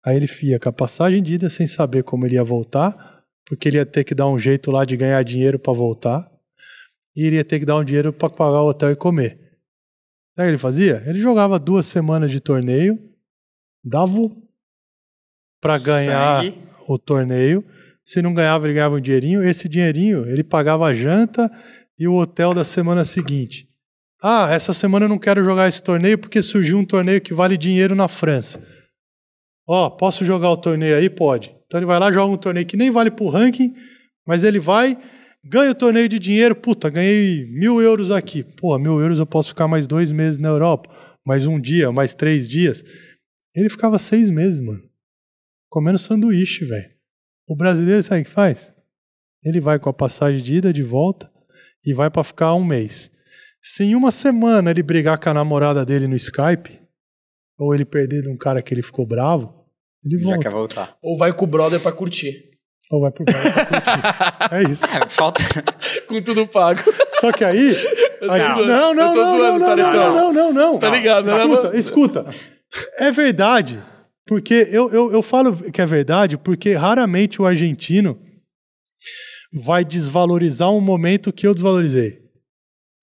Aí ele fica com a passagem de ida sem saber como ele ia voltar, porque ele ia ter que dar um jeito lá de ganhar dinheiro para voltar, e iria ter que dar um dinheiro para pagar o hotel e comer. Sabe o que ele fazia? Ele jogava duas semanas de torneio, dava para ganhar Sangue. o torneio. Se não ganhava, ele ganhava um dinheirinho. Esse dinheirinho ele pagava a janta e o hotel da semana seguinte. Ah, essa semana eu não quero jogar esse torneio porque surgiu um torneio que vale dinheiro na França. Ó, oh, posso jogar o torneio aí? Pode. Então ele vai lá, joga um torneio que nem vale pro ranking, mas ele vai, ganha o torneio de dinheiro. Puta, ganhei mil euros aqui. Pô, mil euros eu posso ficar mais dois meses na Europa, mais um dia, mais três dias. Ele ficava seis meses, mano, comendo sanduíche, velho. O brasileiro sabe o que faz? Ele vai com a passagem de ida de volta e vai para ficar um mês. Se em uma semana ele brigar com a namorada dele no Skype, ou ele perder de um cara que ele ficou bravo, ele Já volta. quer voltar. Ou vai com o brother pra curtir. Ou vai pro brother pra curtir. *laughs* É isso. É, falta. *laughs* Com tudo pago. Só que aí. aí não, não, não, não, não, não, não, não, não, não. Tá ligado, né, Escuta, não, escuta. É verdade. Porque eu, eu, eu falo que é verdade, porque raramente o argentino vai desvalorizar um momento que eu desvalorizei.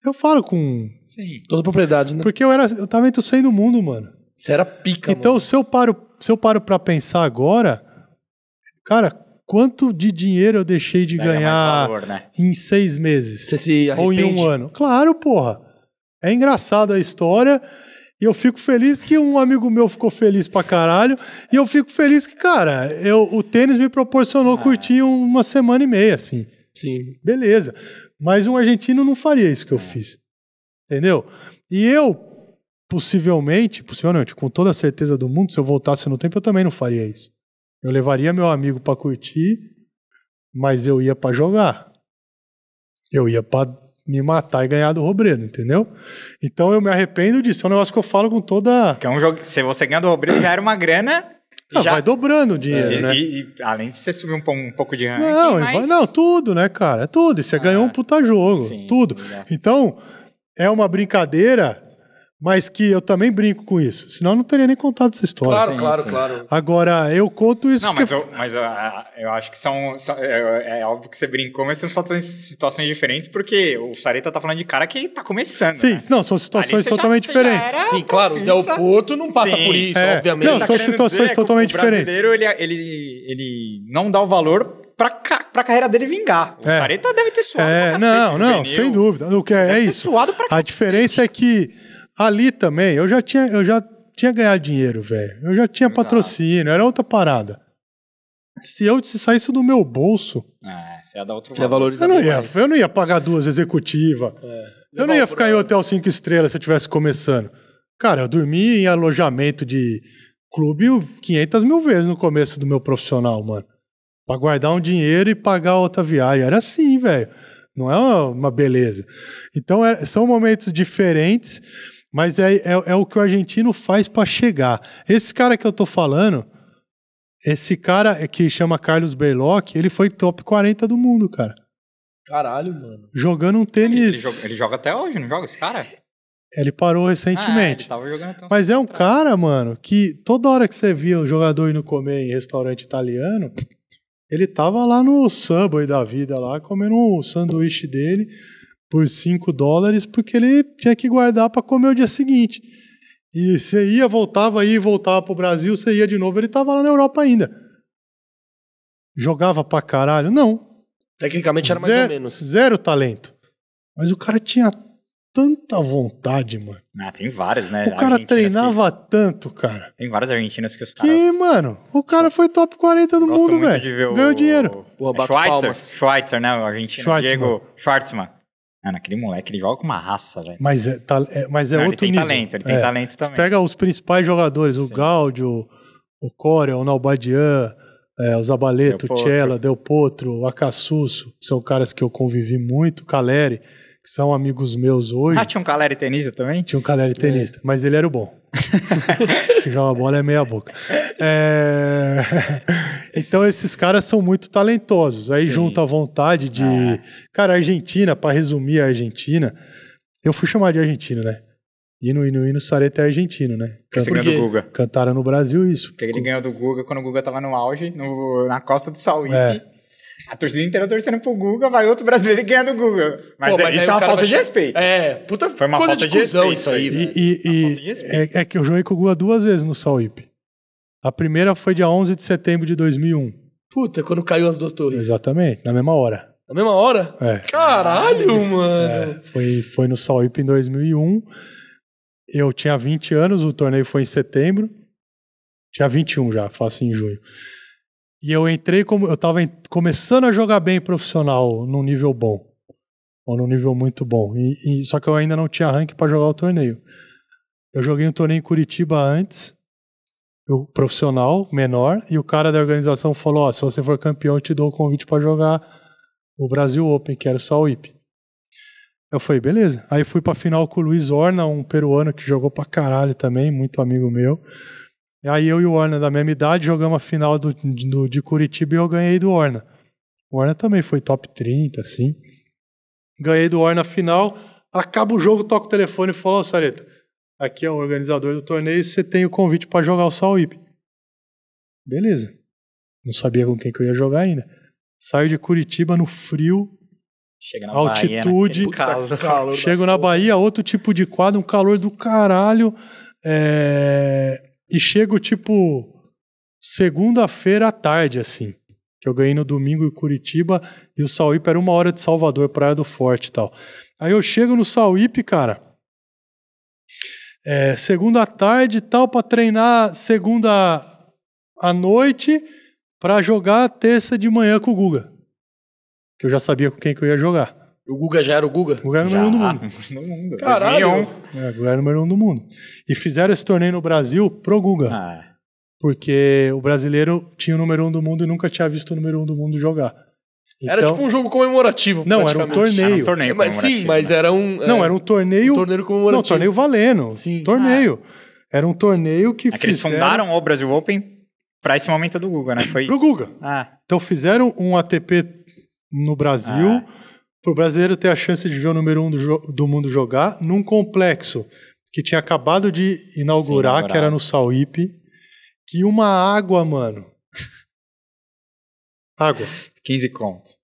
Eu falo com. Sim. Toda propriedade, né? Porque eu era. Eu tava entre o do mundo, mano. Isso era pica. Então, mano. se eu paro, se eu paro para pensar agora, cara, quanto de dinheiro eu deixei de ganhar valor, né? em seis meses? Você se arrepende? Ou em um ano? Claro, porra. É engraçada a história. E eu fico feliz que um amigo meu ficou feliz pra caralho. E eu fico feliz que, cara, eu, o tênis me proporcionou ah. curtir uma semana e meia, assim. Sim. Beleza. Mas um argentino não faria isso que eu fiz. Entendeu? E eu, possivelmente, possivelmente, com toda a certeza do mundo, se eu voltasse no tempo, eu também não faria isso. Eu levaria meu amigo para curtir, mas eu ia para jogar. Eu ia para me matar e ganhar do Robredo, entendeu? Então eu me arrependo disso. É um negócio que eu falo com toda. Que é um jogo. Se você ganhar do Robredo, já era uma grana. Ah, já... Vai dobrando o dinheiro, é, né? E, e, além de você subir um, um pouco de ranking, não, mas... não, tudo, né, cara? É tudo. E você ah, ganhou um puta jogo. Sim, tudo. Então, é uma brincadeira mas que eu também brinco com isso. Senão eu não teria nem contado essa história. Claro, sim, claro, sim. claro. Agora, eu conto isso não, porque... mas, eu, mas eu, ah, eu acho que são... são é, é, é, óbvio que você brincou, mas são situações diferentes, porque o Sareta tá falando de cara que tá começando, Sim, né? não, são situações totalmente já, diferentes. sim, claro, o Del Porto não passa sim, por isso, é. obviamente. Não, tá são situações é totalmente diferentes. O brasileiro, ele, é, ele, ele não dá o valor pra, ca pra carreira dele vingar. O é. Sareta deve ter suado é, pra Não, não, sem dúvida. O que é, é isso. A diferença é que Ali também, eu já tinha, eu já tinha ganhado dinheiro, velho. Eu já tinha patrocínio, era outra parada. Se eu se saísse do meu bolso. É, você ia dar outro valor. Eu não ia, eu não ia pagar duas executivas. É, eu não ia ficar em hotel cinco estrelas se eu estivesse começando. Cara, eu dormi em alojamento de clube 500 mil vezes no começo do meu profissional, mano. Pra guardar um dinheiro e pagar outra viagem. Era assim, velho. Não é uma beleza. Então, é, são momentos diferentes mas é, é, é o que o argentino faz para chegar. Esse cara que eu tô falando, esse cara é que chama Carlos Berlock, ele foi top 40 do mundo, cara. Caralho, mano. Jogando um tênis. Ele, ele, joga, ele joga, até hoje, não joga esse cara? Ele parou recentemente. Ah, é, ele Mas é um atrás. cara, mano, que toda hora que você via o jogador indo comer em restaurante italiano, ele tava lá no Subway da vida, lá, comendo o um sanduíche dele por 5 dólares porque ele tinha que guardar para comer o dia seguinte. E você ia, voltava aí, voltava para o Brasil, você ia de novo, ele estava lá na Europa ainda. Jogava para caralho? Não. Tecnicamente era zero, mais ou menos. Zero talento. Mas o cara tinha tanta vontade, mano. Ah, tem várias, né? O cara treinava que... tanto, cara. Tem várias argentinas que os caras. Que, mano, o cara foi top 40 do Gosto mundo, velho. Ganhou o... dinheiro. O Schweitzer, Schweitzer, né? O argentino Diego Schwartzman. Mano, aquele moleque, ele joga com uma raça, velho. Mas é, tá, é, mas é Não, outro ele nível. Talento, ele é, tem talento também. Pega os principais jogadores, Sim. o Gaudio, o Corel, o Nalbadian, é, o Zabaleto, o Tchela, Del Potro, o Acassusso, que são caras que eu convivi muito, Caleri, que são amigos meus hoje. Ah, tinha um Caleri tenista também? Tinha um Caleri é. tenista, mas ele era o bom. *laughs* que joga bola é meia boca. É... *laughs* Então esses caras são muito talentosos. Aí junto à vontade de... Ah, é. Cara, a Argentina, para resumir a Argentina, eu fui chamar de argentino, né? Hino, hino, hino, Sareta é argentino, né? Canta... ganhou do Guga. Cantaram no Brasil isso. Porque ele ganhou do Guga quando o Guga tava no auge, no... na costa do Sauípe. É. A torcida inteira torcendo pro Guga, vai outro brasileiro e ganha do Guga. Mas, Pô, é, mas isso é uma falta de respeito. É, puta Foi uma falta de, de respeito isso aí. E, e, e falta de respeito. É, é, que eu joguei com o Guga duas vezes no Sauip. A primeira foi dia 11 de setembro de 2001. Puta, quando caiu as duas torres. Exatamente, na mesma hora. Na mesma hora? É. Caralho, é, mano! É, foi, foi no Sauip em 2001. Eu tinha 20 anos, o torneio foi em setembro. Tinha 21 já, faço em junho. E eu entrei como. Eu tava começando a jogar bem profissional, num nível bom. Ou num nível muito bom. E, e só que eu ainda não tinha rank para jogar o torneio. Eu joguei um torneio em Curitiba antes, o profissional, menor, e o cara da organização falou: oh, se você for campeão, eu te dou o convite para jogar o Brasil Open, que era só o IP. Eu falei, beleza. Aí fui pra final com o Luiz Orna, um peruano que jogou pra caralho também, muito amigo meu. E aí eu e o Orna, da mesma idade, jogamos a final do, do, de Curitiba e eu ganhei do Orna. O Orna também foi top 30, assim. Ganhei do Orna a final. Acaba o jogo, toco o telefone e falo Ô, Sareta, aqui é o organizador do torneio e você tem o convite para jogar o Salwip. Beleza. Não sabia com quem que eu ia jogar ainda. Saio de Curitiba no frio, Chega na né? altitude, Bahia, *laughs* calor, *laughs* calor chego na Bahia, outro tipo de quadro, um calor do caralho. É e chego tipo segunda-feira à tarde, assim. Que eu ganhei no domingo em Curitiba e o Sauípe era uma hora de Salvador, Praia do Forte e tal. Aí eu chego no Sauípe, cara. É, segunda à tarde e tal, para treinar segunda à noite, para jogar terça de manhã com o Guga. Que eu já sabia com quem que eu ia jogar. O Guga já era o Guga? Guga era o número um do *laughs* mundo. Caralho. 2001. É, Guga era o número um do mundo. E fizeram esse torneio no Brasil pro Guga. Ah. É. Porque o brasileiro tinha o número um do mundo e nunca tinha visto o número um do mundo jogar. Então, era tipo um jogo comemorativo. Não, era um torneio. Era um torneio mas, sim, mas né? era um. É, não, era um torneio. Um torneio comemorativo. Não, torneio valendo. Sim. Torneio. Ah. Era um torneio que. É fizeram... que eles fundaram o Brasil Open para esse momento do Guga, né? Foi Pro isso. Guga. Ah. Então fizeram um ATP no Brasil. Ah para o brasileiro ter a chance de ver o número um do, do mundo jogar num complexo que tinha acabado de inaugurar, Sim, que era no Sauípe, que uma água, mano. água. 15 contos.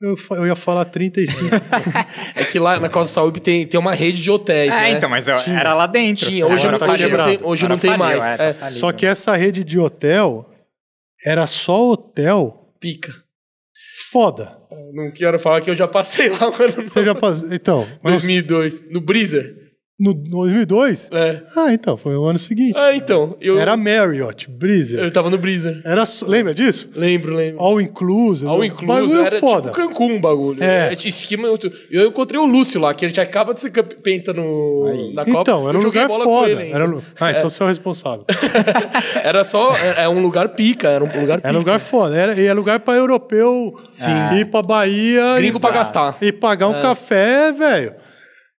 Eu, eu, ia falar 35. *laughs* é que lá na Costa do tem, tem uma rede de hotéis. É, né? então, mas eu, era lá dentro. Tinha, hoje, não, hoje tá não, tem, hoje não tem mais. É, é. Tá Só que essa rede de hotel era só hotel. Pica foda. Não quero falar que eu já passei lá, *laughs* mano. Você já passou. Então. 2002, no Breezer. No 2002? É. Ah, então, foi o ano seguinte. Ah, então. Eu... Era Marriott, Breezer. Eu tava no Breezer. Era, lembra disso? Lembro, lembro. All Inclusive. All Inclusive. Bagulho era tipo foda. tipo Cancún o bagulho. É. é esquema, é eu encontrei o Lúcio lá, que ele já acaba de ser penta no, na Copa. Então, era um lugar foda. Era... Ah, é. então é. você é o responsável. *laughs* era só... É um lugar pica, era um lugar pica. Era um lugar foda. Era, e é lugar pra europeu Sim. ir pra Bahia... Gringo e, pra gastar. E pagar um é. café, velho.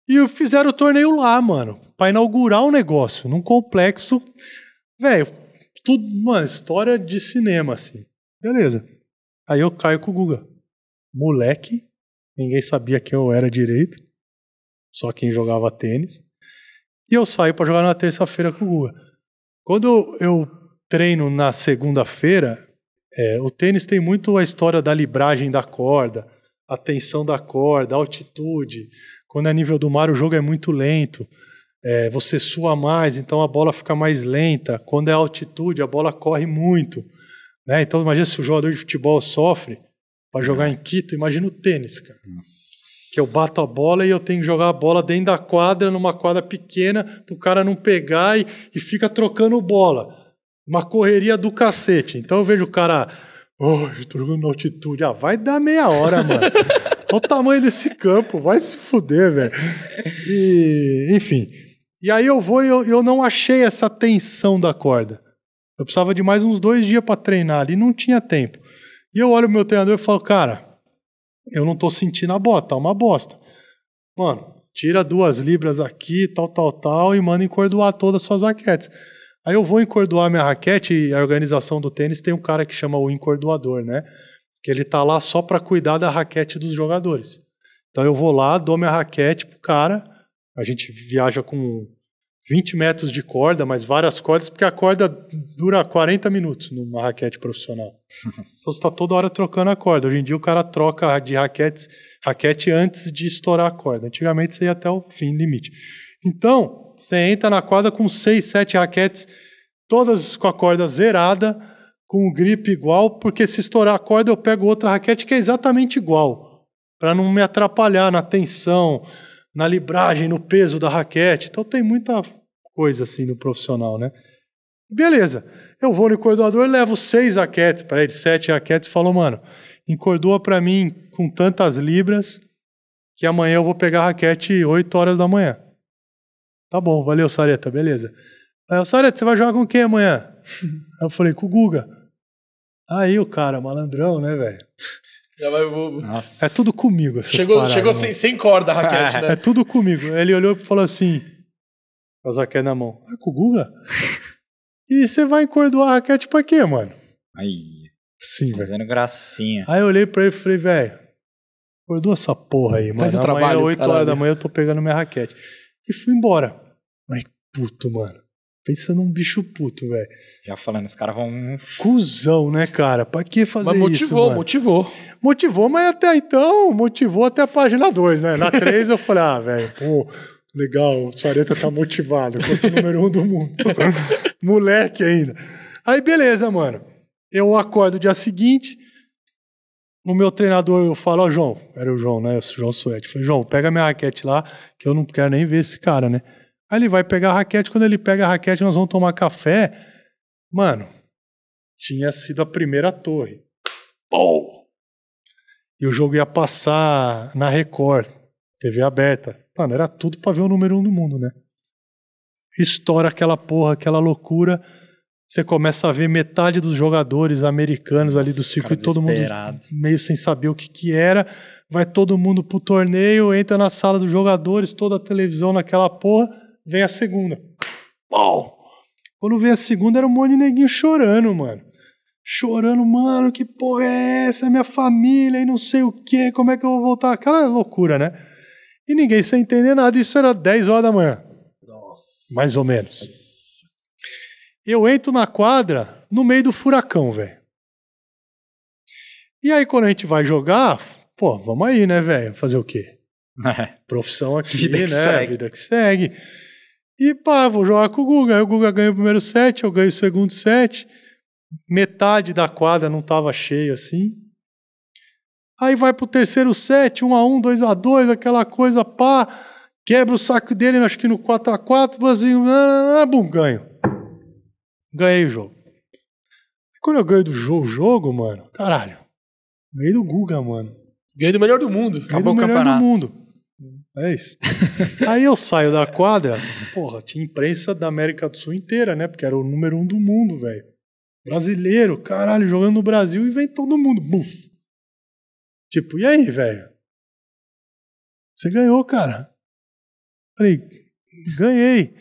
E fizeram o torneio lá, mano, para inaugurar o um negócio, num complexo, velho, tudo, mano, história de cinema, assim. Beleza. Aí eu caio com o Guga. Moleque, ninguém sabia quem eu era direito, só quem jogava tênis. E eu saio para jogar na terça-feira com o Guga. Quando eu treino na segunda-feira, é, o tênis tem muito a história da libragem da corda, a tensão da corda, a altitude, quando é nível do mar, o jogo é muito lento. É, você sua mais, então a bola fica mais lenta. Quando é altitude, a bola corre muito. Né? Então, imagina se o jogador de futebol sofre para jogar é. em Quito, imagina o tênis, cara. Nossa. Que eu bato a bola e eu tenho que jogar a bola dentro da quadra, numa quadra pequena, para o cara não pegar e, e fica trocando bola. Uma correria do cacete. Então eu vejo o cara. Oh, jogando na altitude. Ah, vai dar meia hora, mano. *laughs* Olha o tamanho desse campo, vai se fuder, velho. E, enfim. E aí eu vou e eu, eu não achei essa tensão da corda. Eu precisava de mais uns dois dias para treinar ali, não tinha tempo. E eu olho o meu treinador e falo, cara, eu não tô sentindo a bota, tá uma bosta. Mano, tira duas libras aqui, tal, tal, tal, e manda encordoar todas as suas raquetes. Aí eu vou encordoar minha raquete e a organização do tênis tem um cara que chama o encordoador, né? que ele tá lá só para cuidar da raquete dos jogadores. Então eu vou lá, dou minha raquete pro cara, a gente viaja com 20 metros de corda, mas várias cordas, porque a corda dura 40 minutos numa raquete profissional. então você está toda hora trocando a corda. Hoje em dia o cara troca de raquetes, raquete antes de estourar a corda. Antigamente você ia até o fim limite. Então, você entra na quadra com 6, 7 raquetes, todas com a corda zerada, com o grip igual, porque se estourar a corda eu pego outra raquete que é exatamente igual, para não me atrapalhar na tensão, na libragem, no peso da raquete. Então tem muita coisa assim do profissional, né? Beleza, eu vou no encordoador, levo seis raquetes para ele, sete raquetes, falou, mano, encordoa para mim com tantas libras que amanhã eu vou pegar a raquete 8 horas da manhã. Tá bom, valeu, Sareta, beleza. Aí eu, Sareta, você vai jogar com quem amanhã? *laughs* eu falei, com o Guga. Aí o cara, malandrão, né, velho? Já vai, É tudo comigo. Chegou, paradas, chegou né? sem, sem, corda a raquete, é, né? É tudo comigo. Ele olhou e falou assim: com as raquete na mão. Ah, com o Guga? *laughs* e você vai encordoar a raquete pra quê, mano? Aí. Sim, tá velho. Fazendo véio. gracinha. Aí eu olhei pra ele e falei, velho, encordoa essa porra aí, mano. Faz o trabalho. Amanhã, 8 caralho. horas da manhã, eu tô pegando minha raquete. E fui embora. Mas puto, mano. Pensa num bicho puto, velho. Já falando, os caras vão. Cusão, né, cara? Pra que fazer mas motivou, isso? Motivou, motivou. Motivou, mas até então, motivou até a página 2, né? Na 3 eu falei, ah, velho, pô, legal, o Sareta tá motivado, quanto número 1 um do mundo. *laughs* Moleque ainda. Aí, beleza, mano. Eu acordo dia seguinte, no meu treinador eu falo, ó, oh, João, era o João, né? O João Suete. falei, João, pega minha raquete lá, que eu não quero nem ver esse cara, né? Aí ele vai pegar a raquete, quando ele pega a raquete, nós vamos tomar café. Mano, tinha sido a primeira torre. Pou! E o jogo ia passar na Record, TV aberta. Mano, era tudo pra ver o número um do mundo, né? Estoura aquela porra, aquela loucura. Você começa a ver metade dos jogadores americanos ali Nossa, do circuito, todo mundo meio sem saber o que que era. Vai todo mundo pro torneio, entra na sala dos jogadores, toda a televisão naquela porra Vem a segunda. Pau! Quando veio a segunda, era um monte de neguinho chorando, mano. Chorando, mano, que porra é essa? É minha família e não sei o que, como é que eu vou voltar? Aquela loucura, né? E ninguém sem entender nada, isso era 10 horas da manhã. Nossa. Mais ou menos. Eu entro na quadra no meio do furacão, velho. E aí, quando a gente vai jogar, pô, vamos aí, né, velho? Fazer o quê? *laughs* Profissão aqui, vida né? Vida que segue. E pá, vou jogar com o Guga. Aí o Guga ganha o primeiro set, eu ganho o segundo set. Metade da quadra não tava cheia assim. Aí vai pro terceiro set, 1 um a 1 2 a 2 aquela coisa, pá. Quebra o saco dele, acho que no 4 a 4 Brasil, assim, ah, bum, ganho. Ganhei o jogo. E quando eu ganho do jogo, jogo, mano, caralho. Ganhei do Guga, mano. Ganhei do melhor do mundo. Ganhei Acabou do o melhor campeonato. do mundo. É isso. *laughs* Aí eu saio da quadra, porra, tinha imprensa da América do Sul inteira, né? Porque era o número um do mundo, velho. Brasileiro, caralho, jogando no Brasil e vem todo mundo. Buf. Tipo, e aí, velho? Você ganhou, cara. Falei, ganhei.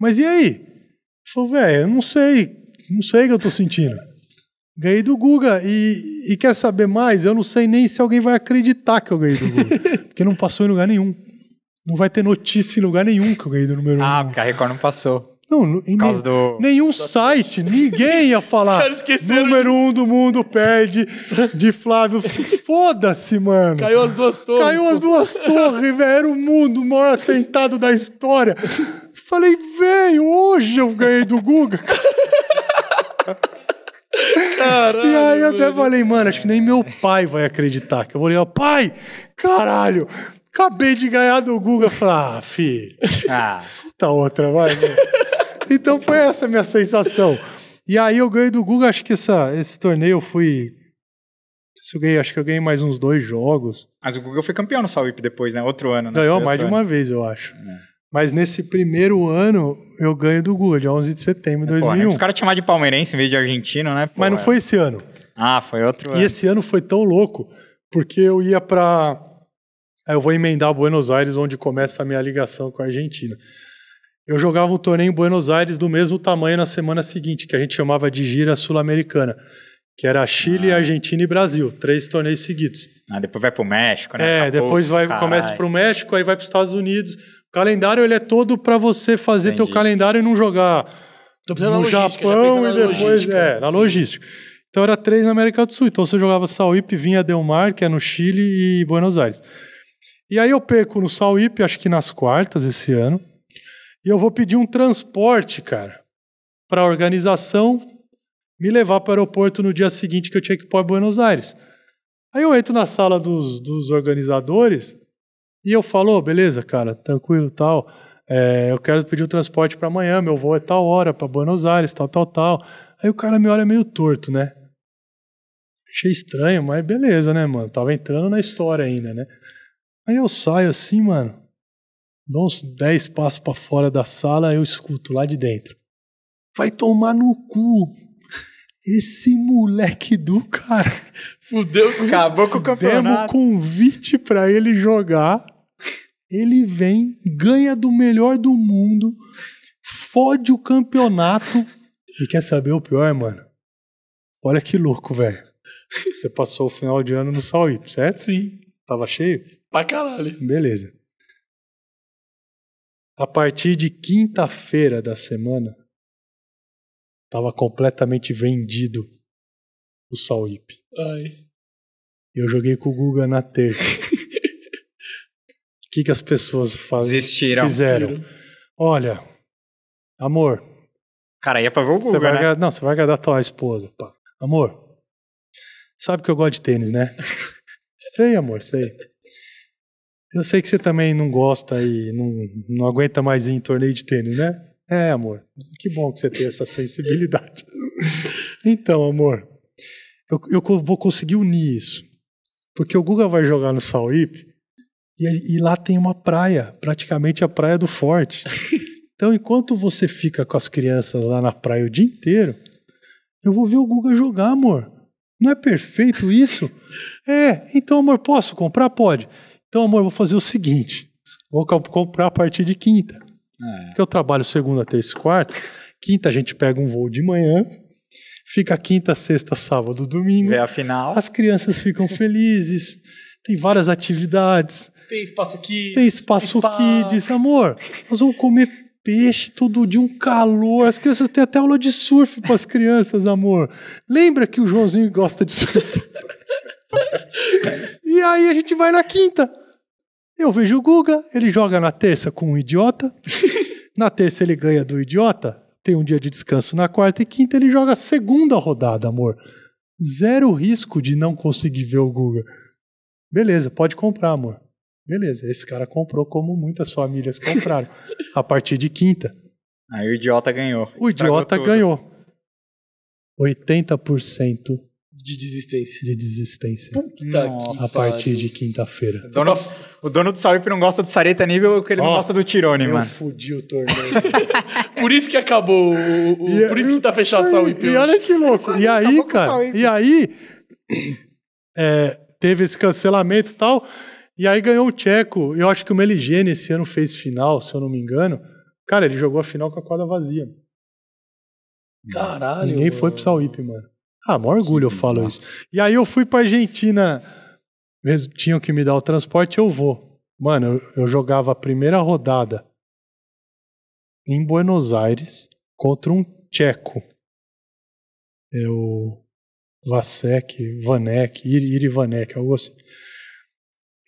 Mas e aí? Falei, velho, eu não sei. Não sei o que eu tô sentindo. Ganhei do Guga. E, e quer saber mais? Eu não sei nem se alguém vai acreditar que eu ganhei do Guga. *laughs* porque não passou em lugar nenhum. Não vai ter notícia em lugar nenhum que eu ganhei do número 1. Ah, um. porque a Record não passou. Não, em ne do... nenhum site, ninguém ia falar. *laughs* Número de... um do mundo pede de Flávio. Foda-se, mano. Caiu as duas torres. Caiu as duas torres, velho. Era o mundo, o maior atentado da história. Falei, velho, hoje eu ganhei do Guga. Caralho, e aí eu até falei, mano, acho que nem meu pai vai acreditar. Que eu vou ligar, pai, caralho, Acabei de ganhar do Guga. Falei, ah, filho. Ah. Puta tá outra, vai. Né? Então foi essa a minha sensação. E aí eu ganhei do Guga, acho que essa, esse torneio eu fui. Eu ganhei, acho que eu ganhei mais uns dois jogos. Mas o Guga foi campeão no Sawip depois, né? Outro ano, né? Ganhou mais de uma ano. vez, eu acho. É. Mas nesse primeiro ano, eu ganho do Guga, dia 11 de setembro de 2001. né? Os caras te de palmeirense em vez de argentino, né? Pô, Mas não é. foi esse ano. Ah, foi outro e ano. E esse ano foi tão louco, porque eu ia pra Aí eu vou emendar Buenos Aires, onde começa a minha ligação com a Argentina. Eu jogava um torneio em Buenos Aires do mesmo tamanho na semana seguinte, que a gente chamava de gira sul-americana, que era Chile, ah. Argentina e Brasil, três torneios seguidos. Ah, depois vai para o México, né? É, Acabou, depois vai, começa para o México, aí vai para os Estados Unidos. O calendário ele é todo para você fazer Entendi. teu calendário e não jogar no Japão e depois logística. é na logística. Então era três na América do Sul. Então você jogava Sauípe, vinha Delmar, que é no Chile e Buenos Aires. E aí eu perco no Sauípe, acho que nas quartas esse ano. E eu vou pedir um transporte, cara, para a organização me levar para o aeroporto no dia seguinte que eu tinha que ir Buenos Aires. Aí eu entro na sala dos, dos organizadores e eu falo, oh, beleza, cara, tranquilo, tal. É, eu quero pedir o transporte para amanhã, meu voo é tal hora, para Buenos Aires, tal, tal, tal. Aí o cara me olha meio torto, né? Achei estranho, mas beleza, né, mano? Tava entrando na história ainda, né? Aí eu saio assim, mano, dou uns 10 passos para fora da sala, eu escuto lá de dentro. Vai tomar no cu. Esse moleque do cara. *laughs* Fudeu, acabou com o campeonato. Demos convite para ele jogar. Ele vem, ganha do melhor do mundo, fode o campeonato. E quer saber o pior, mano? Olha que louco, velho. Você passou o final de ano no Saúde, certo? Sim. Tava cheio? Pra caralho. Beleza. A partir de quinta-feira da semana, estava completamente vendido o Salip. Ai. Eu joguei com o Guga na terça. O *laughs* que, que as pessoas faz... Desistiram. fizeram? Olha, amor. Cara, ia pra ver o Guga, né? agradar... Não, você vai agradar a tua esposa. Pá. Amor, sabe que eu gosto de tênis, né? *laughs* sei, amor, sei. Eu sei que você também não gosta e não, não aguenta mais ir em torneio de tênis, né? É, amor. Que bom que você tem essa sensibilidade. *laughs* então, amor, eu, eu, vou conseguir unir isso. Porque o Guga vai jogar no Sauípe e, e lá tem uma praia, praticamente a praia do Forte. *laughs* Então, enquanto você fica com as crianças lá na praia o dia inteiro, eu vou ver o Guga jogar, amor. Não é perfeito isso? *laughs* É, então, amor, posso comprar? Pode. Então, amor, eu vou fazer o seguinte: vou comprar a partir de quinta. É. Porque eu trabalho segunda, terça e quarta. Quinta a gente pega um voo de manhã, fica quinta, sexta, sábado, domingo. Vê a final. As crianças ficam felizes. Tem várias atividades. Tem espaço kids. Tem espaço spa. kids. Amor, nós vamos comer peixe todo dia, um calor. As crianças têm até aula de surf para as crianças, amor. Lembra que o Joãozinho gosta de surf? *laughs* e aí a gente vai na quinta. Eu vejo o Guga, ele joga na terça com um idiota. *laughs* na terça ele ganha do idiota, tem um dia de descanso na quarta e quinta ele joga a segunda rodada, amor. Zero risco de não conseguir ver o Guga. Beleza, pode comprar, amor. Beleza, esse cara comprou como muitas famílias compraram. a partir de quinta. Aí o idiota ganhou. O idiota tudo. ganhou. 80% de desistência. De desistência. Puta Nossa, a partir de quinta-feira. O dono do Sarip não gosta do Sareta nível que ele oh, não gosta do Tirone, mano. Eu fudi o torneio. *laughs* *laughs* por isso que acabou o, o e, por isso que tá fechado o Sarip. E olha que louco. E aí, cara, e aí *clears throat* é, teve esse cancelamento e tal. E aí ganhou o Tcheco. Eu acho que o Meligene esse ano fez final, se eu não me engano. Cara, ele jogou a final com a quadra vazia. Caralho. Ninguém mano. foi pro Sauípe, mano. Ah, maior orgulho que eu falo isso. E aí eu fui pra Argentina, tinham que me dar o transporte, eu vou. Mano, eu, eu jogava a primeira rodada em Buenos Aires contra um tcheco. É o Vasek, Vanek, Iri Vanek, algo assim.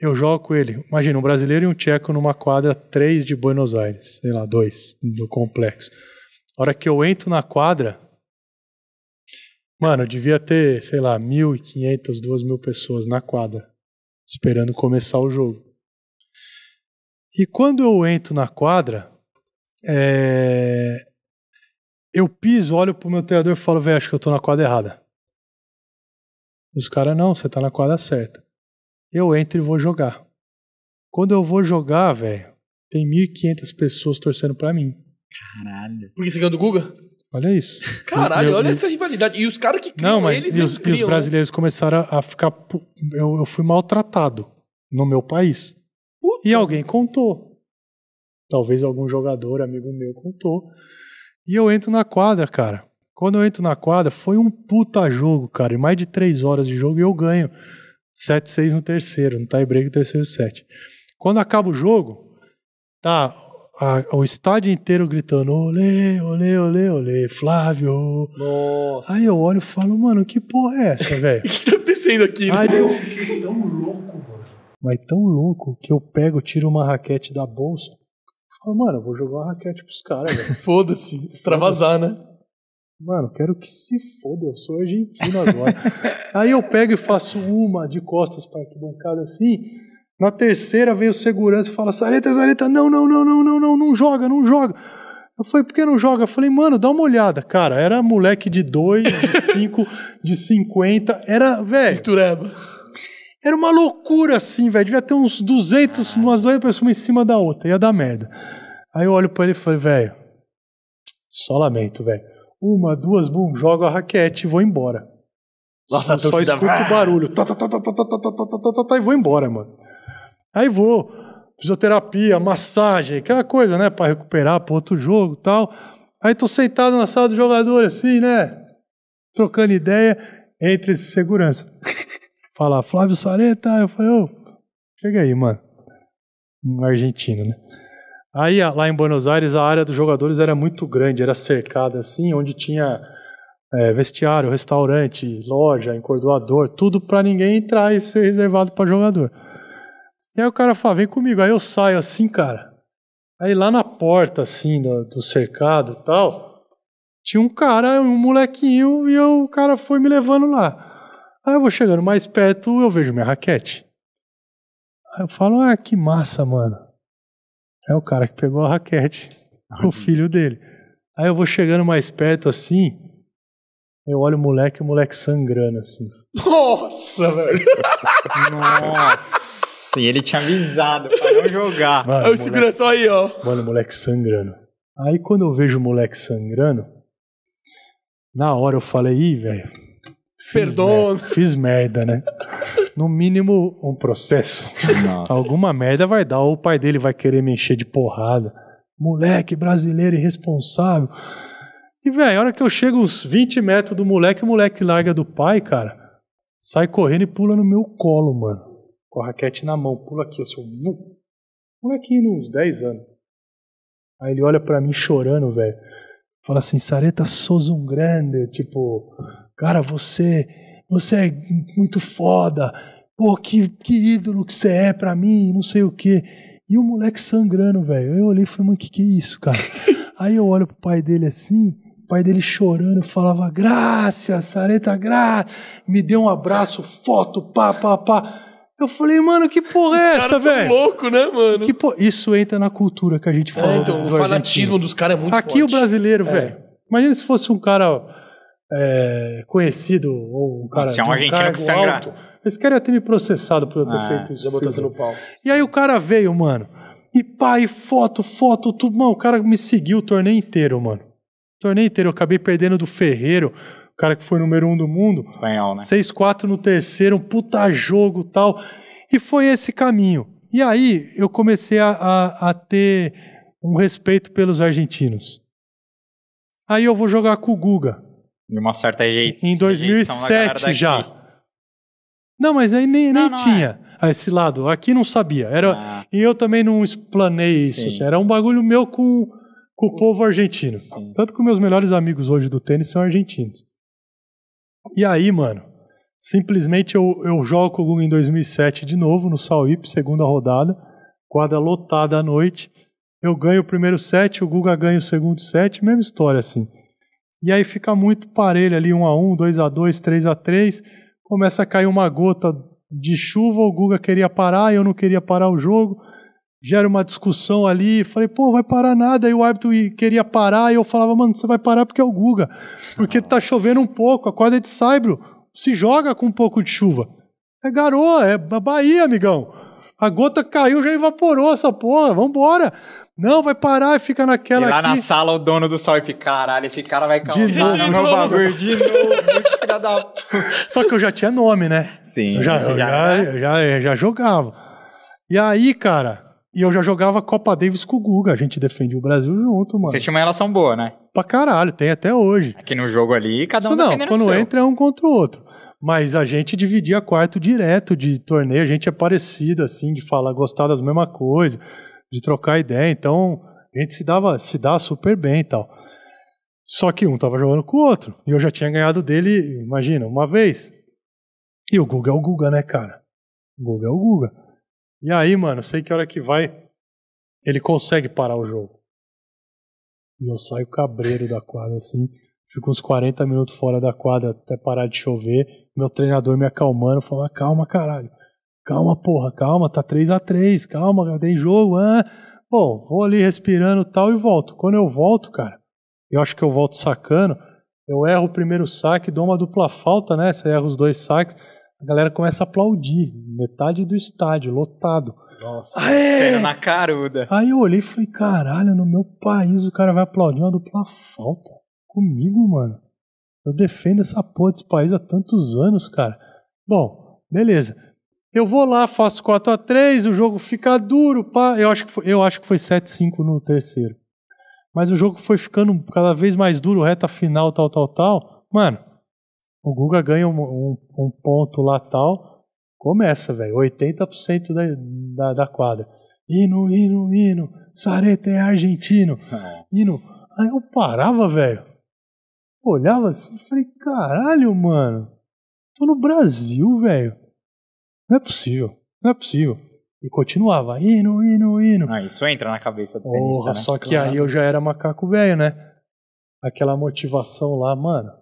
Eu jogo com ele. Imagina, um brasileiro e um tcheco numa quadra 3 de Buenos Aires, sei lá, 2, do complexo. A hora que eu entro na quadra, Mano, eu devia ter, sei lá, 1.500, 2.000 pessoas na quadra, esperando começar o jogo. E quando eu entro na quadra, é... eu piso, olho pro meu treinador e falo, velho, acho que eu tô na quadra errada. E os caras, não, você tá na quadra certa. Eu entro e vou jogar. Quando eu vou jogar, velho, tem 1.500 pessoas torcendo pra mim. Caralho. Por que você ganhou do Guga? Olha isso. Caralho, eu, olha eu, essa rivalidade. E os caras que criam, não, mas eles e os, criam, e os né? brasileiros né? começaram a ficar. Eu, eu, fui maltratado no meu país. Puta. E alguém contou. Talvez algum jogador, amigo meu, contou. E eu entro na quadra, cara. Quando eu entro na quadra, foi um puta jogo, cara. E mais de três horas de jogo e eu ganho. 7-6 no terceiro, no tie break o terceiro set. Quando acaba o jogo, tá a, o estádio inteiro gritando: olê, olê, olê, olê, Flávio. Nossa. Aí eu olho e falo, mano, que porra é essa, *laughs* velho? o que tá acontecendo aqui? Né? Aí eu fiquei tão louco, mano. Mas tão louco que eu pego, tiro uma raquete da bolsa. Falo, mano, eu vou jogar uma raquete pros caras, velho. *laughs* Foda-se, extravasar, Foda né? Mano, quero que se foda, eu sou argentino agora. *laughs* Aí eu pego e faço uma de costas pra arquibancada assim. Na terceira veio o segurança e fala: Sareta, Sareta, não, não, não, não, não, não, não joga, não joga. Eu falei, por que não joga? Eu falei, mano, dá uma olhada. Cara, era moleque de dois, de cinco, de cinquenta. Era, velho. Mistureba. Era uma loucura assim, velho. Devia ter uns duzentos, ah. umas duas pessoas uma em cima da outra. Ia dar merda. Aí eu olho pra ele e falei, velho. Só lamento, velho. Uma, duas, bum, jogo a raquete e vou embora. Nossa, só, só escuto o barulho. Tá, tá, tá, tá, tá, tá, tá, tá, tá, tá, tá, e vou embora, mano. Aí vou, fisioterapia, massagem, aquela coisa, né, para recuperar para outro jogo tal. Aí tô sentado na sala do jogador, assim, né, trocando ideia entre segurança. *laughs* Fala, Flávio Sareta. Eu falei, ô, chega aí, mano. Um argentino, né? Aí, ah, lá em Buenos Aires, a área dos jogadores era muito grande, era cercada assim, onde tinha é, vestiário, restaurante, loja, encordoador, tudo para ninguém entrar e ser reservado para jogador. E aí o cara fala, vem comigo. Aí eu saio assim, cara. Aí lá na porta, assim, do, do cercado e tal, tinha um cara, um molequinho, e eu, o cara foi me levando lá. Aí eu vou chegando mais perto, eu vejo minha raquete. Aí eu falo, ah, que massa, mano. É o cara que pegou a raquete, ah, o filho dele. Aí eu vou chegando mais perto assim, eu olho o moleque, o moleque sangrando assim. Nossa, velho! *laughs* Nossa! Nossa, e ele tinha avisado pra não jogar. Mano, aí segura só aí, ó. Mano, moleque sangrando. Aí quando eu vejo o moleque sangrando, na hora eu falei, ih, velho. Perdão. fiz merda, né? No mínimo, um processo. Nossa. Alguma merda vai dar, ou o pai dele vai querer me encher de porrada. Moleque brasileiro irresponsável. E, velho, a hora que eu chego uns 20 metros do moleque, o moleque larga do pai, cara, sai correndo e pula no meu colo, mano com a raquete na mão, pula aqui, assim, um molequinho uns 10 anos. Aí ele olha para mim chorando, velho. Fala assim, Sareta, sou um grande, tipo, cara, você, você é muito foda, pô, que, que ídolo que você é pra mim, não sei o quê. E o moleque sangrando, velho. Eu olhei e falei, mano, que que é isso, cara? *laughs* Aí eu olho pro pai dele assim, o pai dele chorando, falava, graças, Sareta, graças, me deu um abraço, foto, pá, pá, pá. Eu falei, mano, que porra é essa, velho? louco, né, mano? Que Isso entra na cultura que a gente é, fala. É, então, do o fanatismo dos caras é muito Aqui forte. o brasileiro, é. velho. Imagina se fosse um cara é, conhecido ou um cara. Se é um, um argentino que sangra. Alto, esse cara ia ter me processado por eu ter ah, feito isso. Já botasse no pau. E aí o cara veio, mano. E pai, foto, foto, tudo. Mano, o cara me seguiu o torneio inteiro, mano. O torneio inteiro. Eu acabei perdendo do Ferreiro cara que foi número um do mundo. Espanhol, né? 6-4 no terceiro, um puta jogo tal. E foi esse caminho. E aí eu comecei a, a, a ter um respeito pelos argentinos. Aí eu vou jogar com o Guga. De uma certa jeito. Em 2007 já. Não, mas aí nem, não, nem não tinha é. esse lado. Aqui não sabia. Era, ah. E eu também não explanei isso. Assim. era um bagulho meu com, com o povo argentino. Sim. Tanto que meus melhores amigos hoje do tênis são argentinos. E aí, mano, simplesmente eu, eu jogo o Guga em 2007 de novo no Salip, segunda rodada, quadra lotada à noite. Eu ganho o primeiro set, o Guga ganha o segundo set, mesma história assim. E aí fica muito parelho ali, 1 um a 1 2 a 2 3 a 3 Começa a cair uma gota de chuva, o Guga queria parar, eu não queria parar o jogo gera uma discussão ali. Falei, pô, vai parar nada. Aí o árbitro queria parar. E eu falava, mano, você vai parar porque é o Guga. Porque tá Nossa. tá chovendo um pouco. A quadra é de saibro se joga com um pouco de chuva. É garoa, é Bahia, amigão. A gota caiu, já evaporou essa porra. Vambora. Não, vai parar e fica naquela. E lá aqui. na sala o dono do sol e fica, caralho, esse cara vai cair de novo, de novo, da. *laughs* Só que eu já tinha nome, né? Sim. Eu já, eu já, já, já, já jogava. E aí, cara, e eu já jogava Copa Davis com o Guga. A gente defendia o Brasil junto, mano. Vocês tinham uma relação boa, né? Pra caralho, tem até hoje. Aqui no jogo ali, cada um não, quando seu. entra é um contra o outro. Mas a gente dividia quarto direto de torneio, a gente é parecido, assim, de falar, gostar das mesmas coisas, de trocar ideia. Então, a gente se dava, se dá super bem e tal. Só que um tava jogando com o outro. E eu já tinha ganhado dele, imagina, uma vez. E o Guga é o Guga, né, cara? O Guga é o Guga. E aí, mano, sei que hora que vai, ele consegue parar o jogo. E eu saio cabreiro da quadra, assim. Fico uns 40 minutos fora da quadra até parar de chover. Meu treinador me acalmando, falando: ah, calma, caralho. Calma, porra, calma, tá 3 a 3 calma, tem jogo, ah. Bom, vou ali respirando tal e volto. Quando eu volto, cara, eu acho que eu volto sacando. Eu erro o primeiro saque, dou uma dupla falta, né? Você erra os dois saques a galera começa a aplaudir, metade do estádio lotado. Nossa, Aê! na caruda. Aí eu olhei e falei, caralho, no meu país o cara vai aplaudir uma dupla falta. Comigo, mano. Eu defendo essa porra desse país há tantos anos, cara. Bom, beleza. Eu vou lá, faço 4 a 3 o jogo fica duro, pá. Eu acho que foi, eu acho que foi 7-5 no terceiro. Mas o jogo foi ficando cada vez mais duro, reta final, tal, tal, tal. Mano, o Guga ganha um, um, um ponto lá tal, começa, velho, 80% da, da, da quadra. Hino, hino, hino, Sareta é argentino. Hino. Aí eu parava, velho. Olhava assim e falei, caralho, mano. Tô no Brasil, velho. Não é possível, não é possível. E continuava, hino, hino, hino. Ah, isso entra na cabeça do tenista, né? Só que claro. aí eu já era macaco velho, né? Aquela motivação lá, mano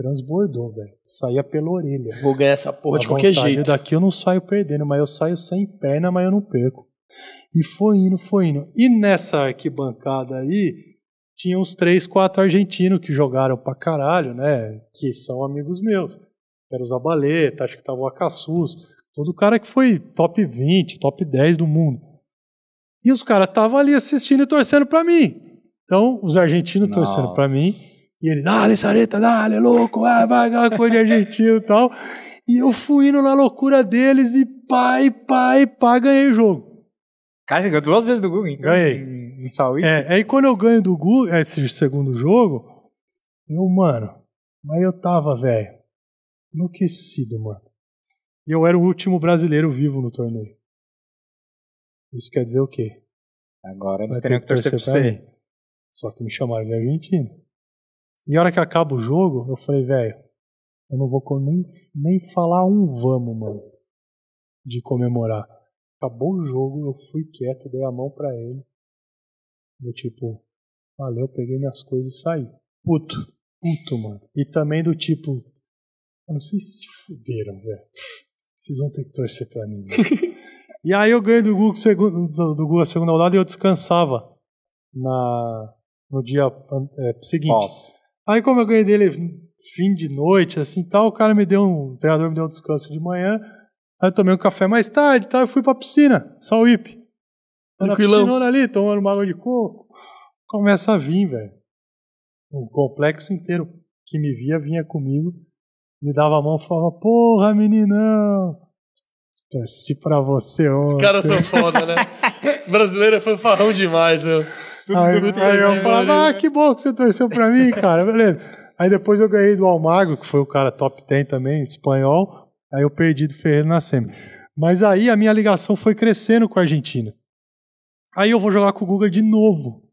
transbordou, velho. Saía pela orelha. Vou ganhar essa porra a de qualquer jeito. Daqui eu não saio perdendo, mas eu saio sem perna, mas eu não perco. E foi indo, foi indo. E nessa arquibancada aí, tinha uns três, quatro argentinos que jogaram pra caralho, né? Que são amigos meus. Era o Zabaleta, acho que tava o Acassus. Todo cara que foi top 20, top 10 do mundo. E os caras estavam ali assistindo e torcendo pra mim. Então, os argentinos Nossa. torcendo pra mim e ele, dale, Sareta, dale, louco, vai vai, aquela coisa de argentino e tal. E eu fui indo na loucura deles e pá, pai pá, pá, ganhei o jogo. Cara, você ganhou duas vezes do Google, então. Ganhei. Em, em saúde. É, aí quando eu ganho do Google, esse segundo jogo, eu, mano, mas eu tava, velho, enlouquecido, mano. E eu era o último brasileiro vivo no torneio. Isso quer dizer o quê? Agora eles teriam que torcer, torcer pra você. Só que me chamaram de argentino e a hora que acaba o jogo, eu falei, velho, eu não vou nem, nem falar um vamos, mano, de comemorar. Acabou o jogo, eu fui quieto, dei a mão para ele. Eu, tipo, valeu, peguei minhas coisas e saí. Puto, puto, mano. E também do tipo, eu não sei se fuderam, velho. Vocês vão ter que torcer pra mim. *laughs* e aí eu ganhei do Google segundo, do Google a segunda rodada e eu descansava na, no dia é, seguinte. Nossa. Aí, como eu ganhei dele fim de noite, assim tal, o cara me deu um. O treinador me deu um descanso de manhã. Aí eu tomei um café mais tarde tal, e fui pra piscina, Sauípe. Tranquilão. Na piscina ali, tomando uma água de coco. Começa a vir, velho. O complexo inteiro que me via, vinha comigo, me dava a mão e falava: Porra, meninão! Torci pra você ontem. Os caras são foda, né? Esse brasileiro é fanfarrão demais, meu. *laughs* aí, aí eu falava, ah, que bom que você torceu pra mim, cara, beleza. Aí depois eu ganhei do Almagro, que foi o cara top 10 também, espanhol. Aí eu perdi do Ferreira na semi. Mas aí a minha ligação foi crescendo com a Argentina. Aí eu vou jogar com o Guga de novo.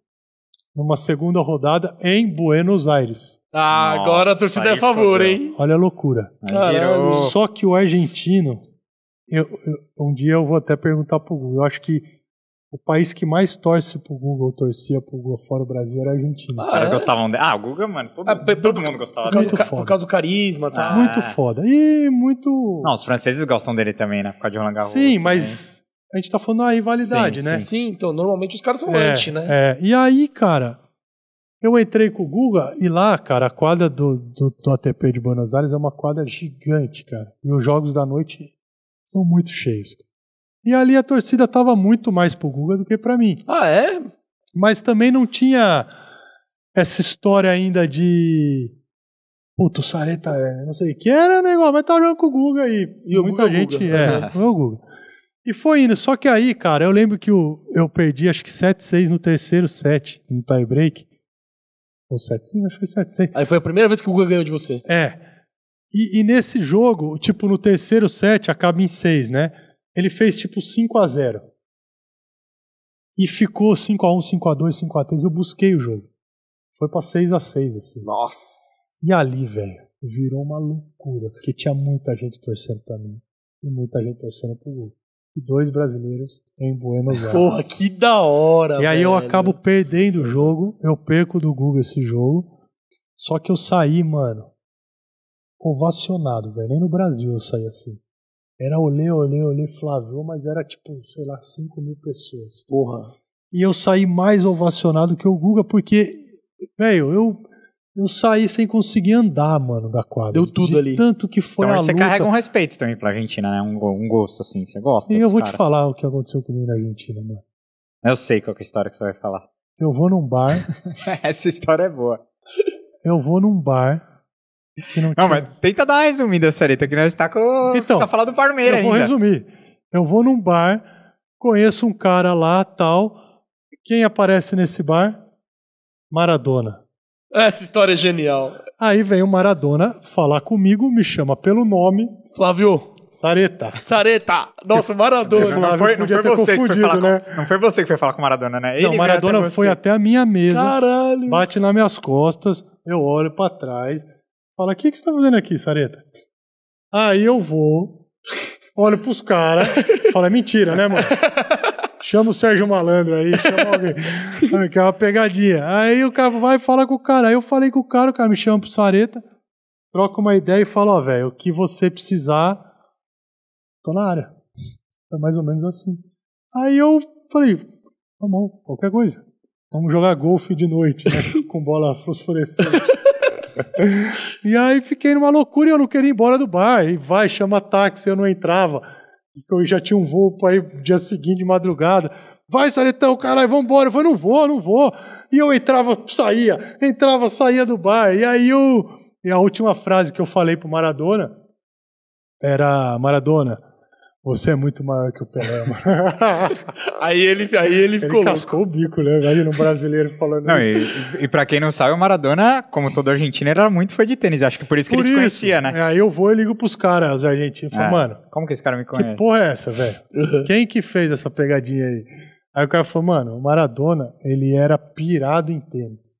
Numa segunda rodada em Buenos Aires. Ah, Nossa, agora a torcida é a favor, hein? Olha a loucura. Só que o argentino. Eu, eu, um dia eu vou até perguntar pro Guga. Eu acho que o país que mais torce pro Google, torcia pro Google fora o Brasil, era a Argentina. Ah, é? gostavam dele. Ah, o Google, mano, todo, ah, todo por, mundo gostava dele. Ca, por causa do carisma tá? Ah. Muito foda. E muito... Não, os franceses gostam dele também, né? Por causa de Roland Garros. Sim, mas também. a gente tá falando da rivalidade, sim, né? Sim. sim. então normalmente os caras são é, anti, né? É, e aí, cara... Eu entrei com o Guga e lá, cara, a quadra do, do, do ATP de Buenos Aires é uma quadra gigante, cara. E os jogos da noite são muito cheios. Cara. E ali a torcida tava muito mais pro Guga do que para mim. Ah, é? Mas também não tinha essa história ainda de. Puta, o Sareta, é, não sei o que era né? Igual, mas tava tá jogando com o Guga e, e muita Guga é gente. Guga. É, *laughs* o Guga. E foi indo. Só que aí, cara, eu lembro que eu, eu perdi acho que 7-6 no terceiro set, no tiebreak. Ou 7-5, acho que foi 7-6. Aí foi a primeira vez que o Guga ganhou de você. É. E, e nesse jogo, tipo, no terceiro set acaba em 6, né? Ele fez tipo 5 a 0 E ficou 5 a 1 5 a 2 5 a 3 Eu busquei o jogo. Foi pra 6 a 6 assim. Nossa! E ali, velho, virou uma loucura. Porque tinha muita gente torcendo pra mim. E muita gente torcendo pro Lula e dois brasileiros em Buenos Aires. Porra, que da hora, E velho. aí eu acabo perdendo o jogo, eu perco do Google esse jogo. Só que eu saí, mano, ovacionado, velho. Nem no Brasil eu saí assim. Era olê, olê, olê Flávio, mas era tipo, sei lá, 5 mil pessoas. Porra. E eu saí mais ovacionado que o Guga, porque, velho, eu, eu saí sem conseguir andar, mano, da quadra. Deu tudo de ali. Tanto que foi então, a você luta. carrega um respeito também pra Argentina, né? Um, um gosto, assim, você gosta. E eu vou caras. te falar o que aconteceu comigo na Argentina, mano. Eu sei qual é a história que você vai falar. Eu vou num bar. *laughs* Essa história é boa. Eu vou num bar não, não, mas tenta dar uma resumida, Sarita, que nós está com. Então, só falando do Parmeira Eu vou ainda. resumir. Eu vou num bar, conheço um cara lá, tal. Quem aparece nesse bar? Maradona. Essa história é genial. Aí vem o Maradona falar comigo, me chama pelo nome. Flávio. Sareta. Sareta! Nossa, Maradona. Não, foi, não foi você que foi falar né? com, Não foi você que foi falar com o Maradona, né? Ele não, Maradona até foi até a minha mesa. Caralho. Bate nas minhas costas, eu olho para trás, Fala, o que, que você tá fazendo aqui, Sareta? Aí eu vou, olho pros caras, falo, é mentira, né, mano? Chama o Sérgio Malandro aí, chama alguém. que é uma pegadinha. Aí o cara vai fala com o cara. Aí eu falei com o cara, o cara me chama pro Sareta, troca uma ideia e fala, ó, oh, velho, o que você precisar, tô na área. É mais ou menos assim. Aí eu falei, tá bom, qualquer coisa. Vamos jogar golfe de noite, né? com bola fosforescente e aí fiquei numa loucura e eu não queria ir embora do bar. E vai, chama táxi, eu não entrava. E eu já tinha um voo para ir dia seguinte de madrugada. Vai, Saretão, caralho, vambora. Eu falei, não vou, não vou. E eu entrava, saía, entrava, saía do bar. E aí eu, e a última frase que eu falei pro Maradona era: Maradona, você é muito maior que o Pelé, mano. *laughs* aí ele, aí ele ficou. Ele cascou louco. o bico, né? Aí no brasileiro falando não, isso. E, e pra quem não sabe, o Maradona, como todo argentino, era muito fã de tênis. Acho que por isso que ele isso. conhecia, né? É, aí eu vou e ligo pros caras argentinos. Falo, é. mano. Como que esse cara me conhece? Que porra é essa, velho? Uhum. Quem que fez essa pegadinha aí? Aí o cara falou, mano, o Maradona, ele era pirado em tênis.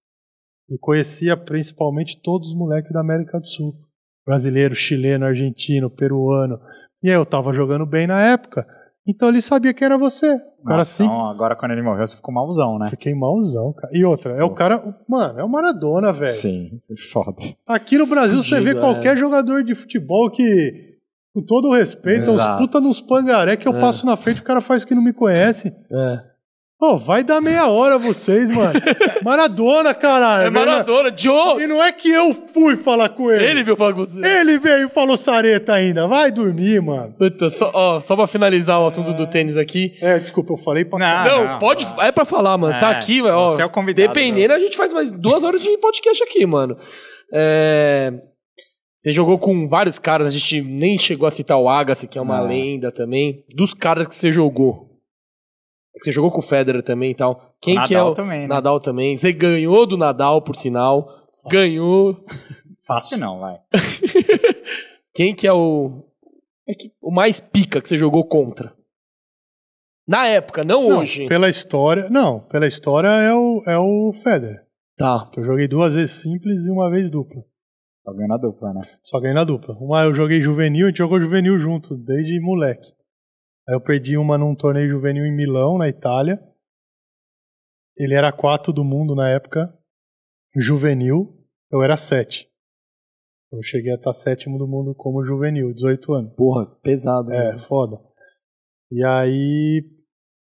E conhecia principalmente todos os moleques da América do Sul brasileiro, chileno, argentino, peruano, e eu tava jogando bem na época. Então ele sabia que era você. O cara Nossa, assim. agora quando ele morreu, você ficou mauzão né? Fiquei mauzão cara. E outra, é o cara. Mano, é o Maradona, velho. Sim, foda. Aqui no Brasil você vê é. qualquer é. jogador de futebol que, com todo o respeito, é Exato. uns puta nos pangaré que eu é. passo na frente, o cara faz que não me conhece. É. Pô, oh, vai dar meia hora vocês, mano. *laughs* Maradona, caralho. É Maradona, Jones. E não é que eu fui falar com ele. Ele veio falar com você. Ele veio e falou sareta ainda. Vai dormir, mano. Puta, só, ó, só pra finalizar o assunto é... do tênis aqui. É, desculpa, eu falei pra... Não, não, não pode... Não. É pra falar, mano. Tá é, tá aqui, velho. Você é o convidado. Dependendo, né? a gente faz mais duas horas de podcast aqui, mano. É... Você jogou com vários caras. A gente nem chegou a citar o Agassi, que é uma lenda também. Dos caras que você jogou é que você jogou com o Federer também e tal. Quem Nadal que é o também, né? Nadal também. Você ganhou do Nadal, por sinal. Fácil. Ganhou. Fácil não, vai. *laughs* Quem que é o é que o mais pica que você jogou contra? Na época, não, não hoje. Pela história, não. Pela história é o, é o Federer. Tá. Que eu joguei duas vezes simples e uma vez dupla. Só ganhei na dupla, né? Só ganhei na dupla. Uma eu joguei juvenil, a gente jogou juvenil junto, desde moleque. Aí eu perdi uma num torneio juvenil em Milão, na Itália. Ele era 4 do mundo na época. Juvenil, eu era 7. Eu cheguei a estar tá sétimo do mundo como juvenil, 18 anos. Porra, pesado. É, né? foda. E aí,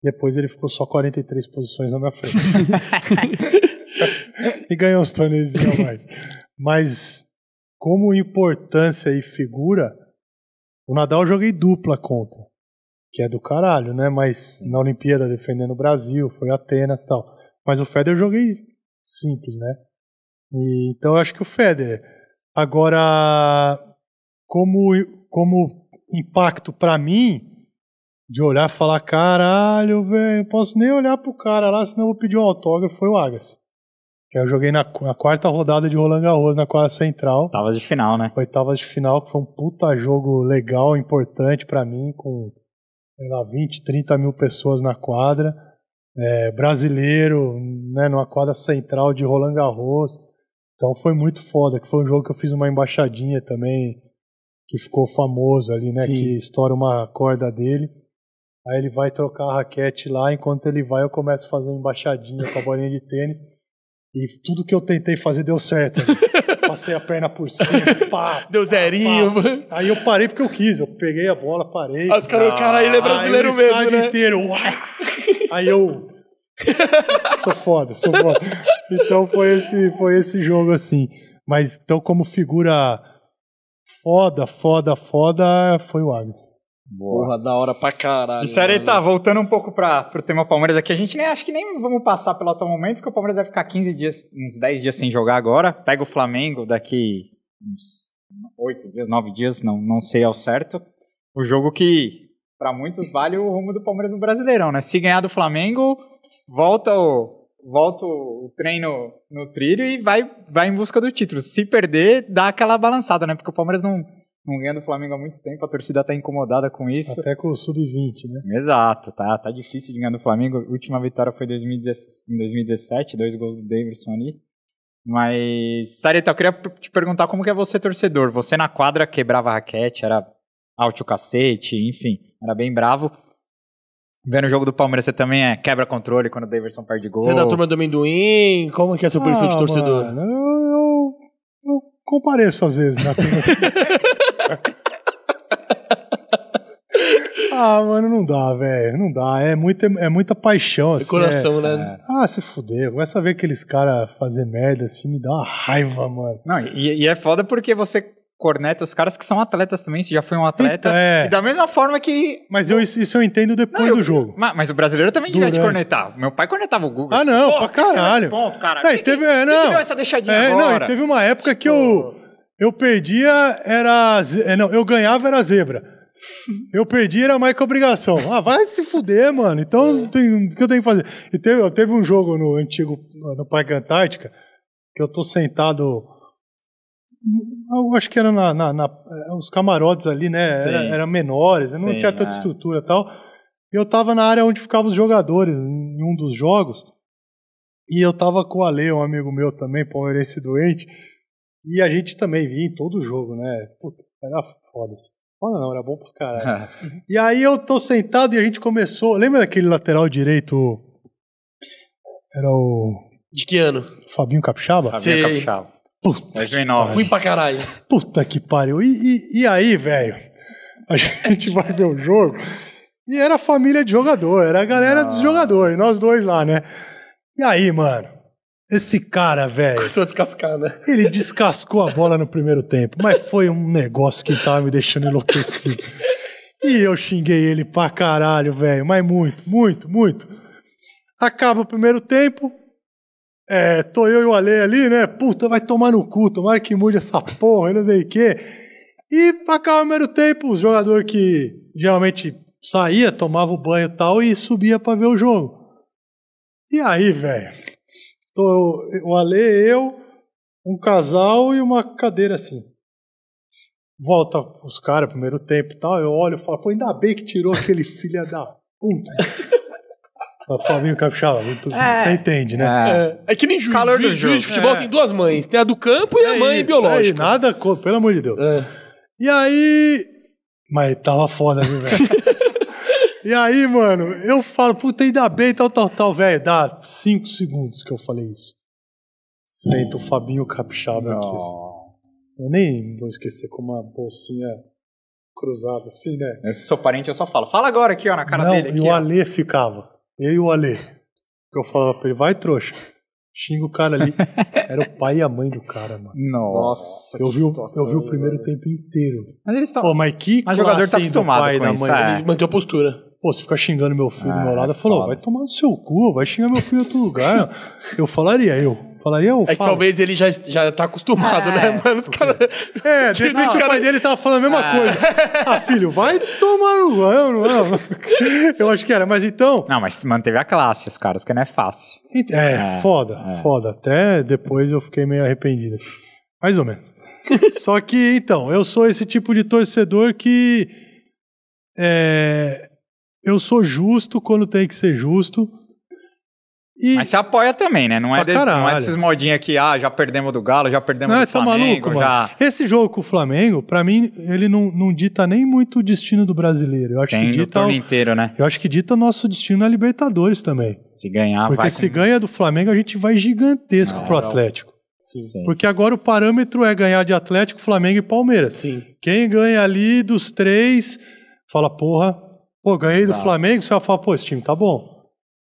depois ele ficou só 43 posições na minha frente. *laughs* e ganhou os torneios a mais. Mas, como importância e figura, o Nadal eu joguei dupla contra que é do caralho, né? Mas na Olimpíada defendendo o Brasil, foi Atenas tal. Mas o Federer eu joguei simples, né? E, então eu acho que o Federer. Agora, como, como impacto para mim, de olhar e falar, caralho, velho, não posso nem olhar pro cara lá, senão eu vou pedir um autógrafo, foi o Agassi. Que eu joguei na, na, quarta rodada de Roland Garros, na quadra central. Oitavas de final, né? Oitavas de final, que foi um puta jogo legal, importante para mim, com sei lá, 20, 30 mil pessoas na quadra, é, brasileiro, né, numa quadra central de Roland Garros. Então foi muito foda, que foi um jogo que eu fiz uma embaixadinha também, que ficou famoso ali, né? Sim. Que estoura uma corda dele. Aí ele vai trocar a raquete lá, enquanto ele vai eu começo a fazer embaixadinha com a bolinha de tênis. E tudo que eu tentei fazer deu certo. Né? *laughs* passei a perna por cima, *laughs* pá. Deu zerinho, pá. mano. Aí eu parei porque eu quis, eu peguei a bola, parei. Aí os caras, o cara, ele é brasileiro aí, mesmo, né? inteiro, uai. Aí eu... *laughs* sou foda, sou foda. Então foi esse, foi esse jogo assim. Mas então como figura foda, foda, foda, foi o Agnes. Boa. Porra, da hora pra caralho. Isso aí tá, voltando um pouco pra, pro tema Palmeiras aqui, a gente nem acho que nem vamos passar pelo atual momento, porque o Palmeiras vai ficar 15 dias, uns 10 dias sem jogar agora. Pega o Flamengo daqui uns 8 dias, 9 dias, não, não sei ao certo. O jogo que, para muitos, vale o rumo do Palmeiras no Brasileirão, né? Se ganhar do Flamengo, volta o, volta o trem no, no trilho e vai, vai em busca do título. Se perder, dá aquela balançada, né? Porque o Palmeiras não não ganha é do Flamengo há muito tempo, a torcida está incomodada com isso. Até com o sub-20, né? Exato, tá, tá difícil de ganhar do Flamengo. A última vitória foi em 2017, dois gols do Davidson ali. Mas, Sarita, eu queria te perguntar como que é você torcedor. Você na quadra quebrava raquete, era alto cacete, enfim, era bem bravo. Vendo o jogo do Palmeiras, você também é quebra controle quando o Davidson perde gol. Você é da turma do amendoim? Como que é seu perfil ah, de torcedor? Mano, eu, eu, eu compareço às vezes na turma. *laughs* *laughs* Ah, mano, não dá, velho. Não dá. É muita, é muita paixão, assim. É coração, é... né? É. Ah, se fuder. Começa a ver aqueles caras fazer merda, assim, me dá uma raiva, mano. Não, e, e é foda porque você corneta os caras que são atletas também, se já foi um atleta. Então, é. E da mesma forma que. Mas eu, isso eu entendo depois não, eu, do jogo. Mas, mas, o brasileiro também devia te cornetar. Meu pai cornetava o Google. Ah, não, Pô, tipo, pra caralho. Ponto, cara. Não, que, teve, que, é, não. Que deu essa deixadinha é, agora? Não, teve uma época tipo... que eu tipo, eu perdia, era. É, não, eu ganhava, era zebra. Eu perdi, era mais que obrigação. Ah, vai se fuder, mano. Então, é. tem, o que eu tenho que fazer? E teve, eu teve um jogo no antigo, no Parque Antártica, que eu tô sentado. Eu acho que era na, na, na é, os camarotes ali, né? Era, menores, não Sim, tinha tanta é. estrutura e tal. Eu tava na área onde ficavam os jogadores, em um dos jogos. E eu tava com o Ale, um amigo meu também, palmeirense doente. E a gente também via em todo jogo, né? Puta, era foda. Assim. Foda não, era bom pra caralho. *laughs* e aí eu tô sentado e a gente começou. Lembra daquele lateral direito? Era o. De que ano? Fabinho Capixaba? Fabinho Sei. Capixaba. Puta. 2009. É Fui pra caralho. Puta que pariu. E, e, e aí, velho? A *laughs* gente vai ver o jogo. E era a família de jogador, era a galera dos jogadores, nós dois lá, né? E aí, mano? Esse cara, velho. Começou a descascar, né? Ele descascou a bola no primeiro tempo, mas foi um negócio que tava me deixando enlouquecido. E eu xinguei ele pra caralho, velho. Mas muito, muito, muito. Acaba o primeiro tempo. É, tô eu e o Ale ali, né? Puta, vai tomar no cu, tomara que mude essa porra, não sei o quê. E acaba o primeiro tempo, o jogador que geralmente saía, tomava o banho e tal, e subia pra ver o jogo. E aí, velho? Tô, o Alê eu, um casal e uma cadeira assim. Volta os caras, primeiro tempo e tal. Eu olho e falo, pô, ainda bem que tirou aquele *laughs* filho da puta. O *laughs* Flamengo Capixaba, é. você entende, né? É, é, é que nem juiz. Calor juiz, juiz de futebol é. tem duas mães. Tem a do campo e a é mãe isso, é biológica. É, nada, pelo amor de Deus. E aí... Mas tava foda, viu, velho? *laughs* E aí, mano, eu falo, puta, ainda bem, tal, tal, tal, velho. Dá cinco segundos que eu falei isso. Senta o Fabinho Capixaba Nossa. aqui. Assim. Eu nem vou esquecer com uma bolsinha cruzada assim, né? Esse seu parente, eu só falo. Fala agora aqui, ó, na cara Não, dele. Aqui, e o Alê ficava. Eu e o Alê. Eu falava pra ele, vai, trouxa. Xinga o cara ali. *laughs* Era o pai e a mãe do cara, mano. Nossa, eu que vi, situação, Eu vi o primeiro velho. tempo inteiro. Mas eles estão. Pô, mas que o jogador tá acostumado pai, com isso. Mãe. É. Ele manteve a postura. Pô, se ficar xingando meu filho ah, do meu ah, lado, falou, vai tomar no seu cu, vai xingar meu filho em outro lugar. *laughs* eu falaria, eu. Falaria eu. É que talvez ele já, já tá acostumado, ah, né, mano? Os cara... É, desde *laughs* repente o pai dele tava falando a mesma ah. coisa. *laughs* Ah, filho, vai tomar no. Eu, não, eu acho que era, mas então. Não, mas manteve a classe, os caras, porque não é fácil. É, é foda, é. foda. Até depois eu fiquei meio arrependido. Mais ou menos. Só que, então, eu sou esse tipo de torcedor que. É, eu sou justo quando tem que ser justo. E... Mas você apoia também, né? Não é, desse, não é desses modinhos aqui, ah, já perdemos do Galo, já perdemos não, do tá Flamengo. Maluco, já... Esse jogo com o Flamengo, para mim, ele não, não dita nem muito o destino do brasileiro. Eu acho tem que dita. O inteiro, né? Eu acho que dita nosso destino na Libertadores também. Se ganhar, Porque se com... ganha do Flamengo, a gente vai gigantesco pro é Atlético. Sim. Sim. Porque agora o parâmetro é ganhar de Atlético, Flamengo e Palmeiras. Sim. Quem ganha ali dos três, fala, porra, Pô, ganhei do Flamengo, você vai falar, pô, esse time tá bom.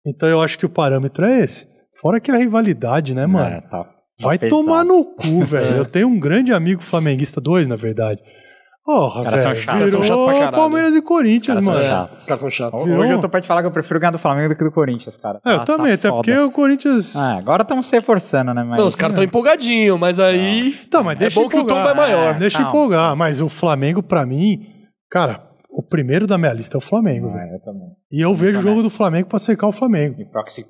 Então eu acho que o parâmetro é esse. Fora que a rivalidade, né, é, mano? É, tá, tá vai pesado. tomar no cu, *laughs* velho. É. eu tenho um grande amigo flamenguista, dois, na verdade. Porra, velho. virou são chato Palmeiras e Corinthians, mano. Os caras são chatos. Hoje eu tô pra te falar que eu prefiro ganhar do Flamengo do que do Corinthians, cara. É, eu ah, tá também, tá até foda. porque o Corinthians. Ah, agora estão se reforçando, né? Mas... Não, os caras estão empolgadinhos, mas aí. Tá, mas deixa é bom empolgar. que o tombo é maior. É, deixa empolgar, mas o Flamengo, pra mim, cara, o primeiro da minha lista é o Flamengo, ah, velho. Eu também. E eu vejo o jogo do Flamengo para secar o Flamengo. E pior, que se,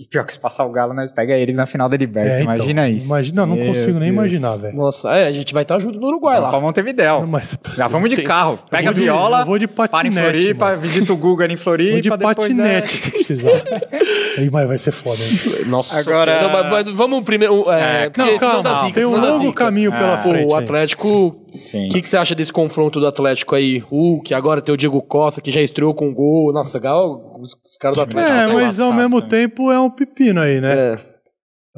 e pior que se passar o Galo, nós pega eles na final da Libertadores. É, então, imagina isso. Imagina, não Meu consigo nem imaginar, velho. Nossa, é, a gente vai estar junto do Uruguai vamos lá. Pra Montevidéu. Não, mas... Já vamos de carro. Pega a viola. De, vou de patinete. Para em Floripa, mano. visita o em Floripa. Vou de é- patinete, se precisar. *laughs* Aí vai, vai ser foda. Hein? Nossa, agora. Não, mas, mas vamos primeiro. É, é não, calma, zica, tem um longo caminho pela ah, frente. O Atlético o que, que, você acha desse confronto do Atlético aí? Hulk, agora tem o Diego Costa, que já estreou com gol. Nossa, os, os caras do é, Atlético. É, mas ao mesmo né? tempo é um pepino aí, né? É.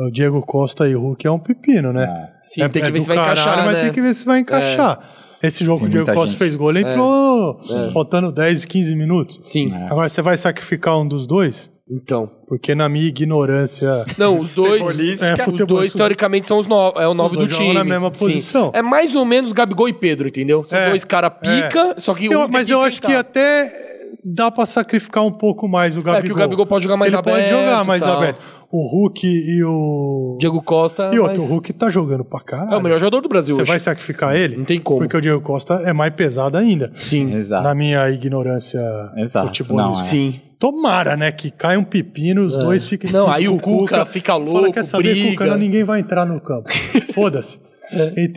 O Diego Costa e o Hulk é um pepino, né? É. sim, é, tem que é ver é se vai caralho, encaixar. Mas né? tem que ver se vai encaixar. Esse jogo que o Diego Costa fez gol, ele entrou faltando 10, 15 minutos. Sim. Agora, você vai sacrificar um dos dois? Então. Porque na minha ignorância. Não, os *laughs* dois. é, os dois, teoricamente, são os no, é o nove do time. na mesma posição. Sim. É mais ou menos Gabigol e Pedro, entendeu? São é, dois cara pica, é. só que eu, um Mas eu acho que até dá para sacrificar um pouco mais o Gabigol. É que o Gabigol pode jogar mais ele aberto. Ele pode jogar mais aberto. O Hulk e o. Diego Costa. E outro, mas... o Hulk tá jogando pra caralho. É o melhor jogador do Brasil Você hoje. vai sacrificar Sim, ele? Não tem como. Porque o Diego Costa é mais pesado ainda. Sim. Exato. Na minha ignorância Exato. futebolista. é. Sim. Tomara, né? Que cai um pepino, os é. dois fiquem. Não, aí o Cuca, fica louco. Fala, quer saber, briga. Cuca, não, ninguém vai entrar no campo. *laughs* Foda-se. É. E,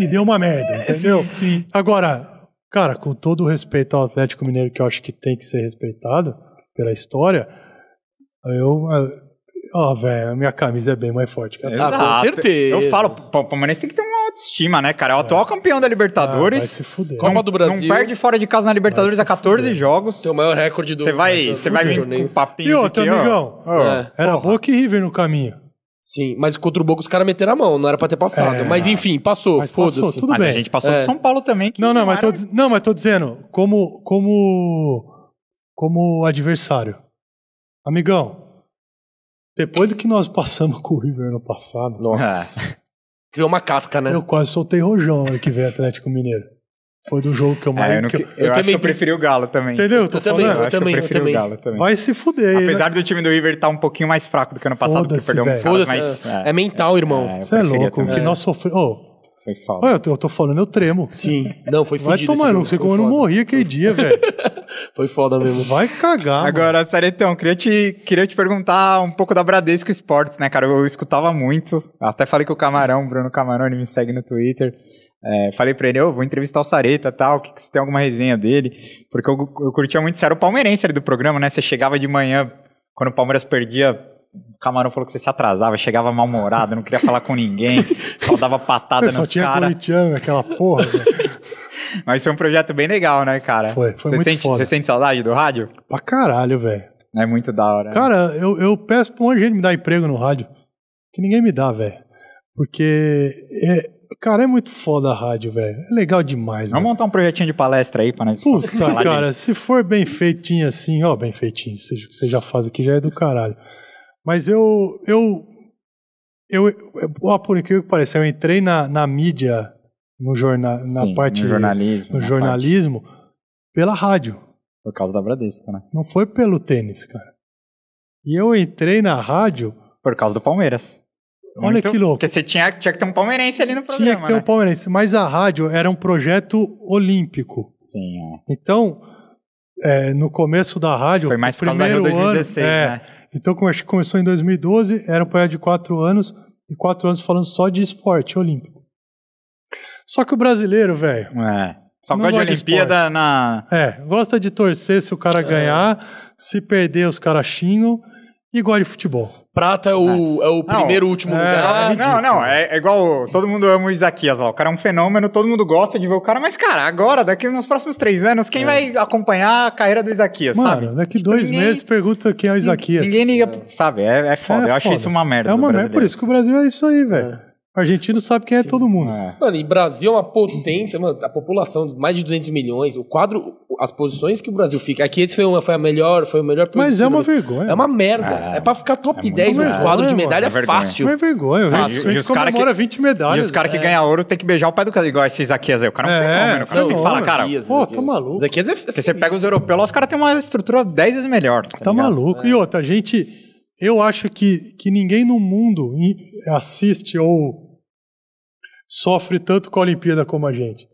e, e, deu uma merda, é, entendeu? sim. Agora, Cara, com todo o respeito ao Atlético Mineiro, que eu acho que tem que ser respeitado pela história, eu. Ah, ó, velho, a minha camisa é bem mais forte que a Exato. Ah, com certeza. Eu falo, o Palmeiras tem que ter uma autoestima, né, cara? É o é. atual é. campeão da Libertadores. Ah, vai se fuder. Copa do Brasil. Não perde fora de casa na Libertadores há 14 fuder. jogos. Tem o maior recorde do Você vai, você vai vir com papinho. E outro, amigão, ó, é. era Porra. Boca e River no caminho. Sim, mas contra o Boca os caras meteram a mão, não era pra ter passado. É, mas enfim, passou, foda-se. Tudo mas bem. a gente passou é. de São Paulo também. não, não, mas tô, não, mas tô dizendo, como, como, como adversário. Amigão, depois do que nós passamos com o River ano passado... Nossa... *laughs* Criou uma casca, né? Eu quase soltei rojão ano que vem Atlético Mineiro. Foi do jogo que eu é, mais. É, eu, que eu, eu, eu também que eu preferi o Galo também. Entendeu? Tô eu falando. Também, eu, também, eu, preferi o Galo também. Vai se fuder. Né? Apesar né? do time do River estar tá um pouquinho mais fraco do que ano passado, porque perdeu uns caras, mas. É, é mental, é, irmão. Você é, é louco. O que nós sofremos. Oh, foi foda. eu tô falando, eu tremo. Sim. Não, foi foda. Vai tomar, não sei como eu não morri aquele dia, velho. *laughs* Foi foda mesmo. Vai cagar. Agora, mano. Saretão, queria te, queria te perguntar um pouco da Bradesco Esportes, né, cara? Eu, eu escutava muito. Até falei que o Camarão, Bruno Camarão, ele me segue no Twitter. É, falei pra ele, eu oh, vou entrevistar o Sareta tal, que, você tem alguma resenha dele. Porque eu, eu curtia muito, você era o palmeirense ali do programa, né? Você chegava de manhã, quando o Palmeiras perdia, o Camarão falou que você se atrasava, chegava mal-humorado, não queria falar com ninguém, *laughs* só dava patada eu nos caras. Só tinha corintiano, aquela porra. Né? *laughs* Mas foi um projeto bem legal, né, cara? Foi, foi você muito sente, foda. Você sente saudade do rádio? Pra caralho, velho. É muito da hora. Cara, né? eu, eu peço pra um monte de gente me dar emprego no rádio, que ninguém me dá, velho. Porque é, Cara, é muito foda a rádio, velho. É legal demais, Vamos montar um projetinho de palestra aí pra nós. Puta, cara, de... se for bem feitinho assim, ó, bem feitinho, seja o que você já faz aqui, já é do caralho. Mas eu. eu eu, eu, por incrível que pareça, eu entrei na, na mídia, no jornal, Sim, na parte. No jornalismo. No jornalismo, parte. pela rádio. Por causa da Bradesco, né? Não foi pelo tênis, cara. E eu entrei na rádio. Por causa do Palmeiras. Olha que louco. Porque você tinha, tinha que ter um palmeirense ali no programa. Tinha que ter né? um palmeirense, mas a rádio era um projeto olímpico. Sim. É. Então, é, no começo da rádio. Foi mais por primeiro causa da 2016, ano, é, né? Então, começou em 2012, era um projeto de quatro anos, e quatro anos falando só de esporte olímpico. Só que o brasileiro, velho. É. Só gosta de Olimpíada de na. É, gosta de torcer se o cara é. ganhar, se perder, os caras xingam, e gosta de futebol. Prata é o, é, é o primeiro, não, último é, lugar. É ah, não, não, é, é, igual todo mundo ama o Isaquias lá. O cara é um fenômeno, todo mundo gosta de ver o cara, mas, cara, agora, daqui nos próximos três anos, quem é. vai acompanhar a carreira do Isaquias, Mano, sabe? daqui tipo, dois ninguém, meses pergunta quem é o Isaquias. Ninguém liga, é. sabe? É, foda. Eu acho isso uma merda. É uma merda, por isso que o Brasil é isso aí, velho. O argentino sabe quem Sim. é todo mundo. É. Mano, e Brasil é uma potência, mano, a população, mais de 200 milhões, o quadro as posições que o Brasil fica. Aqui esse foi, uma, foi a melhor, foi o melhor Mas é uma vergonha. É uma merda. Ah, é pra ficar top é 10 no quadro de é medalha é fácil. É vergonha, velho. E, e os caras que 20 medalhas. E os caras que é. ganham ouro tem que beijar o pé do cara, igual esses Zaquias aí. O cara não é, fenômeno. O cara não, tem que falar, cara. Pô, tá maluco. Os Zaquias é Porque você pega os europeus lá, os caras têm uma estrutura 10 vezes melhor. Tá, tá maluco. E é. outra, a gente. Eu acho que, que ninguém no mundo assiste ou sofre tanto com a Olimpíada como a gente.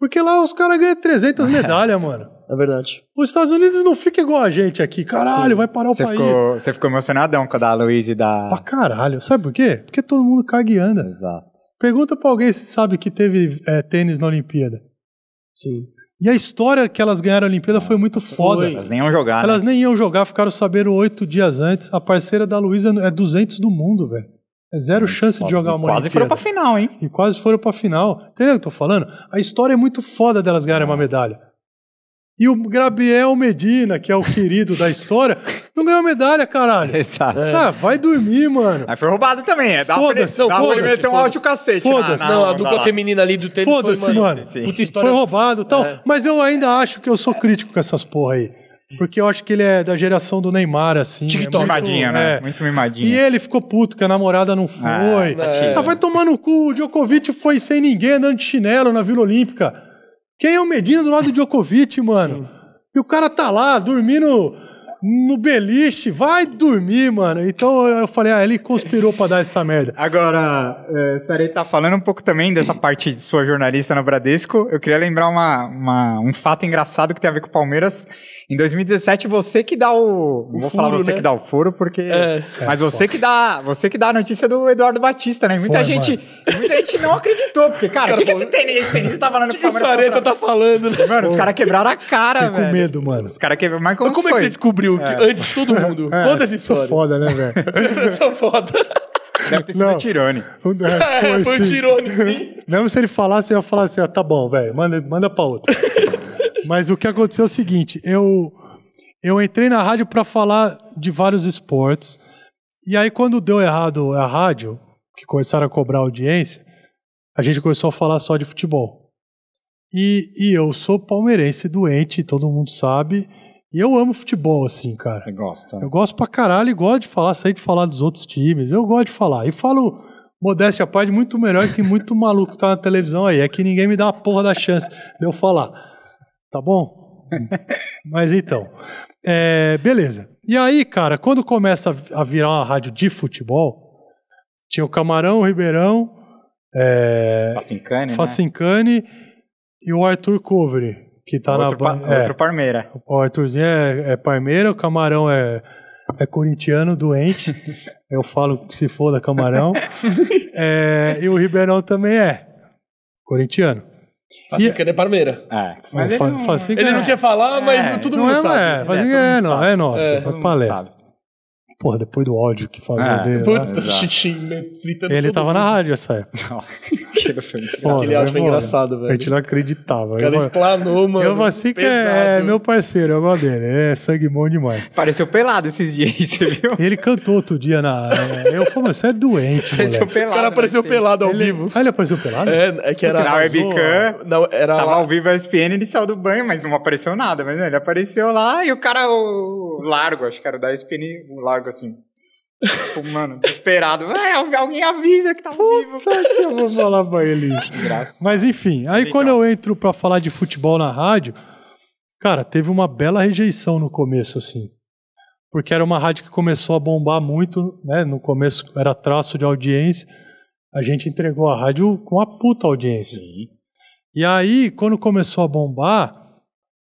Porque lá os caras ganham 300 *laughs* é. medalhas, mano. É verdade. Os Estados Unidos não fica igual a gente aqui. Caralho, Sim. vai parar o país. você ficou emocionadão com a da Luiz e da. Pra caralho. Sabe por quê? Porque todo mundo caga e anda. Exato. Pergunta pra alguém se sabe que teve é, tênis na Olimpíada. Sim. E a história que elas ganharam a Olimpíada é. foi muito foda. Foi. Elas nem iam jogar. Elas né? nem iam jogar, ficaram sabendo oito dias antes. A parceira da Luísa é 200 do mundo, velho. É zero chance de jogar uma e Quase foram pra final, hein? E quase foram pra final. Entendeu o que eu tô falando? A história é muito foda delas ganharem uma é. medalha. E o Gabriel Medina, que é o querido da história, *laughs* não ganhou medalha, caralho. Exato. Ah, vai dormir, mano. Aí foi roubado também, é. Foda-se, não, foda-se. meter um áudio cacete. Né? Foda-se. Não, a dupla feminina ali do tênis Foda-se, mano. Sim, sim. Puta história. Foi roubado e tal. É. Mas eu ainda acho que eu sou crítico com essas porra aí. Porque eu acho que ele é da geração do Neymar, assim. TikTok. É muito, mimadinha, né? É. Muito mimadinha. E ele ficou puto que a namorada não ah, foi. Ah, ah vai tomando o cu. O Djokovic foi sem ninguém andando de chinelo na Vila Olímpica. Quem é o Medina do lado do Djokovic, mano? Sim. E o cara tá lá, dormindo no beliche, vai dormir, mano. Então eu falei, ah, ele conspirou pra dar essa merda. Agora, é, Sarei tá falando um pouco também dessa parte de sua jornalista no Bradesco. Eu queria lembrar uma, uma, um fato engraçado que tem a ver com o Palmeiras. Em 2017, você que dá o. o vou furo, falar você né? que dá o furo, porque. É. Mas é, você que dá. Você que dá a notícia do Eduardo Batista, né? Muita Foi, gente. Mano. Muita gente não acreditou, porque, cara, o que, que esse tênis, esse tênis tá falando que pro Palmeiras? O que o Sareta tá falando, né? Mano, Pô, os caras quebraram a cara, Fico velho. com medo, mano. Os caras quebraram. Mas como, Mas como é que você descobriu? é. antes de todo mundo. É, Conta essa história. Sou foda, né, velho? Vocês *laughs* são foda. Deve ter sido não. o Tirone. *laughs* É, foi, foi o Tirone, sim. Mesmo se ele falasse, eu ia falar assim, ah, tá bom, velho, manda, manda pra outro. *laughs* Mas o que aconteceu é o seguinte, eu, eu entrei na rádio para falar de vários esportes, e aí quando deu errado a rádio, que começaram a cobrar audiência, a gente começou a falar só de futebol. E, e eu sou palmeirense doente, todo mundo sabe, e eu amo futebol, assim, cara. Você gosta? Eu gosto pra caralho e gosto de falar, sair de falar dos outros times. Eu gosto de falar. E falo, modéstia à parte, muito melhor que muito *laughs* maluco que tá na televisão aí. É que ninguém me dá a porra da chance de eu falar. Tá bom? *laughs* Mas então. É, beleza. E aí, cara, quando começa a virar uma rádio de futebol, tinha o Camarão, o Ribeirão, é, Facincani, Facincani né? e o Arthur Covery. Que tá outro na pa, é, Outro Parmeira. O Arthurzinho é, é Parmeira, o Camarão é, é corintiano, doente. *laughs* Eu falo que se foda Camarão. *laughs* é, e o Ribeirão também é corintiano. Facica é Parmeira. É. Mas ele, não, ele não quer falar, mas tudo é. todo mundo não é, sabe. É, é, é, é nosso, é, é palestra. Porra, depois do áudio que fazia é, dele. Puta, né? xixi, fritando Ele tava mundo. na rádio essa época. *laughs* Nossa, *laughs* aquele Aquele é áudio foi engraçado, velho. A gente não acreditava. O cara eu, mano. Eu assim que é meu parceiro, eu é gosto dele. É sangue bom demais. Pareceu pelado esses dias aí, você viu? Ele cantou outro dia na. Eu falei, você é doente, Pareceu pelado. O cara né, apareceu pelado ao ele... vivo. Ah, ele apareceu pelado? É, é que era. Na webcam. era. Tava ao vivo a SPN, ele saiu do banho, mas não apareceu nada. Mas né, ele apareceu lá e o cara, o largo, acho que era da SPN, o largo assim. Tipo, mano, desesperado. É, alguém avisa que tá vivo. Puta que eu vou falar pra ele isso. *laughs* Mas enfim, aí Legal. quando eu entro pra falar de futebol na rádio, cara, teve uma bela rejeição no começo, assim. Porque era uma rádio que começou a bombar muito, né? No começo era traço de audiência. A gente entregou a rádio com a puta audiência. Sim. E aí, quando começou a bombar,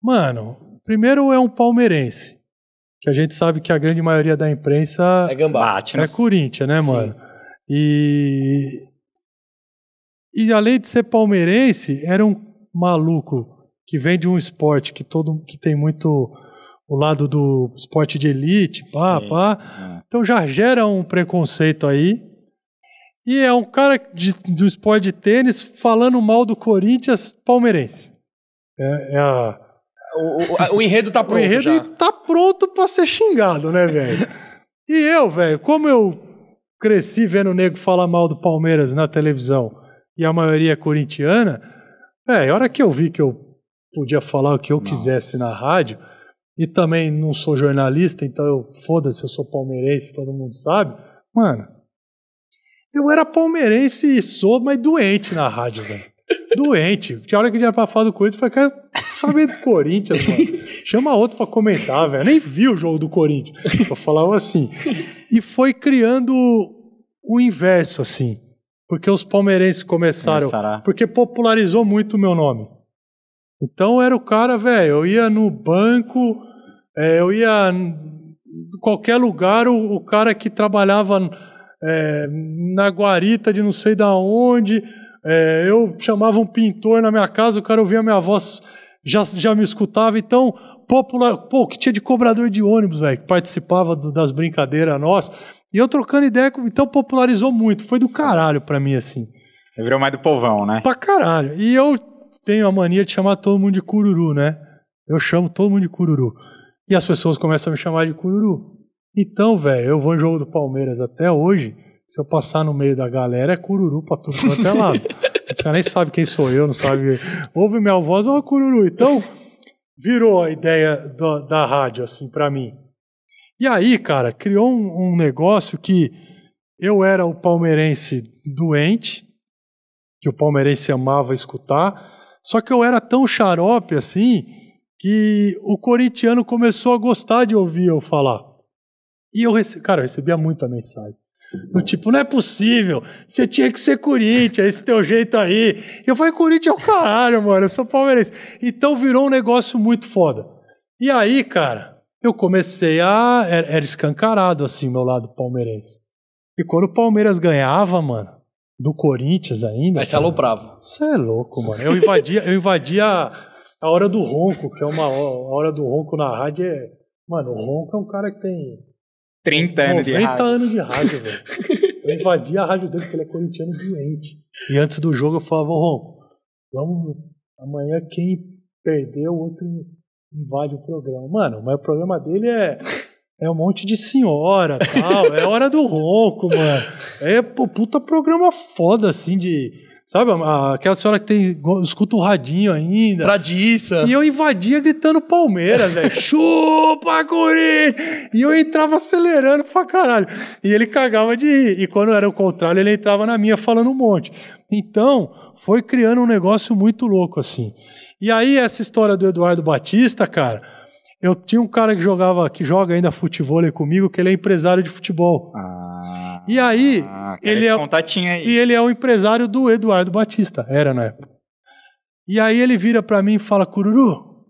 mano, primeiro é um palmeirense que a gente sabe que a grande maioria da imprensa é, gambá. é Corinthians, né, mano? Sim. E e além de ser palmeirense, era um maluco que vem de um esporte que todo que tem muito o lado do esporte de elite, pá, Sim. pá. É. Então já gera um preconceito aí. E é um cara de, do esporte de tênis falando mal do Corinthians palmeirense. É, é a o, o, o enredo tá pronto. o enredo já. tá pronto pra ser xingado, né, velho? e eu, velho, como eu cresci vendo o nego falar mal do Palmeiras na televisão e a maioria é corintiana, velho, é, a hora que eu vi que eu podia falar o que eu Nossa. quisesse na rádio, e também não sou jornalista, então eu foda-se, eu sou palmeirense, todo mundo sabe. Mano, eu era palmeirense e sou, mas doente na rádio, velho doente. Tinha hora que ele era pra falar do Corinthians, eu falei, cara, sabe do Corinthians, mano. Chama outro pra comentar, velho. Nem vi o jogo do Corinthians. Eu falava assim. E foi criando o inverso, assim. Porque os palmeirenses começaram. Começará. Porque popularizou muito o meu nome. Então era o cara, velho. Eu ia no banco, é, eu ia em qualquer lugar, o, o cara que trabalhava é, na guarita de não sei da onde é, eu chamava um pintor na minha casa, o cara ouvia a minha voz, já, já me escutava. Então, popular. Pô, que tinha de cobrador de ônibus, velho, que participava do, das brincadeiras nós. E eu trocando ideia, então popularizou muito. Foi do caralho pra mim, assim. Você virou mais do povão, né? Pra caralho. E eu tenho a mania de chamar todo mundo de cururu, né? Eu chamo todo mundo de cururu. E as pessoas começam a me chamar de cururu. Então, velho, eu vou em jogo do Palmeiras até hoje. Se eu passar no meio da galera, é cururu pra tudo quanto é lado. Os caras nem sabem quem sou eu, não sabe. Ouve minha voz, ó, cururu. Então, virou a ideia do, da rádio, assim, para mim. E aí, cara, criou um, um negócio que eu era o palmeirense doente, que o palmeirense amava escutar, só que eu era tão xarope assim que o corintiano começou a gostar de ouvir eu falar. E eu, recebi, cara, eu recebia muita mensagem. Do tipo, não é possível. Você tinha que ser Corinthians, esse teu jeito aí. Eu falei, Corinthians é o caralho, mano. Eu sou palmeirense. Então virou um negócio muito foda. E aí, cara, eu comecei a. Era escancarado, assim, meu lado palmeirense. E quando o Palmeiras ganhava, mano, do Corinthians ainda. Aí você aloprava. Você é louco, mano. Eu invadia, eu invadia a hora do ronco, que é uma a hora do ronco na rádio. É... Mano, o ronco é um cara que tem 30 anos de rádio. 30 anos de rádio, velho. Eu invadi a rádio dele, porque ele é corintiano doente. E antes do jogo eu falava, ronco vamos. Amanhã quem perder, o outro invade o programa. Mano, mas o programa dele é. É um monte de senhora tal. É hora do ronco, mano. É puta programa foda, assim, de Sabe, aquela senhora que tem, escuta o radinho ainda. Tradiça. E eu invadia gritando Palmeiras, velho. *laughs* Chupa, Corinthians! E eu entrava acelerando pra caralho. E ele cagava de rir. E quando era o contrário, ele entrava na minha falando um monte. Então, foi criando um negócio muito louco, assim. E aí, essa história do Eduardo Batista, cara. Eu tinha um cara que jogava, que joga ainda futebol comigo, que ele é empresário de futebol. Ah e aí, ah, ele é, aí. E ele é o empresário do Eduardo Batista, era na época. E aí ele vira para mim e fala: Cururu,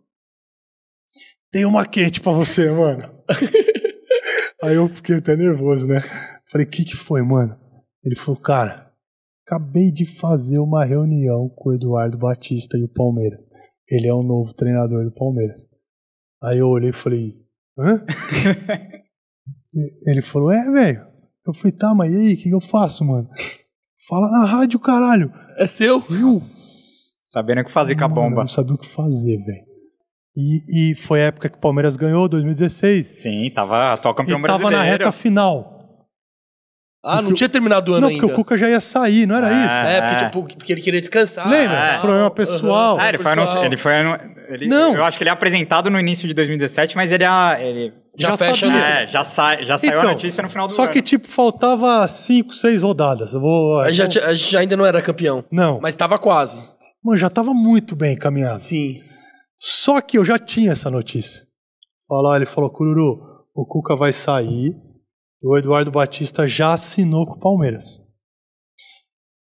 tem uma quente para você, mano. *laughs* aí eu fiquei até nervoso, né? Falei: O que, que foi, mano? Ele falou: Cara, acabei de fazer uma reunião com o Eduardo Batista e o Palmeiras. Ele é o novo treinador do Palmeiras. Aí eu olhei e falei: Hã? *laughs* ele falou: É, velho. Eu falei, tá, mas e aí, o que, que eu faço, mano? Fala na rádio, caralho. É seu? Viu? Sabendo o que fazer com a bomba. Não sabia o que fazer, velho. E, e foi a época que o Palmeiras ganhou, 2016. Sim, tava atual campeão e brasileiro. Tava na reta final. Ah, não tinha terminado o ano ainda. Não, porque o Cuca já ia sair, não era ah, isso? É, porque, tipo, porque ele queria descansar. Lembra? Ah, problema pessoal. Uhum. Ah, ele foi, pessoal. ele foi ele, Não. Eu acho que ele é apresentado no início de 2017, mas ele, é ele já, já fecha sabia. É, já, sai, já saiu então, a notícia no final do só ano. Só que, tipo, faltava cinco, seis rodadas. Eu vou, eu já, vou... Então ainda não era campeão. Não. Mas tava quase. Mano, já tava muito bem caminhado. Sim. Só que eu já tinha essa notícia. Olha lá, ele falou, Cururu, o Cuca vai sair o Eduardo Batista já assinou com o Palmeiras.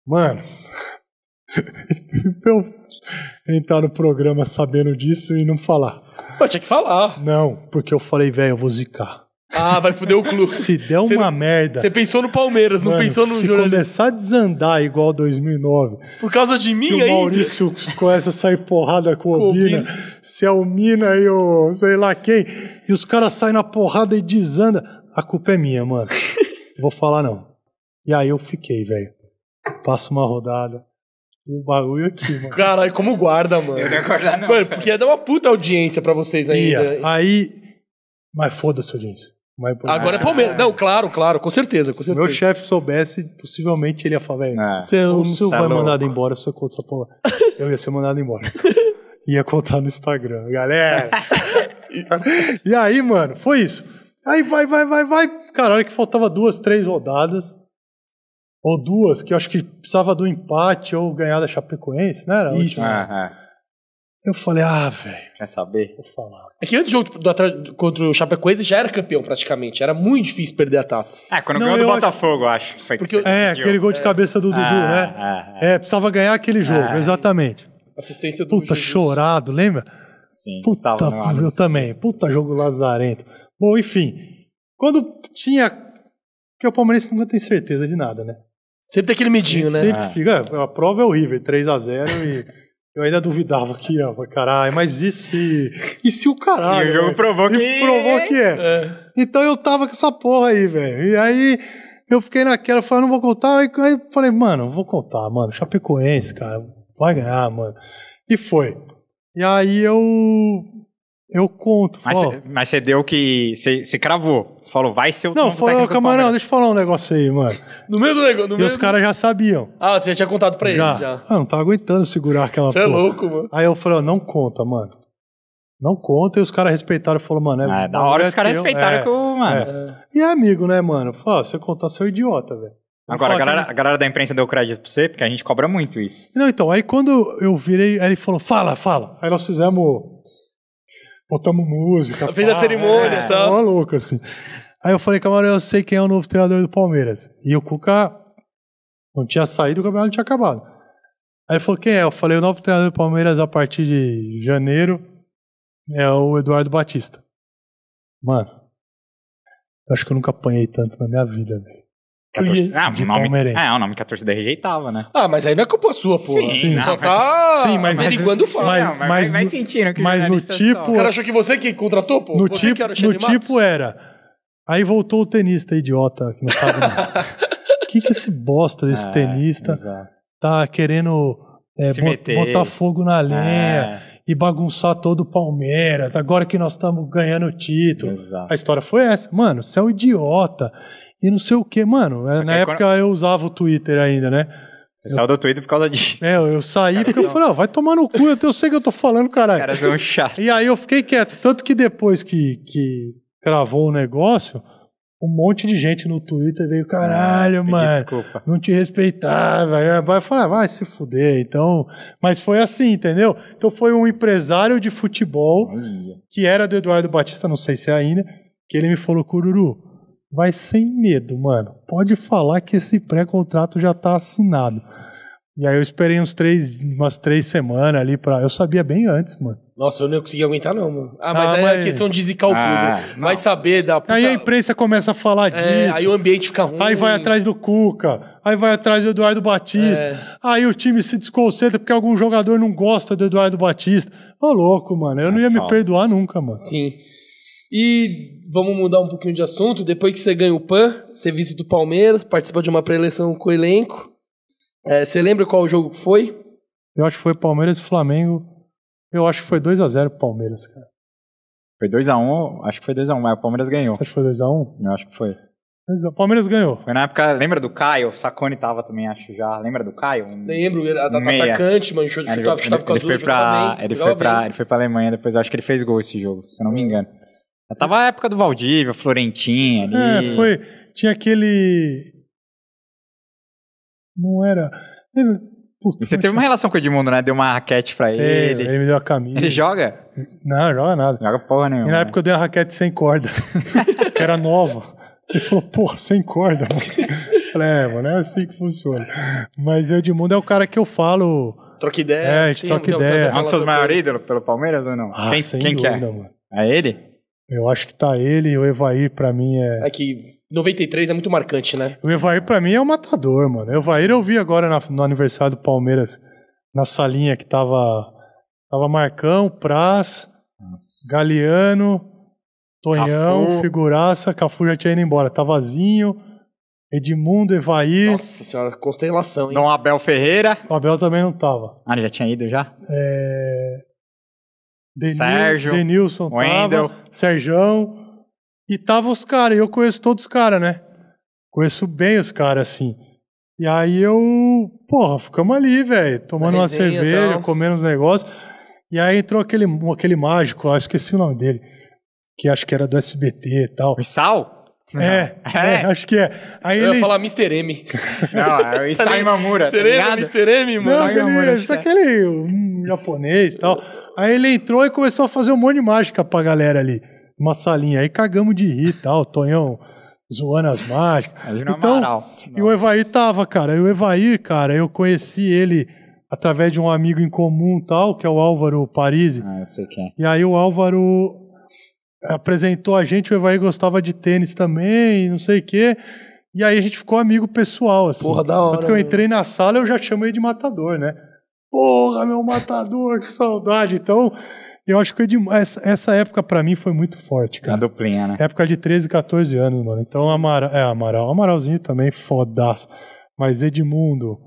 Mano, *laughs* eu entrar no programa sabendo disso e não falar. Pô, tinha que falar. Não, porque eu falei, velho, eu vou zicar. Ah, vai foder o clube. se der uma merda. Você pensou no Palmeiras, mano, não pensou no se jornalismo. começar a desandar igual 2009. Por causa de mim aí. O é Maurício ainda? começa a sair porrada com, o Albina. Se é o Mina e o sei lá quem. E os caras saem na porrada e desanda a culpa é minha, mano. *laughs* Vou falar não. E aí eu fiquei, velho. Passo uma rodada. o bagulho aqui, mano. Caralho, como guarda, mano. Eu não ia guardar, não. Mano, porque ia dar uma puta audiência pra vocês ainda. Ia. Aí. Mas foda-se, audiência. Mas, Agora é Palmeiras. Não, claro, claro, com certeza, com certeza. Se meu chefe soubesse, possivelmente ele ia falar, velho, ah, vai louco. mandado embora, se eu conto essa porra. *laughs* Eu ia ser mandado embora. ia contar no Instagram. Galera! *laughs* e aí, mano, foi isso. Aí vai, vai, vai, vai. Cara, olha que faltava duas, três rodadas. Ou duas, que eu acho que precisava do empate ou ganhar da Chapecoense, né? Era Isso. Eu falei, ah, velho. Quer saber? Vou falar. É que antes do jogo do, contra o Chapecoense já era campeão praticamente. Era muito difícil perder a taça. É, quando Não, ganhou do Botafogo, acho, acho que foi Porque que É, decidiu. aquele gol de é. cabeça do Dudu, ah, né? É, é. precisava ganhar aquele jogo, exatamente. Assistência do Puta, Jesus. chorado, lembra? Sim. Puta, eu também. Puta jogo lazarento. Bom, enfim. Quando tinha. Porque o Palmeirense nunca tem certeza de nada, né? Sempre tem aquele medinho, né? Sempre ah. fica. Ah, a prova é horrível, 3 a 0 e. *laughs* Eu ainda duvidava que ó ah, caralho, mas e se. E se o caralho? E o jogo provou que... provou que é. é. Então eu tava com essa porra aí, velho. E aí eu fiquei naquela, falei, ah, não vou contar. Aí, aí falei, mano, vou contar, mano. Chapecoense, cara, vai ganhar, mano. E foi. E aí eu eu conto. Mas, falo, mas você deu que. Você cravou. Você falou, vai ser o Não, falou, camarão, deixa eu falar um negócio aí, mano. No meio do negócio. E mesmo... os caras já sabiam. Ah, você já tinha contado pra já. eles já. Ah, não tava aguentando segurar aquela Você é louco, mano. Aí eu falei, ó, não conta, mano. Não conta. E os caras respeitaram e falaram, mano, é. é hora é os caras respeitaram é, que o. Mano. É. E é amigo, né, mano? Fala, você contar, seu é idiota, velho. Agora, a galera, que... a galera da imprensa deu crédito pra você, porque a gente cobra muito isso. Não, então, aí quando eu virei, aí ele falou, fala, fala. Aí nós fizemos botamos música. Fez pá, a cerimônia e é, tal. Uma louca, assim. Aí eu falei, camarão, eu sei quem é o novo treinador do Palmeiras. E o Cuca não tinha saído, o campeonato não tinha acabado. Aí ele falou, quem é? Eu falei, o novo treinador do Palmeiras a partir de janeiro é o Eduardo Batista. Mano, eu acho que eu nunca apanhei tanto na minha vida, velho. 14, ah, de nome, palmeirense. É, o nome que a torcida rejeitava, né? Ah, mas aí não é culpa sua, pô. Sim, sim não, só tá sim, mas, averiguando mas, o fato. Mas, não, mas, mas, vai sentindo que mas no é tipo... Só. O cara achou que você que contratou, pô? No você tipo, era no tipo era... Aí voltou o tenista idiota, que não sabe nada. O *laughs* que que esse bosta desse é, tenista exato. tá querendo é, bot, botar fogo na lenha é. e bagunçar todo o Palmeiras, agora que nós estamos ganhando o título. Exato. A história foi essa. Mano, você é um idiota e não sei o é, que, mano. Porque na época quando... eu usava o Twitter ainda, né? Você eu... saiu do Twitter por causa disso. É, eu saí porque eu falei, ah, vai tomar no cu, eu sei o que eu tô falando, caralho. Os caras são chatos. E aí eu fiquei quieto. Tanto que depois que, que cravou o negócio, um monte de gente no Twitter veio, ah, caralho, ah, mano, desculpa. não te respeitava. Ah, vai falar, ah, vai se fuder, então. Mas foi assim, entendeu? Então foi um empresário de futebol Olha. que era do Eduardo Batista, não sei se é ainda, que ele me falou, Cururu, vai sem medo, mano. Pode falar que esse pré-contrato já tá assinado. E aí eu esperei uns três, umas três semanas ali para Eu sabia bem antes, mano. Nossa, eu não consegui aguentar, não, mano. Ah, mas ah, aí é mas... é questão de zicar o ah, clube. Né? Vai saber da puta... Aí a imprensa começa a falar é, disso. Aí o ambiente fica ruim. Aí vai atrás do Cuca, aí vai atrás do Eduardo Batista. É. Aí o time se desconcentra porque algum jogador não gosta do Eduardo Batista. Ô, louco, mano. Eu tá não ia me perdoar nunca, mano. Sim. E vamos mudar um pouquinho de assunto. Depois que você ganha o PAN, você visita o Palmeiras, participa de uma pré-eleição com o elenco. É, você lembra qual jogo foi? Eu acho que foi Palmeiras e Flamengo. Eu acho que foi 2 a 0 Palmeiras, cara. Foi 2x1, um, acho que foi 2x1, um, mas o Palmeiras ganhou. Acho que foi 2x1? Um? Eu acho que foi. O Palmeiras ganhou. Foi na época, lembra do Caio? O Sacone tava também, acho já. Lembra do Caio? Um Lembro, ele era um atacante, mano, chutava, ele, chutava, ele, chutava ele, ele, foi pra, ele, ele foi pra Alemanha depois, acho que ele fez gol esse jogo, se eu não me hum. engano. Já tava a época do Valdívia, Florentinha é, ali. É, foi. Tinha aquele. Não era. Puta, Você é teve uma relação com o Edmundo, né? Deu uma raquete pra teve, ele. Ele me deu a camisa. Ele joga? Não, joga nada. Joga porra nenhuma. E na época eu dei uma raquete sem corda, *laughs* que era nova. Ele falou, porra, sem corda. Falei, é, mano, é assim que funciona. Mas o Edmundo é o cara que eu falo. Troca ideia. É, a gente troca é ideia. Um dos seus maiores ídolos pelo Palmeiras ou não? Ah, quem, sem quem dúvida, que é? Mano. É ele? Eu acho que tá ele e o Evair, pra mim, é. É que 93 é muito marcante, né? O Evair, pra mim, é o um matador, mano. O Evair eu vi agora na, no aniversário do Palmeiras, na salinha que tava. Tava Marcão, Praz, Nossa. Galeano, Tonhão, Cafu. Figuraça, Cafu já tinha ido embora. Tavazinho, Edmundo, Evair. Nossa senhora, constelação, hein? Dom Abel Ferreira. O Abel também não tava. Ah, ele já tinha ido já? É. Denil, Sérgio, Denilson Wendel. Serjão, e tava os caras, eu conheço todos os caras, né? Conheço bem os caras, assim. E aí eu, porra, ficamos ali, velho, tomando uma cerveja, então. comendo uns negócios. E aí entrou aquele, aquele mágico lá, esqueci o nome dele, que acho que era do SBT e tal. O É, é, é, acho que é. Aí eu ele... ia falar Mr. M. Não, é o *laughs* Isai Mamura. tá Mr. M, mano? Não, aquele, Mamura, é. aquele um, japonês e tal. Aí ele entrou e começou a fazer um monte de mágica pra galera ali. Uma salinha. Aí cagamos de rir e tal. Tonhão zoando as mágicas. Então, e o Evair tava, cara. E o Evair, cara, eu conheci ele através de um amigo em comum tal, que é o Álvaro Parisi. Ah, eu sei quem. É. E aí o Álvaro apresentou a gente, o Evair gostava de tênis também, não sei o quê. E aí a gente ficou amigo pessoal, assim. Porra, da hora. Tanto que eu entrei na sala, eu já chamei de matador, né? Porra, meu matador, que saudade. Então, eu acho que essa, essa época para mim foi muito forte, cara. A duplinha, né? Época de 13, 14 anos, mano. Então, Amara, é, Amaral. Amaralzinho também, fodaço. Mas Edmundo.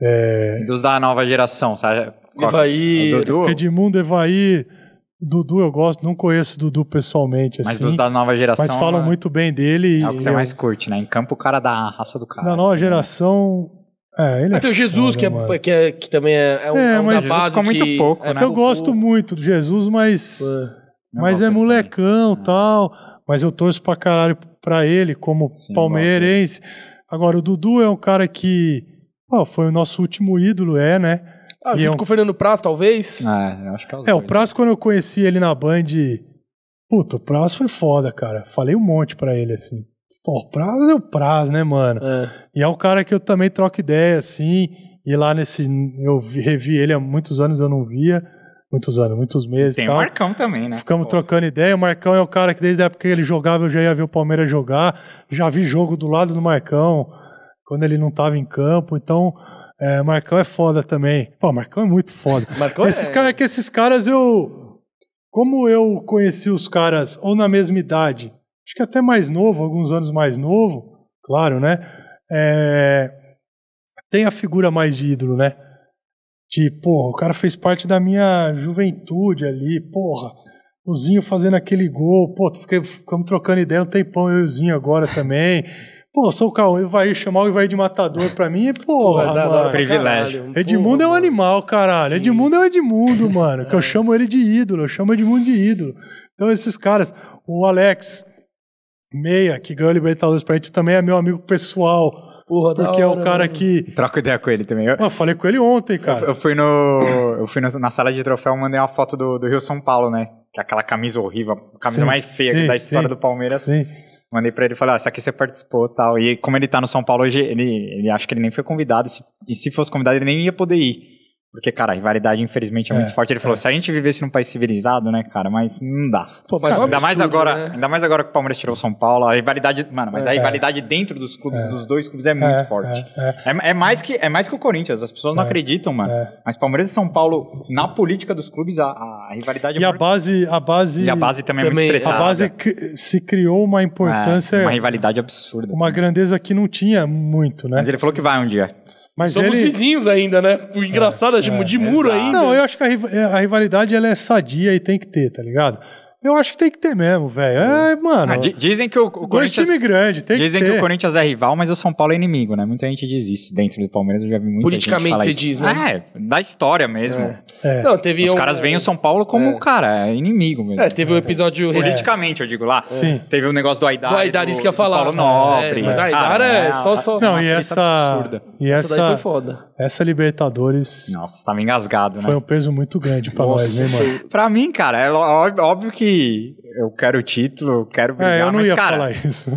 É... Dos da nova geração, sabe? Evaí. É Dudu. Edmundo, Evaí. Dudu eu gosto, não conheço o Dudu pessoalmente. Mas assim. dos da nova geração. Mas falam né? muito bem dele. É o que você eu... mais curte, né? Em campo o cara da raça do cara. Da nova né? geração, é, ele é tem o é Jesus, foda, que, é, que, é, que, também é, é um, é, é um mas da base. Fica muito pouco, né? Eu gosto muito do Jesus, mas. Pô, mas é molecão e tal. Mas eu torço pra caralho pra ele, como Sim, palmeirense. Agora, o Dudu é um cara que. Pô, foi o nosso último ídolo, é, né? Ah, e junto é um... com o Fernando Praz, talvez? Ah, acho que é, os é dois, o Praz, né? quando eu conheci ele na Band. Puta, o Praz foi foda, cara. Falei um monte pra ele, assim pô, prazo é o prazo, né, mano? É. E é o cara que eu também troco ideia, assim. E lá nesse. Eu revi ele há muitos anos, eu não via. Muitos anos, muitos meses. Tem tal. o Marcão também, né? Ficamos pô. trocando ideia. O Marcão é o cara que desde a época que ele jogava, eu já ia ver o Palmeiras jogar. Já vi jogo do lado do Marcão, quando ele não tava em campo. Então, é, Marcão é foda também. Pô, Marcão é muito foda. *laughs* Marcão esses é... Cara, é que esses caras eu. Como eu conheci os caras ou na mesma idade acho que até mais novo, alguns anos mais novo, claro, né? É, tem a figura mais de ídolo, né? De, porra, o cara fez parte da minha juventude ali, porra. O Zinho fazendo aquele gol, pô, ficamos trocando ideia um tempão, eu e o Zinho agora também. *laughs* Pô, sou o ele vai chamar o Ivair de Matador pra mim, porra. Pô, dá, dá privilégio. Caralho, Edmundo porra, é um animal, caralho. Sim. Edmundo é o Edmundo, mano. é. Que eu é. chamo ele de ídolo, eu chamo Edmundo de ídolo. Então, esses caras, o Alex, Meia, que ganhou a Libertadores pra gente, também é meu amigo pessoal. Porra, porque hora, é o cara mano. que. Troca ideia com ele também. Eu, eu falei com ele ontem, cara. Eu, eu fui no. eu fui na sala de troféu mandei uma foto do, do Rio São Paulo, né? Que é aquela camisa horrível, a camisa sim, mais feia sim, da história sim, do Palmeiras. Sim. Mandei pra ele e falei, ó, ah, essa aqui você participou tal. E como ele tá no São Paulo hoje, ele, ele acha que ele nem foi convidado. E se, e se fosse convidado, ele nem ia poder ir. Porque, cara, a rivalidade, infelizmente, é, é muito forte. Ele falou: é. se a gente vivesse num país civilizado, né, cara, mas não dá. Pô, mas cara, é ainda absurdo, mais agora, né? ainda mais agora que o Palmeiras tirou o São Paulo, a rivalidade. Mano, mas é, a rivalidade dentro dos clubes, é. dos dois clubes, é muito é, forte. É, mais que, é mais que o Corinthians, as pessoas não acreditam, mano. Mas Palmeiras e São Paulo, na política dos clubes, a, a rivalidade é E a base, a base. E a base também, também é muito estreitada. A base se criou uma importância. uma rivalidade absurda. Uma grandeza que não tinha muito, né? Mas ele falou que vai um dia. Mas Somos ele... vizinhos ainda, né? O engraçado é, de, tipo, é, de muro exato. ainda. Não, eu acho que a, é, a rivalidade ela é sadia e tem que ter, tá ligado? Eu acho que tem que ter mesmo, velho. É, mano. Ah, dizem que o, o Corinthians. time grande, tem Dizem que, que, o Corinthians é rival, mas o São Paulo é inimigo, né? Muita gente diz isso dentro do Palmeiras. Eu já vi muita Politicamente gente falar isso. diz, né? É, da história mesmo. É. É. Não, teve Os um... caras veem o São Paulo como, é. cara, é inimigo mesmo. É, teve um é. episódio. Politicamente, eu digo lá. É. Sim. Teve o um negócio do Aidar. Do Aidar, isso que eu ia falar. Paulo Nobre. mas Aidar é só. só não, e essa. Absurda. E essa, essa daí foi foda. Essa Libertadores. Nossa, tava engasgado, né? Foi um peso muito grande pra nós, né, mano? Pra mim, cara, é óbvio que eu quero o título, eu quero brigar, é, eu não mas, ia cara, falar isso.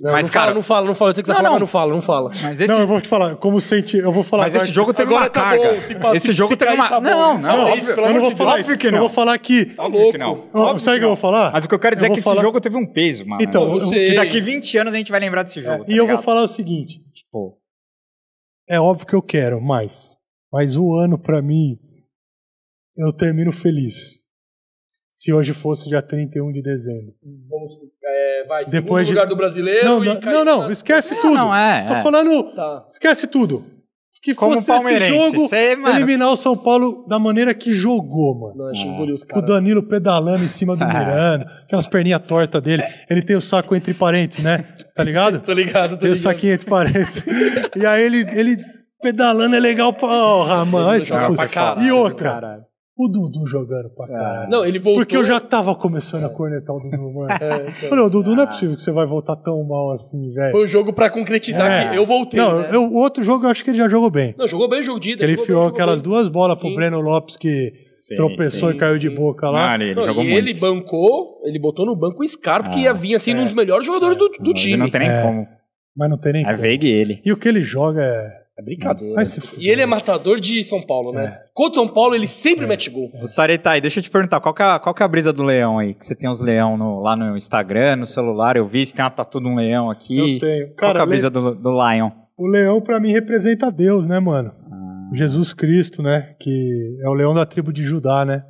Não, mas, não cara, fala, não fala, não fala. que não, falar, não. não fala, não fala. Mas esse... Não, eu vou te falar, como senti, eu vou falar. Mas esse jogo teve uma tá carga. esse jogo teve. uma. Tá não, não, não, eu não vou falar isso. Eu vou falar que. Tá louco. Que não. sabe o que, eu vou falar? Mas o que eu quero dizer eu é que falar... esse jogo teve um peso, mano. Então, eu, daqui 20 anos a gente vai lembrar desse é, jogo. É, tá e eu vou falar o seguinte: tipo, é óbvio que eu quero mais. Mas um ano pra mim, eu termino feliz se hoje fosse dia 31 de dezembro. Vamos, é, vai, Depois de... lugar do brasileiro. Não, não, não, não, esquece tudo. Não, é, Tô é. falando, tá. esquece tudo. Que Como fosse esse jogo Cê, é eliminar o São Paulo da maneira que jogou, mano. Não, é. o Danilo pedalando em cima do *laughs* Miranda, aquelas perninhas tortas dele. Ele tem o saco entre parênteses, né? Tá ligado? *laughs* tô ligado, tô tem ligado. Tem o saquinho entre parênteses. *laughs* e aí ele, ele pedalando é legal pra. Oh, mano, e outra. Caralho o Dudu jogando pra ah. caralho. não, ele voltou. Porque eu já tava começando é. a cornetar o Dudu, mano. *laughs* É, então, Falei, o Dudu, ah. não é ah. possível que você vai voltar tão mal assim, velho. Foi o um jogo pra concretizar é. que eu voltei. Não, né? eu, o outro jogo eu acho que ele já jogou bem. Não, jogou bem o jogo de ida. Ele enfiou aquelas bem. duas bolas sim. pro Breno Lopes que sim, tropeçou sim, e caiu de boca lá. Mano, ele não, jogou e muito. ele bancou, ele botou no banco o Scar ah, ia vir assim, um dos melhores jogadores é. do, do não, time. Não tem nem é. como. Mas não tem nem é como. É vague ele. E o que ele joga é é brincadeira. Mas né? se e ele é matador de São Paulo, né? É. Contra São Paulo, ele sempre é. mete gol. Sareta, Saretai, deixa eu te perguntar, qual que, é, qual que é a brisa do leão aí? Que você tem uns leão no, lá no Instagram, no celular, eu vi, você tem uma tatu de um leão aqui. Eu tenho. Cara, qual que é a brisa le... do, do lion? O leão, para mim, representa Deus, né, mano? Ah. Jesus Cristo, né? Que é o leão da tribo de Judá, né?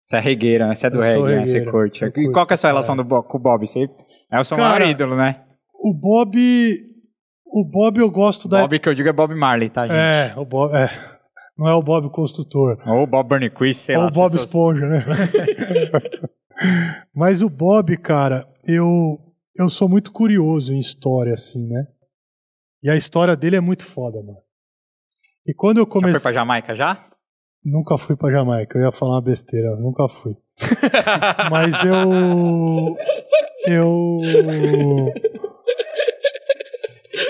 Você é regueira, né? Você é do eu reggae, regueira, né? Você curte. É e curto, qual que é a sua relação do, com o Bob? Você é o seu cara, maior ídolo, né? O Bob o Bob eu gosto da. Bob que eu digo é Bob Marley, tá, gente? É, o Bob. É. Não é o Bob construtor. Ou o Bob Burnquist, sei Ou lá. Ou o Bob pessoas... Esponja, né? *laughs* Mas o Bob, cara, eu, eu sou muito curioso em história, assim, né? E a história dele é muito foda, mano. E quando eu comecei. Já foi pra Jamaica já? Nunca fui pra Jamaica, eu ia falar uma besteira, nunca fui. *laughs* Mas eu. Eu.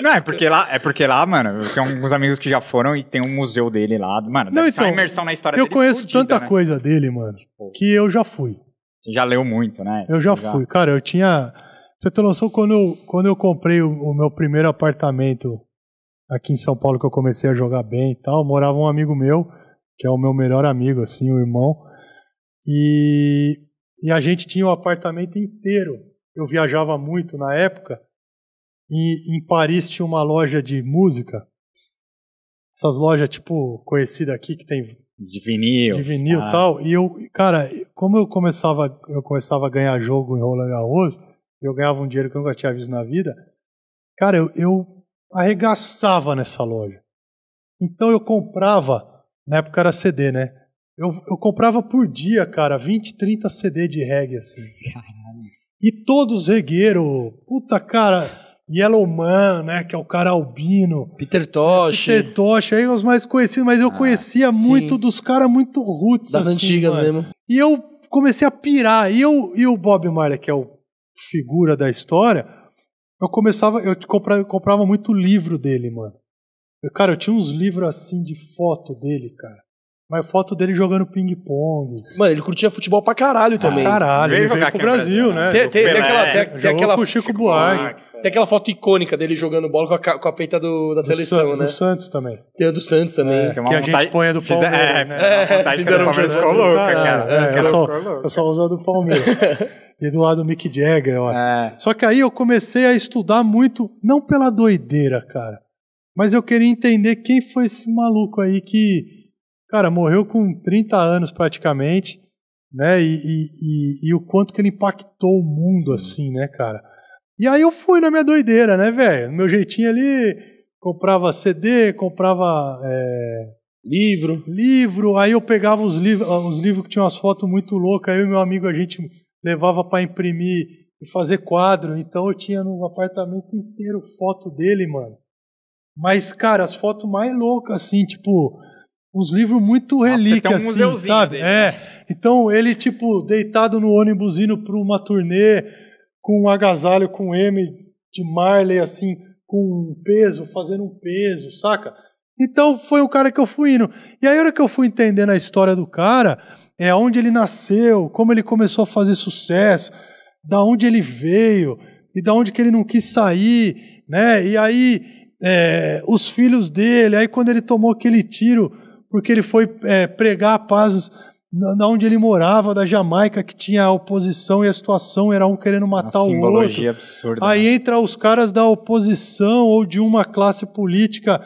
Não, é porque lá, é porque lá, mano, eu tenho alguns amigos que já foram e tem um museu dele lá. Mano, não, então, uma imersão na história eu dele. Eu conheço tanta né? coisa dele, mano, que eu já fui. Você já leu muito, né? Eu já, já... fui. Cara, eu tinha. Você tem noção, quando eu, quando eu comprei o, o, meu primeiro apartamento aqui em São Paulo, que eu comecei a jogar bem e tal, morava um amigo meu, que é o meu melhor amigo, assim, o irmão. E, e a gente tinha um apartamento inteiro. Eu viajava muito na época em Paris tinha uma loja de música. Essas lojas, tipo, conhecida aqui, que tem. De vinil. De vinil e tal. E eu, cara, como eu começava, eu começava a ganhar jogo enrolando arroz, eu ganhava um dinheiro que eu nunca tinha visto na vida. Cara, eu, eu arregaçava nessa loja. Então eu comprava, na época era CD, né? Eu, eu comprava por dia, cara, 20, 30 CD de reggae, assim. Caralho. E todos regueiro, puta cara, Yellow Man, né? Que é o cara albino. Peter Tosh. Peter Tosh, aí os mais conhecidos, mas eu ah, conhecia sim. muito dos caras muito roots. Das assim, antigas mano. mesmo. E eu comecei a pirar. E, eu, e o Bob Marley, que é o figura da história, eu começava, eu comprava, eu comprava muito livro dele, mano. Eu, cara, eu tinha uns livros assim de foto dele, cara. Mas foto dele jogando ping-pong. Mano, ele curtia futebol pra caralho ah, também. Pra caralho, ele, ele veio pro Brasil, Brasil, né? né? Tem, aquela, tem, aquela, Chico Buarque. Tem aquela foto icônica dele jogando bola com a, com a peita do, da do seleção, San, né? Do Santos também. Tem a do Santos também. É, tem uma que a gente põe a do Palmeiras, é, né? É, vontade a do louca, cara. É, só, eu só uso a do Palmeiras. e do lado do Mick Jagger, ó. É. Só que aí eu comecei a estudar muito, não pela doideira, cara, mas eu queria entender quem foi esse maluco aí que Cara, morreu com 30 anos praticamente, né? E, e, e, e o quanto que ele impactou o mundo, Sim. assim, né, cara? E aí eu fui na minha doideira, né, velho? No meu jeitinho ali, comprava CD, comprava. É... Livro. Livro. Aí eu pegava os livros, os ah, livros que tinham umas fotos muito loucas. Aí o meu amigo, a gente levava para imprimir e fazer quadro. Então eu tinha no apartamento inteiro foto dele, mano. Mas, cara, as fotos mais loucas, assim, tipo, uns livros muito relíquias, ah, um assim, sabe? Dele. É. Né? Então ele, tipo, deitado no ônibus indo para uma turnê com um agasalho com M de Marley, assim, com um peso, fazendo um peso, saca? Então foi o cara que eu fui indo. E aí, a hora que eu fui entendendo a história do cara, é onde ele nasceu, como ele começou a fazer sucesso, da onde ele veio e da onde que ele não quis sair, né? E aí, é, os filhos dele, aí quando ele tomou aquele tiro porque ele foi é, pregar a paz na onde ele morava, da Jamaica, que tinha a oposição e a situação era um querendo matar o outro. Absurda, Aí né? entra os caras da oposição ou de uma classe política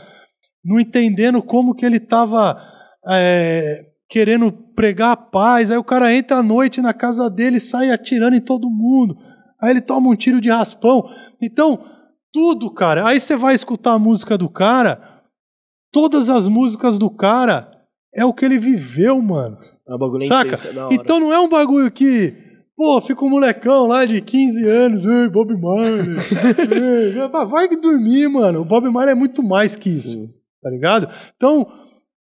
não entendendo como que ele estava é, querendo pregar a paz. Aí o cara entra à noite na casa dele, sai atirando em todo mundo. Aí ele toma um tiro de raspão. Então, tudo, cara. Aí você vai escutar a música do cara todas as músicas do cara é o que ele viveu, mano. É um bagulho Saca? Intenso, é então não é um bagulho que, pô, fica um molecão lá de 15 anos, ei, Bob Marley. *laughs* ei, vai dormir, mano. O Bob Marley é muito mais que isso. Sim. Tá ligado? Então,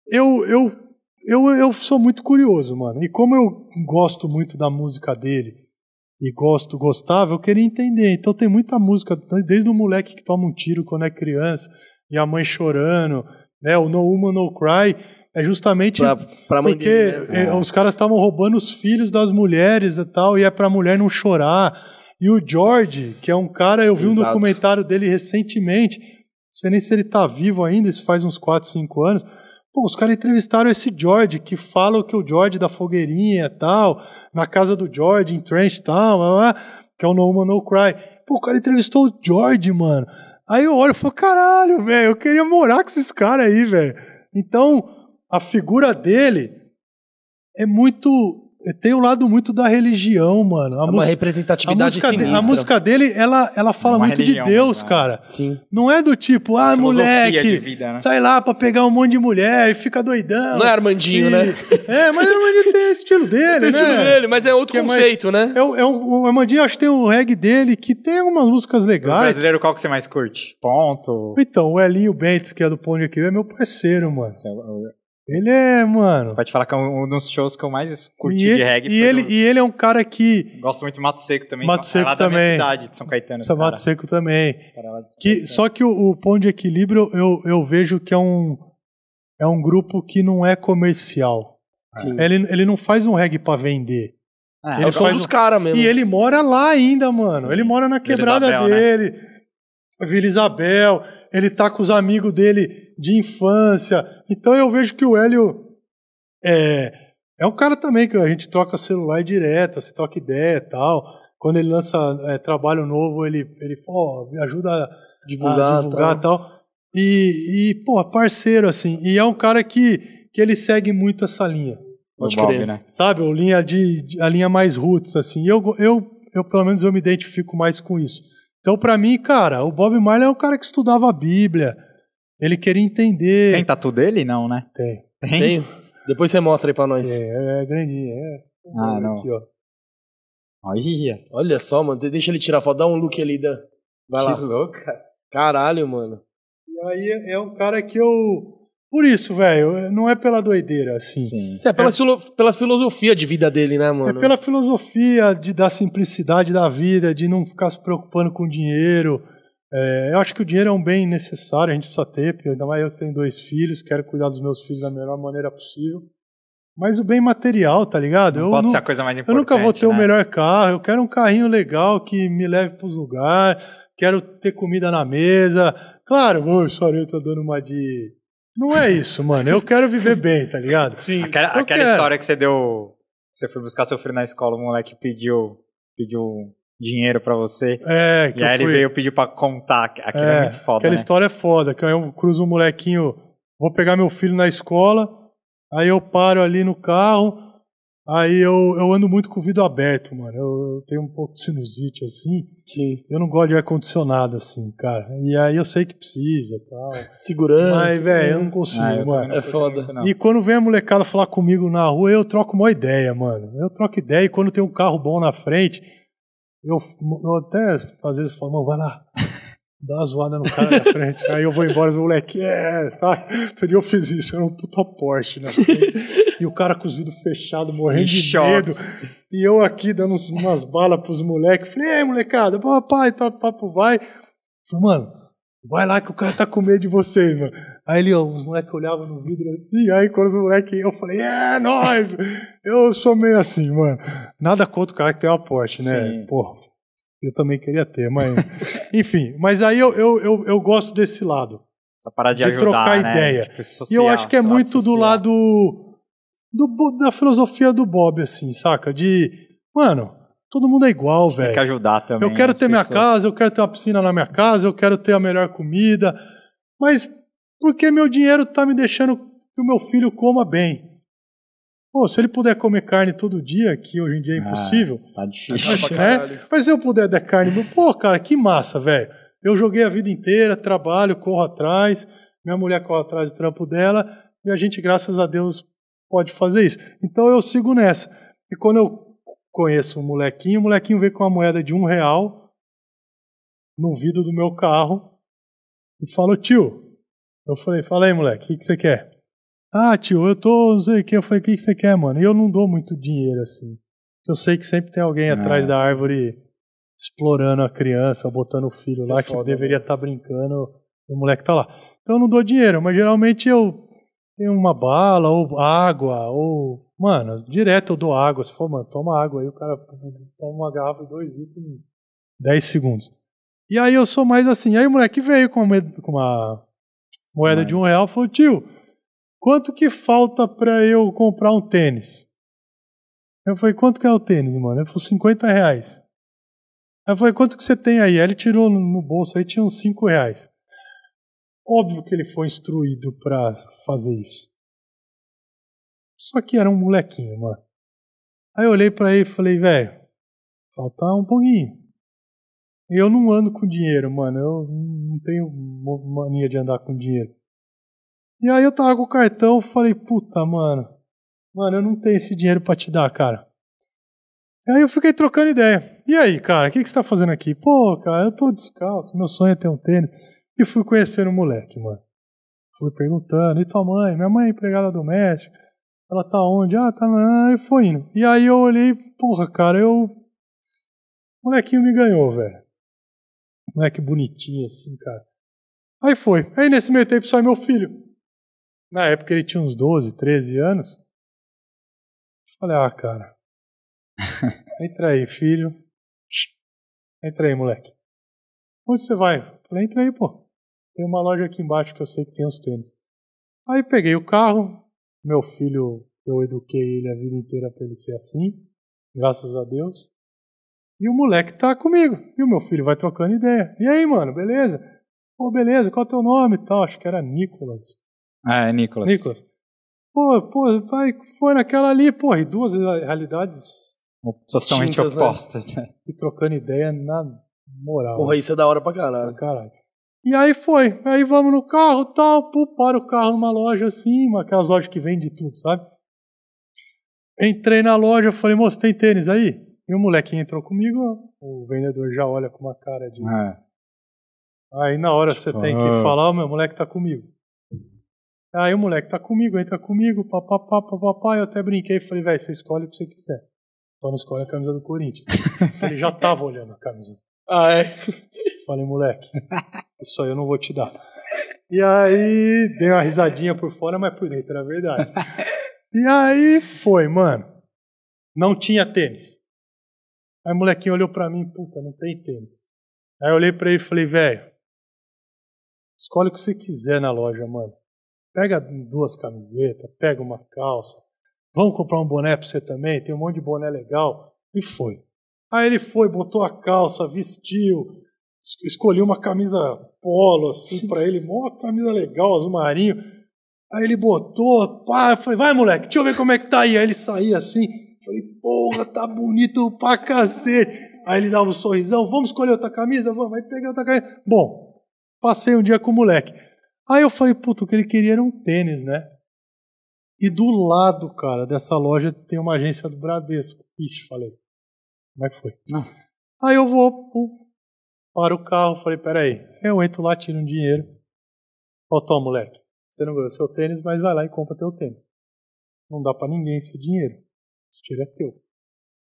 eu, eu, eu, eu sou muito curioso, mano. E como eu gosto muito da música dele e gosto, gostava, eu queria entender. Então tem muita música, desde o moleque que toma um tiro quando é criança e a mãe chorando né? O No Human No Cry é justamente pra, pra porque dele, né? É, é. os caras estavam roubando os filhos das mulheres e tal, e é a mulher não chorar. E o George, que é um cara, eu vi Exato. um documentário dele recentemente, não sei nem se ele tá vivo ainda, isso faz uns 4, 5 anos. Pô, os caras entrevistaram esse George, que fala que o George da fogueirinha tal, na casa do George, em Trench tal, blá, blá, que é o No Woman No Cry. Pô, o cara entrevistou o George, mano. Aí eu olho e falo, caralho, velho, eu queria morar com esses caras aí, velho. Então, a figura dele é muito tem o um lado muito da religião, mano. A é uma representatividade a música, de, a música dele, ela, ela fala é muito religião, de Deus, né? cara. Sim. Não é do tipo, ah, moleque, vida, né? sai lá pra pegar um monte de mulher e fica doidão. Não é Armandinho, e... né? É, mas Armandinho tem o estilo dele, tem né? Tem estilo dele, mas é outro que conceito, é mais... né? É, é, o, o Armandinho, acho que tem o reggae dele, que tem algumas músicas legais. O brasileiro, qual que você mais curte? Ponto? Então, o Elinho Bentes, que é do Pão aqui é meu parceiro, mano. Esse é o... Ele é, mano. Pode falar que é um dos shows que eu mais curti e de reggae. E ele, e ele é um cara que. Gosto muito de Mato Seco também. Mato é Seco é também. cidade, de São Caetano. Mato Seco também. É que, só que o, o ponto de equilíbrio eu, eu vejo que é um, é um grupo que não é comercial. Sim. É. Ele, ele não faz um reggae pra vender. É, ele é o dos um... caras mesmo. E ele mora lá ainda, mano. Sim. Ele mora na quebrada Isabel, né? dele. Né? Vila Isabel, ele tá com os amigos dele de infância. Então eu vejo que o Hélio é, é um cara também que a gente troca celular direto, se troca ideia e tal. Quando ele lança é, trabalho novo, ele, ele ajuda a divulgar, a divulgar tal. Tá. tal. E, e, pô, parceiro, assim. E é um cara que, que ele segue muito essa linha. Pode crer, né? Sabe, a linha, de, a linha mais roots, assim. Eu, eu, eu, pelo menos, eu me identifico mais com isso. Então, para mim, cara, o Bob Marley é um cara que estudava a Bíblia. Ele queria entender. Você tem tatu dele? Não, né? Tem. Tem? Tenho. Depois você mostra aí pra nós. É, é, é grandinho. É. Ah, não. Aqui, ó. Olha. Olha só, mano. Deixa ele tirar foto. Dá um look ali, Dan. Vai que lá. Que louca. Caralho, mano. E aí é um cara que eu por isso, velho, é, não é pela doideira, assim. Sim. é pela, é, pela filosofia de vida dele, né, é mano? É pela filosofia de, da simplicidade da vida, de não ficar se preocupando com dinheiro. É, eu acho que o dinheiro é um bem necessário, a gente precisa ter, ainda mais eu tenho dois filhos, quero cuidar dos meus filhos da melhor maneira possível. Mas o bem material, tá ligado? Não eu pode não, ser a coisa mais importante. Eu nunca vou ter né? o melhor carro, eu quero um carrinho legal que me leve para os lugares, quero ter comida na mesa. Claro, o eu tá dando uma de não é isso, mano. Eu quero viver bem, tá ligado? *laughs* Sim. Aquela, aquela história que você deu. Que você foi buscar seu filho na escola, o moleque pediu, pediu dinheiro para você. É, que E aí fui... ele veio pedir pra contar. Aquilo é, é muito foda. Aquela né? história é foda. Que eu cruzo um molequinho, vou pegar meu filho na escola, aí eu paro ali no carro. Aí eu, eu ando muito com o vidro aberto, mano. Eu, eu tenho um pouco de sinusite, assim. Sim. Eu não gosto de ar-condicionado, assim, cara. E aí eu sei que precisa tal. Segurança. Mas, velho, eu não é. consigo, ah, eu mano. é foda. E quando vem a molecada falar comigo na rua, eu troco uma ideia, mano. Eu troco ideia e quando tem um carro bom na frente, eu, eu até às vezes falo, mano, vai lá dá uma zoada no cara na frente. Aí eu vou embora, os moleque, é, sabe? eu fiz isso, era um puta Porsche né? E o cara com os vidros fechados, morrendo de medo. E eu aqui dando umas balas pros moleques. Falei, ei, molecada, papai, tá, papo vai. Falei, mano, vai lá que o cara tá com medo de vocês, mano. Aí ele, ó, os moleques olhavam no vidro assim, aí quando os moleques eu falei, é, nós! Eu sou meio assim, mano. Nada contra o cara que tem uma Porsche, né? Sim. Porra, eu também queria ter, mas. *laughs* Enfim, mas aí eu, eu, eu, eu, gosto desse lado. Essa parada de, de ajudar, trocar né? ideia. Tipo, social, e eu acho que é muito social. do lado do, da filosofia do Bob, assim, saca? De. Mano, todo mundo é igual, velho. Tem que ajudar também. Eu quero ter pessoas. minha casa, eu quero ter uma piscina na minha casa, eu quero ter a melhor comida. Mas por que meu dinheiro tá me deixando que o meu filho coma bem? Pô, se ele puder comer carne todo dia, que hoje em dia é ah, impossível. Ah, tá né? difícil. Mas, né? mas se eu puder dar carne, pô, cara, que massa, velho. Eu joguei a vida inteira, trabalho, corro atrás, minha mulher corre atrás do trampo dela, e a gente, graças a Deus, pode fazer isso. Então eu sigo nessa. E quando eu conheço um molequinho, o molequinho vem com uma moeda de um real no vidro do meu carro e fala, tio. Eu falei, fala aí, moleque, o que, que você quer? Ah, tio, eu tô, não sei o que. Eu falei, o que, que você quer, mano? E eu não dou muito dinheiro assim. Eu sei que sempre tem alguém ah. atrás da árvore explorando a criança, botando o filho Isso é lá, é foda, que deveria estar né? tá brincando. o moleque tá lá. Então eu não dou dinheiro, mas geralmente eu tenho uma bala, ou água, ou. Mano, direto eu dou água. Se for, mano, toma água. Aí o cara *laughs* toma uma garrafa e dois litros em 10 segundos. E aí eu sou mais assim. Aí o moleque veio com uma, com uma moeda de um real e falou: tio, Quanto que falta para eu comprar um tênis? Eu falei, quanto que é o tênis, mano? Ele falou, 50 reais. Aí falei, quanto que você tem aí? Aí ele tirou no bolso, aí tinha uns 5 reais. Óbvio que ele foi instruído para fazer isso. Só que era um molequinho, mano. Aí eu olhei para ele e falei, velho, falta um pouquinho. Eu não ando com dinheiro, mano. Eu não tenho mania de andar com dinheiro. E aí eu tava com o cartão, falei, puta, mano, mano, eu não tenho esse dinheiro para te dar, cara. E aí eu fiquei trocando ideia. E aí, cara, o que, que você tá fazendo aqui? Pô, cara, eu tô descalço, meu sonho é ter um tênis. E fui conhecendo o moleque, mano. Fui perguntando, e tua mãe? Minha mãe é empregada doméstica. Ela tá onde? Ah, tá lá. E foi indo. E aí eu olhei, porra, cara, eu. O molequinho me ganhou, velho. Moleque bonitinho, assim, cara. Aí foi. Aí nesse meio tempo sai é meu filho. Na época ele tinha uns 12, 13 anos. Eu falei, ah, cara. *laughs* Entra aí, filho. Entra aí, moleque. Onde você vai? falei, entra aí, pô. Tem uma loja aqui embaixo que eu sei que tem uns tênis. Aí peguei o carro. Meu filho, eu eduquei ele a vida inteira pra ele ser assim. Graças a Deus. E o moleque tá comigo. E o meu filho vai trocando ideia. E aí, mano, beleza? Pô, beleza, qual é o teu nome e tal? Acho que era Nicolas. Ah, é Nicolas. Nicolas. Pô, pô, vai, foi naquela ali, pô, e duas realidades totalmente né? opostas, né? né? E trocando ideia na moral. Porra, isso é da hora pra caralho. Pra caralho. E aí foi, aí vamos no carro tal, pô, para o carro numa loja assim, aquelas lojas que vende tudo, sabe? Entrei na loja, falei, moço, tem tênis aí? E o molequinho entrou comigo, o vendedor já olha com uma cara de. É. Aí na hora tipo, você tem que falar, o meu moleque tá comigo. Aí o moleque tá comigo, entra comigo, papapá, papapá. Eu até brinquei e falei, velho, você escolhe o que você quiser. Só então não escolhe a camisa do Corinthians. *laughs* Ele já tava olhando a camisa. Ah, é? Falei, moleque, isso aí eu não vou te dar. E aí, dei uma risadinha por fora, mas por dentro era verdade. E aí foi, mano. Não tinha tênis. Aí o molequinho olhou pra mim, puta, não tem tênis. Aí eu olhei pra ele e falei, velho, escolhe o que você quiser na loja, mano. Pega duas camisetas, pega uma calça. Vamos comprar um boné para você também, tem um monte de boné legal. E foi. Aí ele foi, botou a calça, vestiu, escolheu uma camisa polo assim para ele, mó camisa legal, azul marinho. Aí ele botou, pá, eu falei, vai moleque, deixa eu ver como é que tá aí. Aí ele saía assim, falei, porra, tá bonito pra cacete. Aí ele dava um sorrisão, vamos escolher outra camisa, vamos, aí peguei outra camisa. Bom, passei um dia com o moleque. Aí eu falei, puta, o que ele queria era um tênis, né? E do lado, cara, dessa loja tem uma agência do Bradesco. Ixi, falei, como é que foi? Ah, Aí eu vou, puf, o carro, falei, peraí, eu entro lá, tiro um dinheiro. Ó, toma, moleque, você não ganhou seu tênis, mas vai lá e compra teu tênis. Não dá para ninguém esse dinheiro. Esse dinheiro é teu.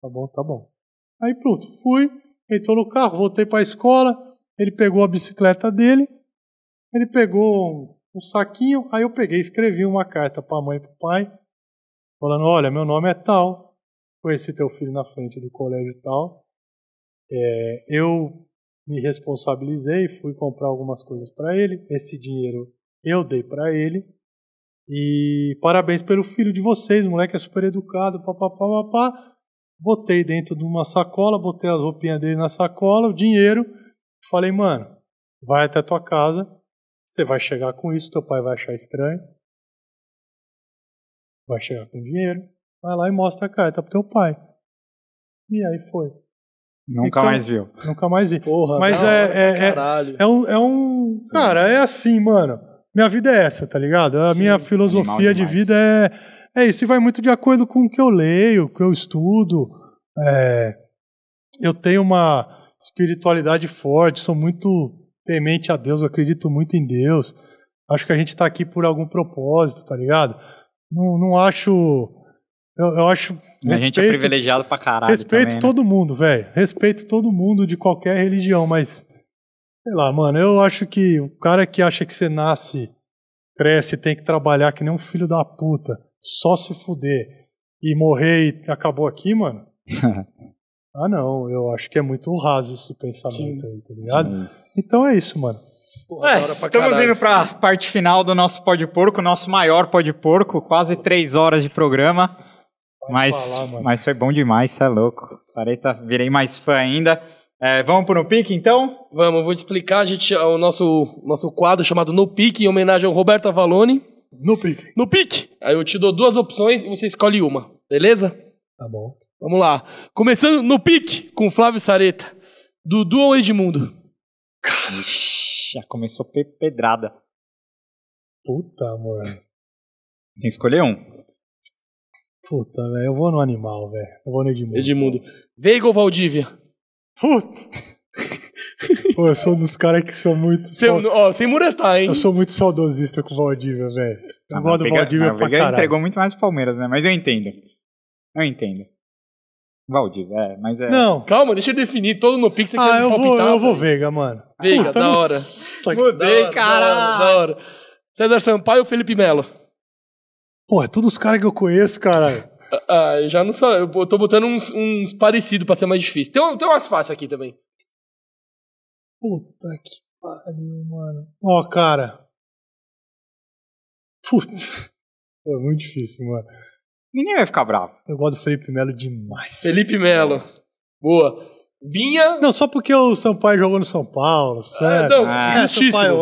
Tá bom, tá bom. Aí pronto, fui, entrou no carro, voltei para a escola, ele pegou a bicicleta dele, ele pegou um saquinho, aí eu peguei, escrevi uma carta para a mãe e para o pai, falando: Olha, meu nome é tal, conheci teu filho na frente do colégio tal, é, eu me responsabilizei, fui comprar algumas coisas para ele, esse dinheiro eu dei para ele. E parabéns pelo filho de vocês, o moleque é super educado, papapá, papá. Botei dentro de uma sacola, botei as roupinhas dele na sacola, o dinheiro. Falei, mano, vai até tua casa, você vai chegar com isso, teu pai vai achar estranho. Vai chegar com dinheiro. Vai lá e mostra a carta pro teu pai. E aí foi. Nunca então, mais viu. Nunca mais vi. Porra, Mas não, é, é, é, caralho. é, um. É um cara, é assim, mano. Minha vida é essa, tá ligado? A Sim, minha filosofia de vida é, é isso. E vai muito de acordo com o que eu leio, com o que eu estudo. É, eu tenho uma espiritualidade forte, sou muito temente a Deus, eu acredito muito em Deus. Acho que a gente está aqui por algum propósito, tá ligado? Não, não acho. Eu, eu acho. Respeito, a gente é privilegiado pra caralho. Respeito também, né? todo né? mundo, velho. Respeito todo mundo de qualquer religião, mas. Sei lá, mano, eu acho que o cara que acha que você nasce, cresce tem que trabalhar que nem um filho da puta, só se fuder e morrer e acabou aqui, mano. *laughs* Ah, não, eu acho que é muito raso esse pensamento Sim. aí, tá ligado? Sim. Então é isso, mano. Porra, é, estamos caralho. indo para a parte final do nosso de Porco, nosso maior de Porco, quase três horas de programa. mas, falar, mas foi bom demais, cê é louco. Sareta, tá, virei mais fã ainda. É, vamos pro No Pique, então? Vamos, vou te explicar a gente, é o nosso, nosso quadro chamado No Pique, em homenagem ao Roberto Avalone. No Pique. No Pique! Aí eu te dou duas opções e você escolhe uma, beleza? Tá bom. Vamos lá. Começando no pique com Flávio Sareta. Dudu ou Edmundo? Cara, já começou pe pedrada. Puta, mano. Tem que escolher um. Puta, velho. Eu vou no animal, velho. Eu vou no Edmundo. Edmundo. Veiga ou Valdívia? Puta. *laughs* Pô, eu sou um dos caras que sou muito. É sem, ó, sem muretar, hein? Eu sou muito saudosista com o Valdívia, velho. Eu ah, gosto do Valdívia ah, pra caralho. entregou muito mais o Palmeiras, né? Mas eu entendo. Eu entendo. Valdir, é, mas é. Não. Calma, deixa eu definir todo no Pix aqui. Ah, eu vou, eu vou Veiga, mano. Veiga, Puta, da hora. Mudei, cara. Da, da hora. César Sampaio ou Felipe Melo? Pô, é todos os caras que eu conheço, caralho. Ah, ah eu já não sei. Eu tô botando uns, uns parecidos pra ser mais difícil. Tem, tem umas fáceis aqui também. Puta que pariu, mano. Ó, oh, cara. Puta. *laughs* É muito difícil, mano. Ninguém vai ficar bravo. Eu gosto do Felipe Melo demais. Felipe Melo. Boa. Vinha. Não, só porque o Sampaio jogou no São Paulo, ah, sério. É. Ah, não,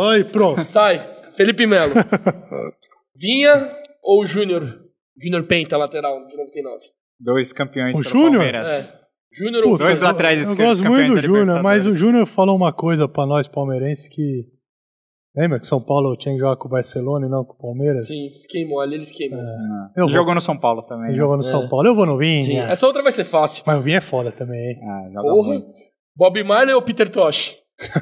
ah, aí, pronto. *laughs* Sai. Felipe Melo. *laughs* Vinha ou Júnior? Júnior Penta, lateral de 99. Dois campeões o Júnior? Palmeiras. É. Júnior ou Dois laterais esquerdos. Eu gosto muito do Júnior, mas o Júnior falou uma coisa para nós palmeirenses que Lembra que São Paulo tinha que jogar com o Barcelona e não com o Palmeiras? Sim, se ali, eles queimou. É. Ah, jogou no São Paulo também. né? jogou no é. São Paulo. Eu vou no Vini. Sim, essa outra vai ser fácil. Mas o Vini é foda também, hein? Ah, joga Porra. Muito. Bob Marley ou Peter Tosh? *laughs*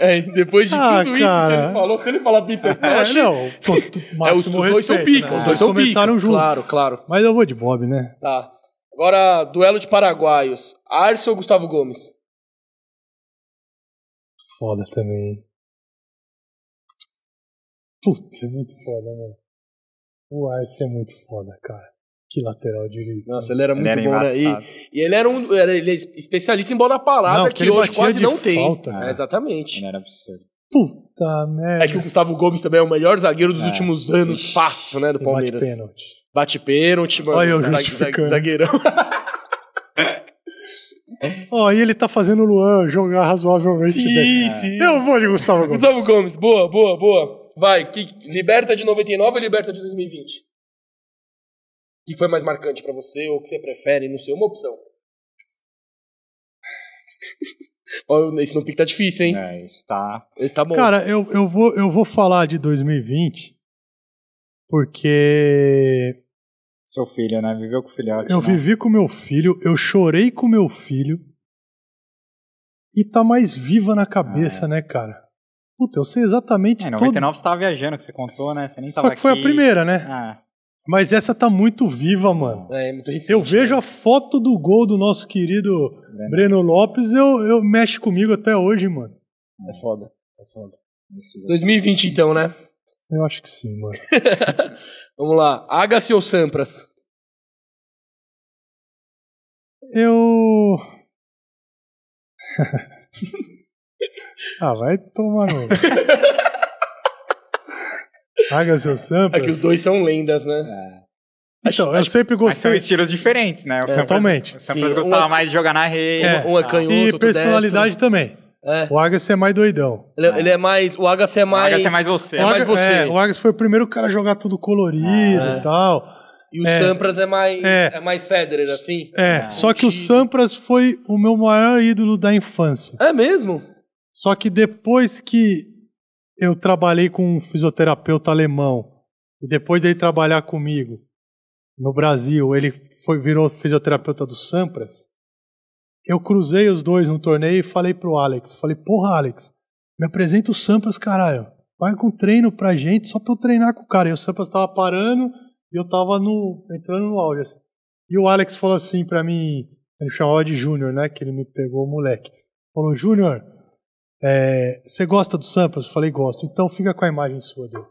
é, depois de ah, tudo cara. isso que ele falou, se ele falar Peter *laughs* é, Tosh. É, não, tô, *laughs* tô, é, os, respeito, dois são pica, né? os dois são pica. começaram juntos. Claro, claro. Mas eu vou de Bob, né? Tá. Agora, duelo de paraguaios. Arce ou Gustavo Gomes? Foda também. Puta, é muito foda, mano. O Arce é muito foda, cara. Que lateral direito. Nossa, ele era ele muito bom, né? E, e, ele era um. Era, ele é especialista em bola parada, não, que hoje quase não tem. Falta, é, exatamente. Ele era absurdo. Puta é merda. É que o Gustavo Gomes também é o melhor zagueiro dos é. últimos anos, Ixi. fácil, né? Do Palmeiras. Bate pênalti. Bate pênalti, mano. Olha, eu zague, zagueirão. *laughs* Ó, oh, e ele tá fazendo o Luan jogar razoavelmente sim, bem. Sim, sim. Eu vou de Gustavo *laughs* Gomes. Gustavo Gomes, boa, boa, boa vai, que liberta de 99 e liberta de 2020? O que foi mais marcante para você ou que você prefere? Não sei, uma opção. *laughs* Esse não pique tá difícil, hein? É, está. Está bom. Cara, eu, eu, vou, eu vou falar de 2020 porque. Seu filho, né? Viveu com o filhote. Eu né? vivi com meu filho, eu chorei com meu filho. E tá mais viva na cabeça, é. né, cara? Puta, eu sei exatamente. É, 99 todo... você tava viajando, que você contou, né? Você nem Só tava que foi aqui. a primeira, né? Ah. Mas essa tá muito viva, mano. É, é muito recente, Eu vejo né? a foto do gol do nosso querido Breno, Breno Lopes, eu, eu mexe comigo até hoje, mano. É foda, é foda. 2020 então, né? Eu acho que sim, mano. *laughs* Vamos lá. Agassi ou Sampras? Eu. *laughs* Ah, vai tomar no. e *laughs* seu Sampa. É que os dois são lendas, né? É. Então, acho, eu sempre gostei. são estilos diferentes, né? O é, totalmente. O Sampras Sim, gostava mais de jogar na rede. Um, é canhoto, E personalidade destro. também. É. O Agassi é mais doidão. Ele, é, ele, é mais. O Agassi é mais. O é mais você. o Agassi, mais você. É, é o foi o primeiro cara a jogar tudo colorido é. e tal. E o Sampras é mais, é. mais Federer, assim? É, ah. só que o Sampras foi o meu maior ídolo da infância. É mesmo? Só que depois que eu trabalhei com um fisioterapeuta alemão e depois dele trabalhar comigo no Brasil, ele foi virou fisioterapeuta do Sampras. Eu cruzei os dois no torneio e falei pro Alex, falei: "Porra, Alex, me apresenta o Sampras, caralho. Vai com treino pra gente só pra eu treinar com o cara". E o Sampras tava parando e eu tava no entrando no auge assim. E o Alex falou assim pra mim, ele chamava de Júnior, né, que ele me pegou o moleque. Falou: "Júnior, é, você gosta do Sampras? Eu falei, gosto. Então fica com a imagem sua dele.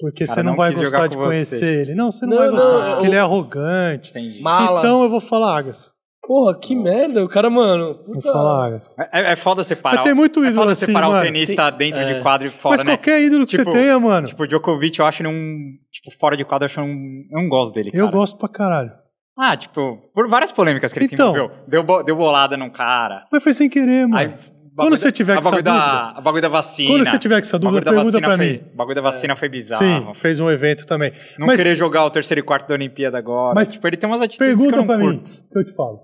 porque você não, vai gostar de conhecer você. ele. Não, você não, não vai gostar. Não, eu... Ele é arrogante. Mala. Então eu vou falar Agas. Porra, que merda, o cara, mano. Puta... Vou falar Agas. É, é, é foda separar. Mas tem muito é ídolo é foda assim, separar mano. o tenista tem... dentro é. de quadro e fora, Mas né? qualquer ídolo que tipo, você tenha, mano. Tipo, o Djokovic, eu acho ele um. Tipo, fora de quadro, eu acho um. Eu não gosto dele. Cara. Eu gosto pra caralho. Ah, tipo, por várias polêmicas que ele então, se envolveu. Deu, bo... deu bolada num cara. Mas foi sem querer, mano. Aí, quando você tiver com essa dúvida... Da, bagulho da vacina. Quando você tiver com essa dúvida, pergunta pra foi, mim. O bagulho da vacina é. foi bizarro. Sim, fez um evento também. Não mas, querer jogar o terceiro e quarto da Olimpíada agora. Mas tipo, ele tem umas atitudes pergunta que eu não pra curto. mim, que eu te falo.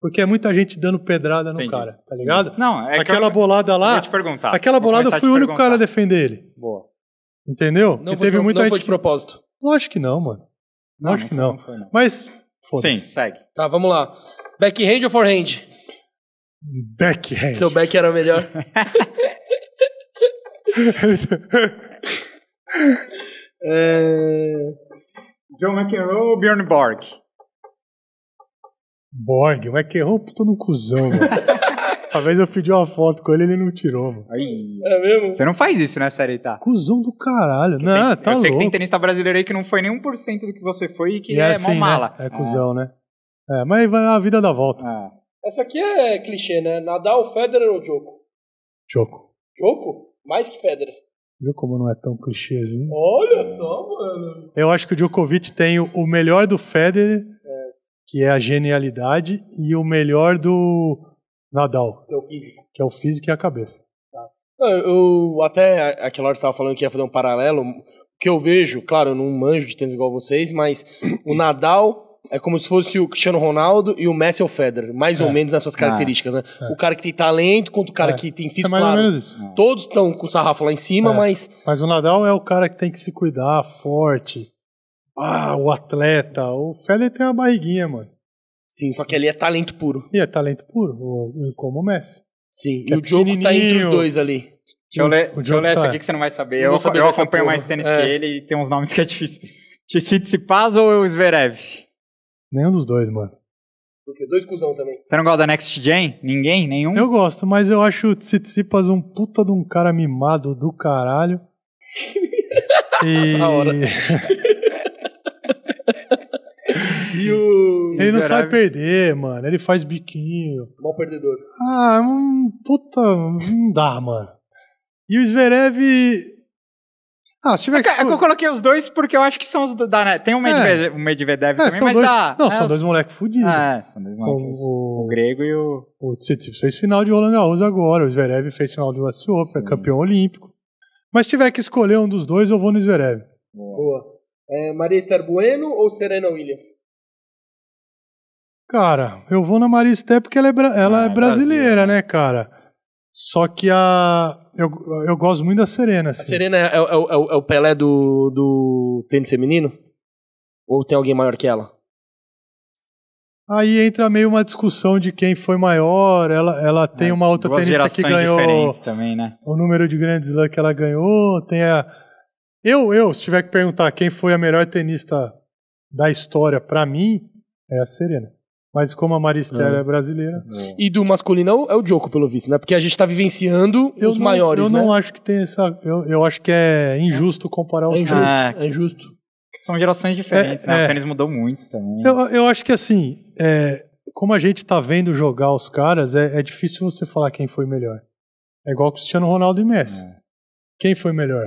Porque é muita gente dando pedrada no Entendi. cara, tá ligado? Não, é Aquela eu, bolada lá... Vou te perguntar. Aquela bolada eu fui o único cara a defender ele. Boa. Entendeu? Não foi, teve não, muita não gente foi de que... propósito. Lógico que não, mano. Lógico que não. Mas, foda-se. Sim, segue. Tá, vamos lá. Backhand ou forehand? Backhand. Seu back era melhor. *laughs* é... John McEnroe ou Bjorn Borg? Borg, o McEnroe é puta no cuzão, mano. *laughs* Uma vez eu pedi uma foto com ele e ele não tirou, mano. Aí. É mesmo? Você não faz isso, né, Série Tá? Cusão do caralho. Que não, tem, tá eu louco. Eu sei que tem tenista brasileiro aí que não foi nem 1% do que você foi e que e é, é assim, mó né? mala. Né? É cuzão, né? É, mas vai a vida dá volta. É. Essa aqui é clichê, né? Nadal, Federer ou Joko? Joko. Joko? Mais que Federer. Viu como não é tão clichêzinho? Olha só, mano. Eu acho que o Djokovic tem o melhor do Federer, é. que é a genialidade, e o melhor do Nadal. Que é o físico. Que é o físico e a cabeça. Tá. Eu, eu até aquela hora estava falando que ia fazer um paralelo. o que eu vejo, claro, eu não manjo de tênis igual vocês, mas o Nadal é como se fosse o Cristiano Ronaldo e o Messi ou o Federer, mais é. ou menos nas suas é. características, né? É. O cara que tem talento contra o cara é. que tem tá físico. É mais claro, ou menos isso. Todos estão com o sarrafo lá em cima, é. mas. Mas o Nadal é o cara que tem que se cuidar, forte. Ah, o atleta. O Federer tem uma barriguinha, mano. Sim, só que ali é talento puro. E é talento puro, como o Messi. Sim, e é o jogo tá entre os dois ali. Deixa eu ler, deixa eu ler tá. essa aqui que você não vai saber. eu, eu acompanho porra. mais tênis que ele e tem uns nomes que é difícil. *laughs* Tsitsipas ou o Zverev? Nenhum dos dois, mano. Porque dois cuzão também. Você não gosta da Next Gen? Ninguém? Nenhum? Eu gosto, mas eu acho o Tsitsipas um puta de um cara mimado do caralho. *laughs* e... hora. *laughs* e o... Ele não sabe perder, mano. Ele faz biquinho. Mal perdedor. Ah, um puta... Não dá, mano. E o Zverev ah, se tiver é é que... eu, eu tipo- coloquei os dois porque eu acho que são os do, da, né? Tem um Medvedev, é. um Medvedev é, também, mas dois, dá. Não, né, é, são dois moleques fodidos. Ah, são dois moleques. O, o, grego e o. O Tsitsipas fez final de Roland Garros agora, o Zverev fez final de US Open, é campeão olímpico. Mas se tiver que escolher um dos dois, eu vou no Zverev. Boa. Boa. É, Maria Esther Bueno ou Serena Williams? Cara, eu vou na Maria Esther porque ela é, ela ah, é, é brasileira, brasileira, né, cara? Só que a eu, eu gosto muito da Serena. Assim. A Serena é, é, é, é o Pelé do, do tênis feminino? Ou tem alguém maior que ela? Aí entra meio uma discussão de quem foi maior. Ela, ela tem é, uma outra tenista que ganhou também, né? o número de grandes Slams que ela ganhou. Tem a... eu, eu, se tiver que perguntar quem foi a melhor tenista da história, para mim, é a Serena. Mas como a Maristela ah. é, é brasileira. É. E do masculino é o jogo é pelo visto, né? Porque a gente está vivenciando eu os não, maiores. Eu né? não acho que tem essa. Eu, eu acho que é injusto comparar os é injusto, É injusto. São gerações diferentes, né? É, o tênis mudou muito também. Eu, eu acho que assim, como a gente está vendo jogar os caras, é, difícil você falar quem foi melhor. É igual Cristiano Ronaldo e Messi. Quem foi melhor?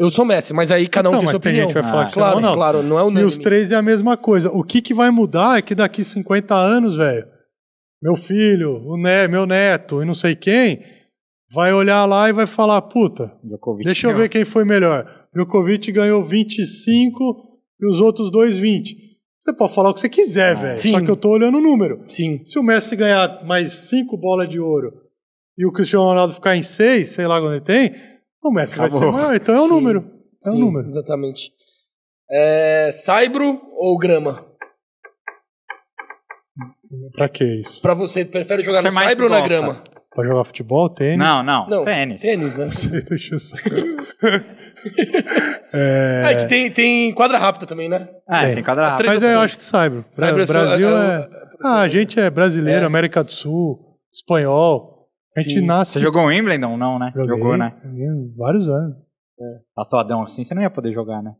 Eu sou Messi, mas aí cada um então, tem sua opinião. gente vai falar ah, que é claro, claro, não é unânime. E os três é a mesma coisa. O que, que vai mudar é que daqui 50 anos, velho, meu filho, o ne né, meu neto e não sei quem, vai olhar lá e vai falar, puta, Djokovic deixa eu ver quem foi melhor. Djokovic ganhou 25 e os outros dois 20. Você pode falar o que você quiser, ah, velho. Só que eu tô olhando o número. Sim. Se o Messi ganhar mais cinco bolas de ouro e o Cristiano Ronaldo ficar em seis, sei lá quando ele tem, o Messi Acabou. vai ser maior, então é o número. É o número. Exatamente. É, Saibro ou grama? Pra que isso? Pra você, prefere jogar você no Saibro ou na grama? Pra jogar futebol, tênis? Não, não, não tênis. Tênis, né? Sei, *laughs* deixa eu só. é... *laughs* é... que tem, tem quadra rápida também, né? Ah, tem, tem quadra rápida. Mas é, eu acho que Saibro. Saibro é Brasil é... é... é ah, a gente é brasileiro, América do Sul, espanhol. A gente nasce. Você jogou o Emblem? Não, não, né? Joguei, Jogou, né? Vários anos. É. Tatuadão assim, você não ia poder jogar, né?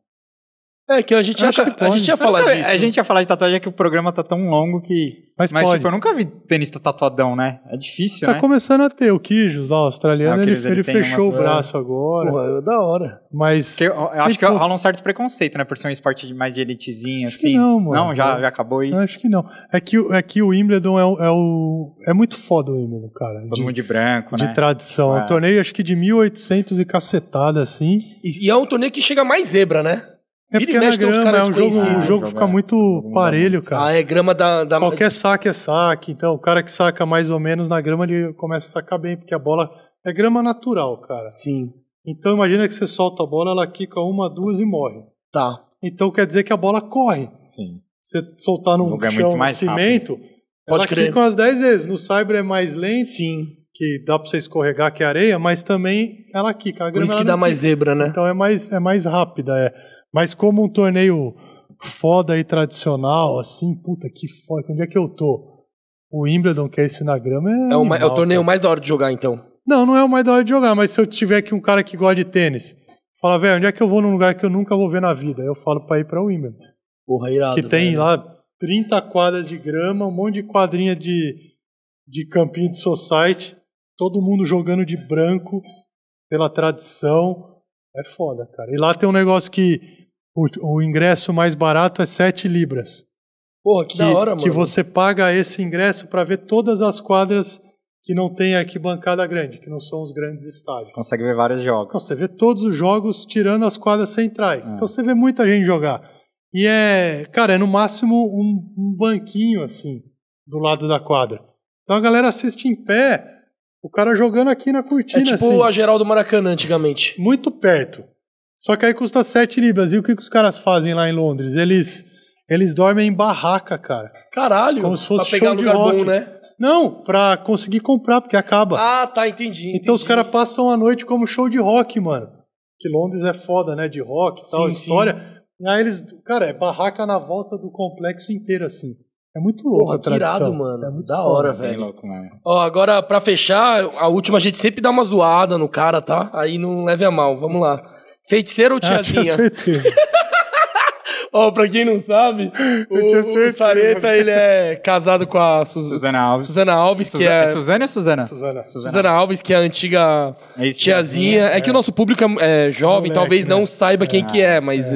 É que a gente, ia, a gente ia falar nunca, disso. A gente ia falar de tatuagem é que o programa tá tão longo que. Mas, mas tipo, eu nunca vi tenista tatuadão, né? É difícil, tá né? Tá começando a ter. O Kijos lá, o australiano, ah, ele, ele, ele fechou umas... o é. braço agora. Pô, é da hora. Mas. Que eu, eu acho que tipo, rola um certo preconceito, né? Por ser um esporte mais de elitezinho, acho assim. não, mano. Não, já, já acabou isso. Eu acho que não. É que, é que o Wimbledon é, o, é o. É muito foda o Wimbledon, cara. Todo de, mundo de branco, de né? De tradição. É. um é. torneio, acho que de 1800 e cacetada, assim. E, e é um torneio que chega mais zebra, né? É porque é na grama, é um jogo, o jogo fica muito parelho, cara. Ah, é grama da, da... Qualquer saque é saque, então o cara que saca mais ou menos na grama, ele começa a sacar bem, porque a bola é grama natural, cara. Sim. Então imagina que você solta a bola, ela quica uma, duas e morre. Tá. Então quer dizer que a bola corre. Sim. Você soltar num é chão, é cimento, Pode ela crer. quica umas dez vezes. No cyber é mais lento. Sim que dá para você escorregar que é areia, mas também ela quica. A Por isso que dá mais quica. zebra, né? Então é mais, é mais rápida. É. Mas como um torneio foda e tradicional, assim, puta que foda, onde é que eu tô? O Wimbledon, que é esse na grama, é. É, animal, o, é o torneio cara. mais da hora de jogar, então. Não, não é o mais da hora de jogar, mas se eu tiver aqui um cara que gosta de tênis, fala, velho, onde é que eu vou num lugar que eu nunca vou ver na vida? Eu falo pra ir pra Wimbledon. Porra, irado. Que tem velho. lá 30 quadras de grama, um monte de quadrinha de, de campinho de society, todo mundo jogando de branco pela tradição. É foda, cara. E lá tem um negócio que o, o ingresso mais barato é 7 libras. Porra, que, que, da hora, mano. Que você paga esse ingresso para ver todas as quadras que não tem arquibancada grande, que não são os grandes estádios. Você consegue ver vários jogos. Não, você vê todos os jogos tirando as quadras centrais. É. Então você vê muita gente jogar. E é, cara, é no máximo um, um, banquinho assim do lado da quadra. Então a galera assiste em pé, o cara jogando aqui na é cortina. É tipo assim. a geral do Maracanã antigamente. Muito perto. Só que aí custa 7 libras. E o que, que os caras fazem lá em Londres? Eles eles dormem em barraca, cara. Caralho, como se fosse pra pegar show lugar de rock. bom, né? Não, pra conseguir comprar, porque acaba. Ah, tá, entendi. Então entendi. Então os caras passam a noite como show de rock, mano. Que Londres é foda, né? De rock e tal, sim, história. Sim. E aí eles. Cara, é barraca na volta do complexo inteiro, assim. É muito louco Porra, a tradição. Tirado, mano. É muito da hora, é velho. Louco, Ó, agora, pra fechar, a última a gente sempre dá uma zoada no cara, tá? Aí não leve a mal. Vamos lá. Feiticeira ou ah, tiazinha? Ah, certeza. *laughs* Ó, oh, pra quem não sabe, o, o Sareta, ele é casado com a Su Suzana Alves. Suzana Alves, que é... é... Suzana ou Suzana? Suzana. Suzana, Suzana Alves, que é a antiga é tiazinha. É, é, que o é. nosso público é, é, jovem, Moleque, talvez né? não saiba quem que é, é mas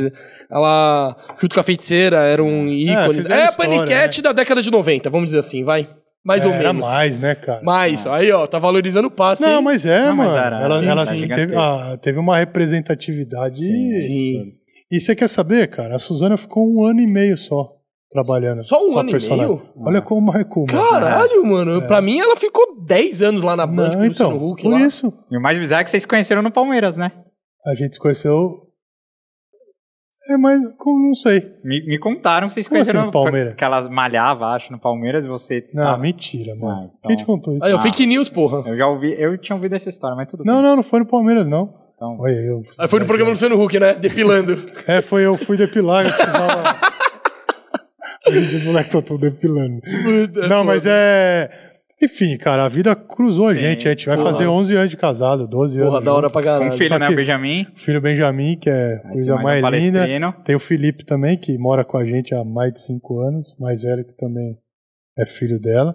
ela, junto com a feiticeira, era um ícone. É, a né? paniquete né? da década de 90, vamos dizer assim, vai mais é, ou menos. Era mais, né, cara? Mais. Ah. Aí, ó, tá valorizando o passe. Não, mas é, não, mano. Mas era, ela sim, ela sim. Teve, ah, teve, uma representatividade. Sim, sim. E você quer saber, cara? A Suzana ficou um ano e meio só trabalhando. Só um ano e meio? Olha ah. como marcou, Caralho, é. mano. É. Pra mim, ela ficou 10 anos lá na Band não, com então, Por lá. isso. E o mais bizarro é que vocês se conheceram no Palmeiras, né? A gente se conheceu é, mas como, não sei. Me, me contaram que vocês como assim, conheceram assim, no Palmeiras. Que ela malhava, acho, no Palmeiras e você. Não, tava... mentira, mano. Ah, então... Quem te contou isso? Ah, eu ah, fake news, porra. Eu já ouvi, eu tinha ouvido essa história, mas tudo não, bem. Não, não, não foi no Palmeiras, não. Então... Olha, eu... Ah, foi no programa do Luciano Huck, né? Depilando. *laughs* é, foi eu fui depilar, eu precisava. *laughs* Hoje os moleques estão depilando. Não, mas é. Enfim, cara, a vida cruzou Sim, a gente. A gente vai fazer 11 anos de casado, 12 porra, anos. Porra, da hora pra galera. um filho, né, Benjamin? filho Benjamin, que é coisa mais, mais um linda. Tem o Felipe também, que mora com a gente há mais de 5 anos, mais velho, que também é filho dela.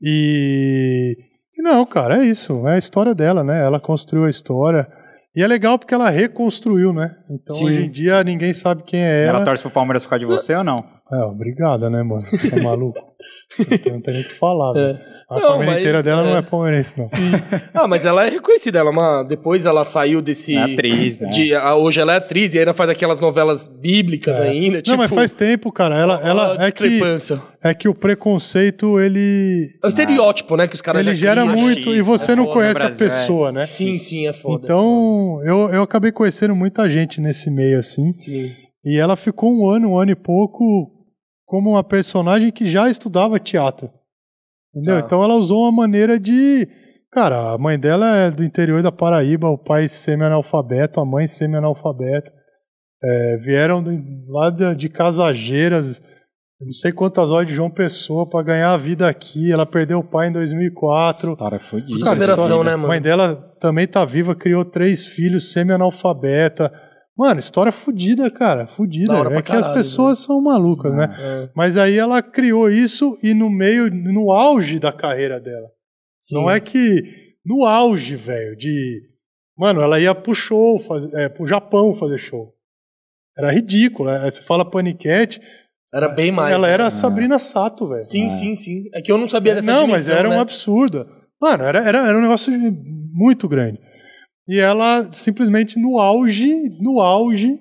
E... e não, cara, é isso. É a história dela, né? Ela construiu a história. E é legal porque ela reconstruiu, né? Então Sim. hoje em dia ninguém sabe quem é ela. Ela torce pro Palmeiras por causa de você ou não? É, obrigada, né, mano? é maluco. *laughs* não tem nem o que falar, *laughs* é. A não, família inteira dela é. não é palmeirense, não. Sim. Ah, mas ela é reconhecida. Ela é uma... Depois ela saiu desse. É atriz, né? De... Ah, hoje ela é atriz e ainda faz aquelas novelas bíblicas é. ainda. Não, mas tipo faz tempo, cara. Ela, ela é que. É que o preconceito, ele. É o estereótipo, né? Que os caras Ele gera muito e é você não né, conhece Brasil, a é. pessoa, né? Sim, sim, é foda. Então, foda. Eu, eu acabei conhecendo muita gente nesse meio, assim. Sim. E ela ficou um ano, um ano e pouco como uma personagem que já estudava teatro. Entendeu? Tá. Então ela usou uma maneira de. Cara, a mãe dela é do interior da Paraíba, o pai semi-analfabeto, a mãe semi-analfabeta. É, vieram lá de, de Casageiras, não sei quantas horas de João Pessoa para ganhar a vida aqui. Ela perdeu o pai em 2004. História fodida. Cara, né, mano? A mãe dela também tá viva, criou três filhos, semi-analfabeta. Mano, história fodida, cara. Fodida. É que caralho, as pessoas né? são malucas, hum, né? É. Mas aí ela criou isso e no meio, no auge da carreira dela. Sim. Não é que no auge, velho, de. Mano, ela ia pro show, faz, é, pro Japão fazer show. Era ridículo. É, você fala paniquete. Era bem é, mais. Ela né? era a Sabrina Sato, velho. Sim, sim, sim. É que eu não sabia dessa Não, dimensão, mas era né? um absurdo. Mano, era, era, era um negócio muito grande. E ela simplesmente no auge, no auge,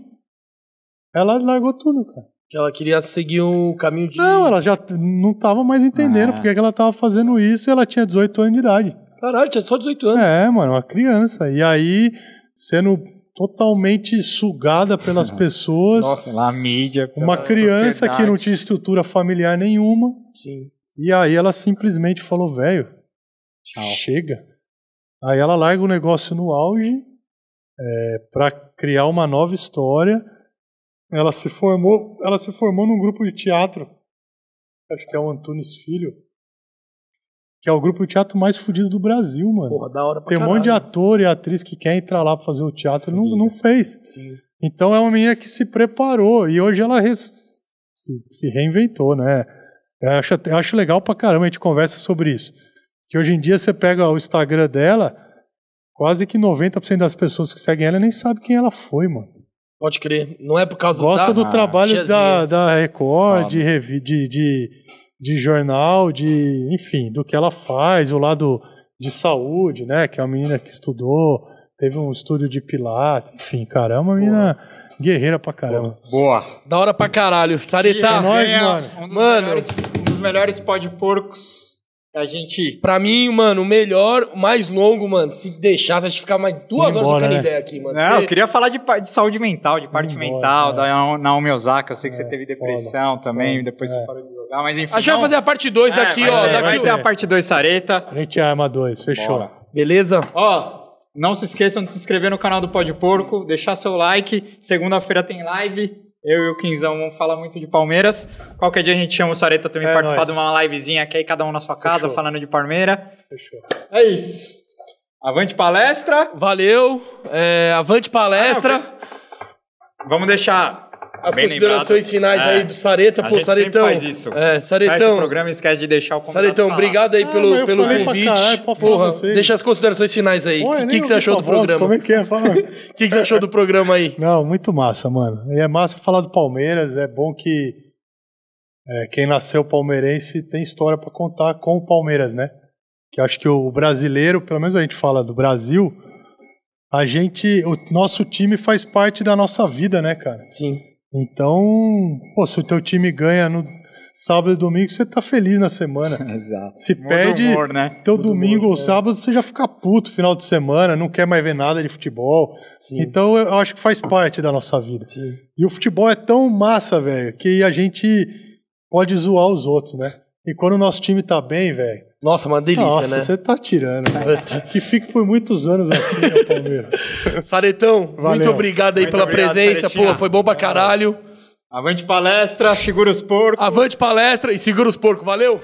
ela largou tudo, cara. Que ela queria seguir um caminho de. Não, ela já não estava mais entendendo ah. porque que ela estava fazendo isso e ela tinha 18 anos de idade. Caralho, tinha só 18 anos. É, mano, uma criança. E aí, sendo totalmente sugada pelas *laughs* pessoas. Nossa, lá mídia. Uma criança sociedade. que não tinha estrutura familiar nenhuma. Sim. E aí ela simplesmente falou, velho, chega. Aí ela larga o negócio no auge é, para criar uma nova história. Ela se formou, ela se formou num grupo de teatro. Acho que é o Antunes Filho. Que é o grupo de teatro mais fodido do Brasil, mano. Porra, da hora pra Tem um caralho. monte de ator e atriz que quer entrar lá pra fazer o teatro não, não fez. Sim. Então é uma menina que se preparou e hoje ela res, se, se, reinventou, né? Eu acho, eu acho legal pra caramba, a gente conversa sobre isso. Que hoje em dia você pega o Instagram dela, quase que 90% das pessoas que seguem ela nem sabe quem ela foi, mano. Pode crer. Não é por causa Gosta da... do trabalho da, da Record, de, de, de, de jornal, de enfim, do que ela faz, o lado de saúde, né? Que é uma menina que estudou, teve um estúdio de pilates, enfim, caramba, é uma menina... Guerreira pra caramba. Boa. Da hora pra caralho. Sarita. É nóis, mano. Um dos, mano. Melhores, um melhores pó de porcos a gente. Pra mim, mano, o melhor, o mais longo, mano, se deixasse a gente ficar mais duas embora, horas trocando né? ideia aqui, mano. Não, é, porque... eu queria falar de, de, saúde mental, de parte embora, mental, é. da Naomi Osaka. Eu sei que é, você teve depressão foda, também, foda, é. depois é. você parou de jogar, mas enfim. A gente não... vai fazer a parte 2 daqui, ó. daqui vai ter a parte 2 Sareta. A gente arma 2, fechou. Bora. Beleza? Ó. Não se esqueçam de se inscrever no canal do Pode Porco, deixar seu like. Segunda-feira tem live. Eu e o Quinzão vamos falar muito de Palmeiras. Qualquer dia a gente chama o Sareta também é participar nóis. de uma livezinha aqui, cada um na sua casa, Fechou. falando de Palmeiras. Fechou. É isso. Avante palestra. Valeu. É, avante palestra. Ah, vamos deixar as Bem considerações lembrado. finais é. aí do Sareta. Pô, a gente Saretão. faz isso. É, Saretão. Faz o programa esquece de deixar o convidado Saretão, falar. obrigado aí ah, pelo, pelo convite. Cá, é, Porra, deixa as considerações finais aí. O que, que, que você achou do voz, programa? Como é que é? Fala. O *laughs* que, que você achou do programa aí? Não, muito massa, mano. E é massa falar do Palmeiras. É bom que é, quem nasceu palmeirense tem história para contar com o Palmeiras, né? Que acho que o brasileiro, pelo menos a gente fala do Brasil, a gente, o nosso time faz parte da nossa vida, né, cara? Sim. Então, pô, se o teu time ganha no sábado e domingo, você tá feliz na semana. *laughs* Exato. Se Muda perde humor, né? teu Muda domingo humor, ou é. sábado, você já fica puto final de semana, não quer mais ver nada de futebol. Sim. Então, eu acho que faz parte da nossa vida. Sim. E o futebol é tão massa, velho, que a gente pode zoar os outros, né? E quando o nosso time tá bem, velho, nossa, uma delícia, Nossa, né? você tá tirando. Né? que fique por muitos anos aqui, assim, Palmeiras. *laughs* Saretão, Valeu. muito obrigado aí muito pela obrigado, presença. Saretinha. Pô, foi bom pra caralho. Avante palestra, segura os porcos. Avante palestra e segura os porcos. Valeu!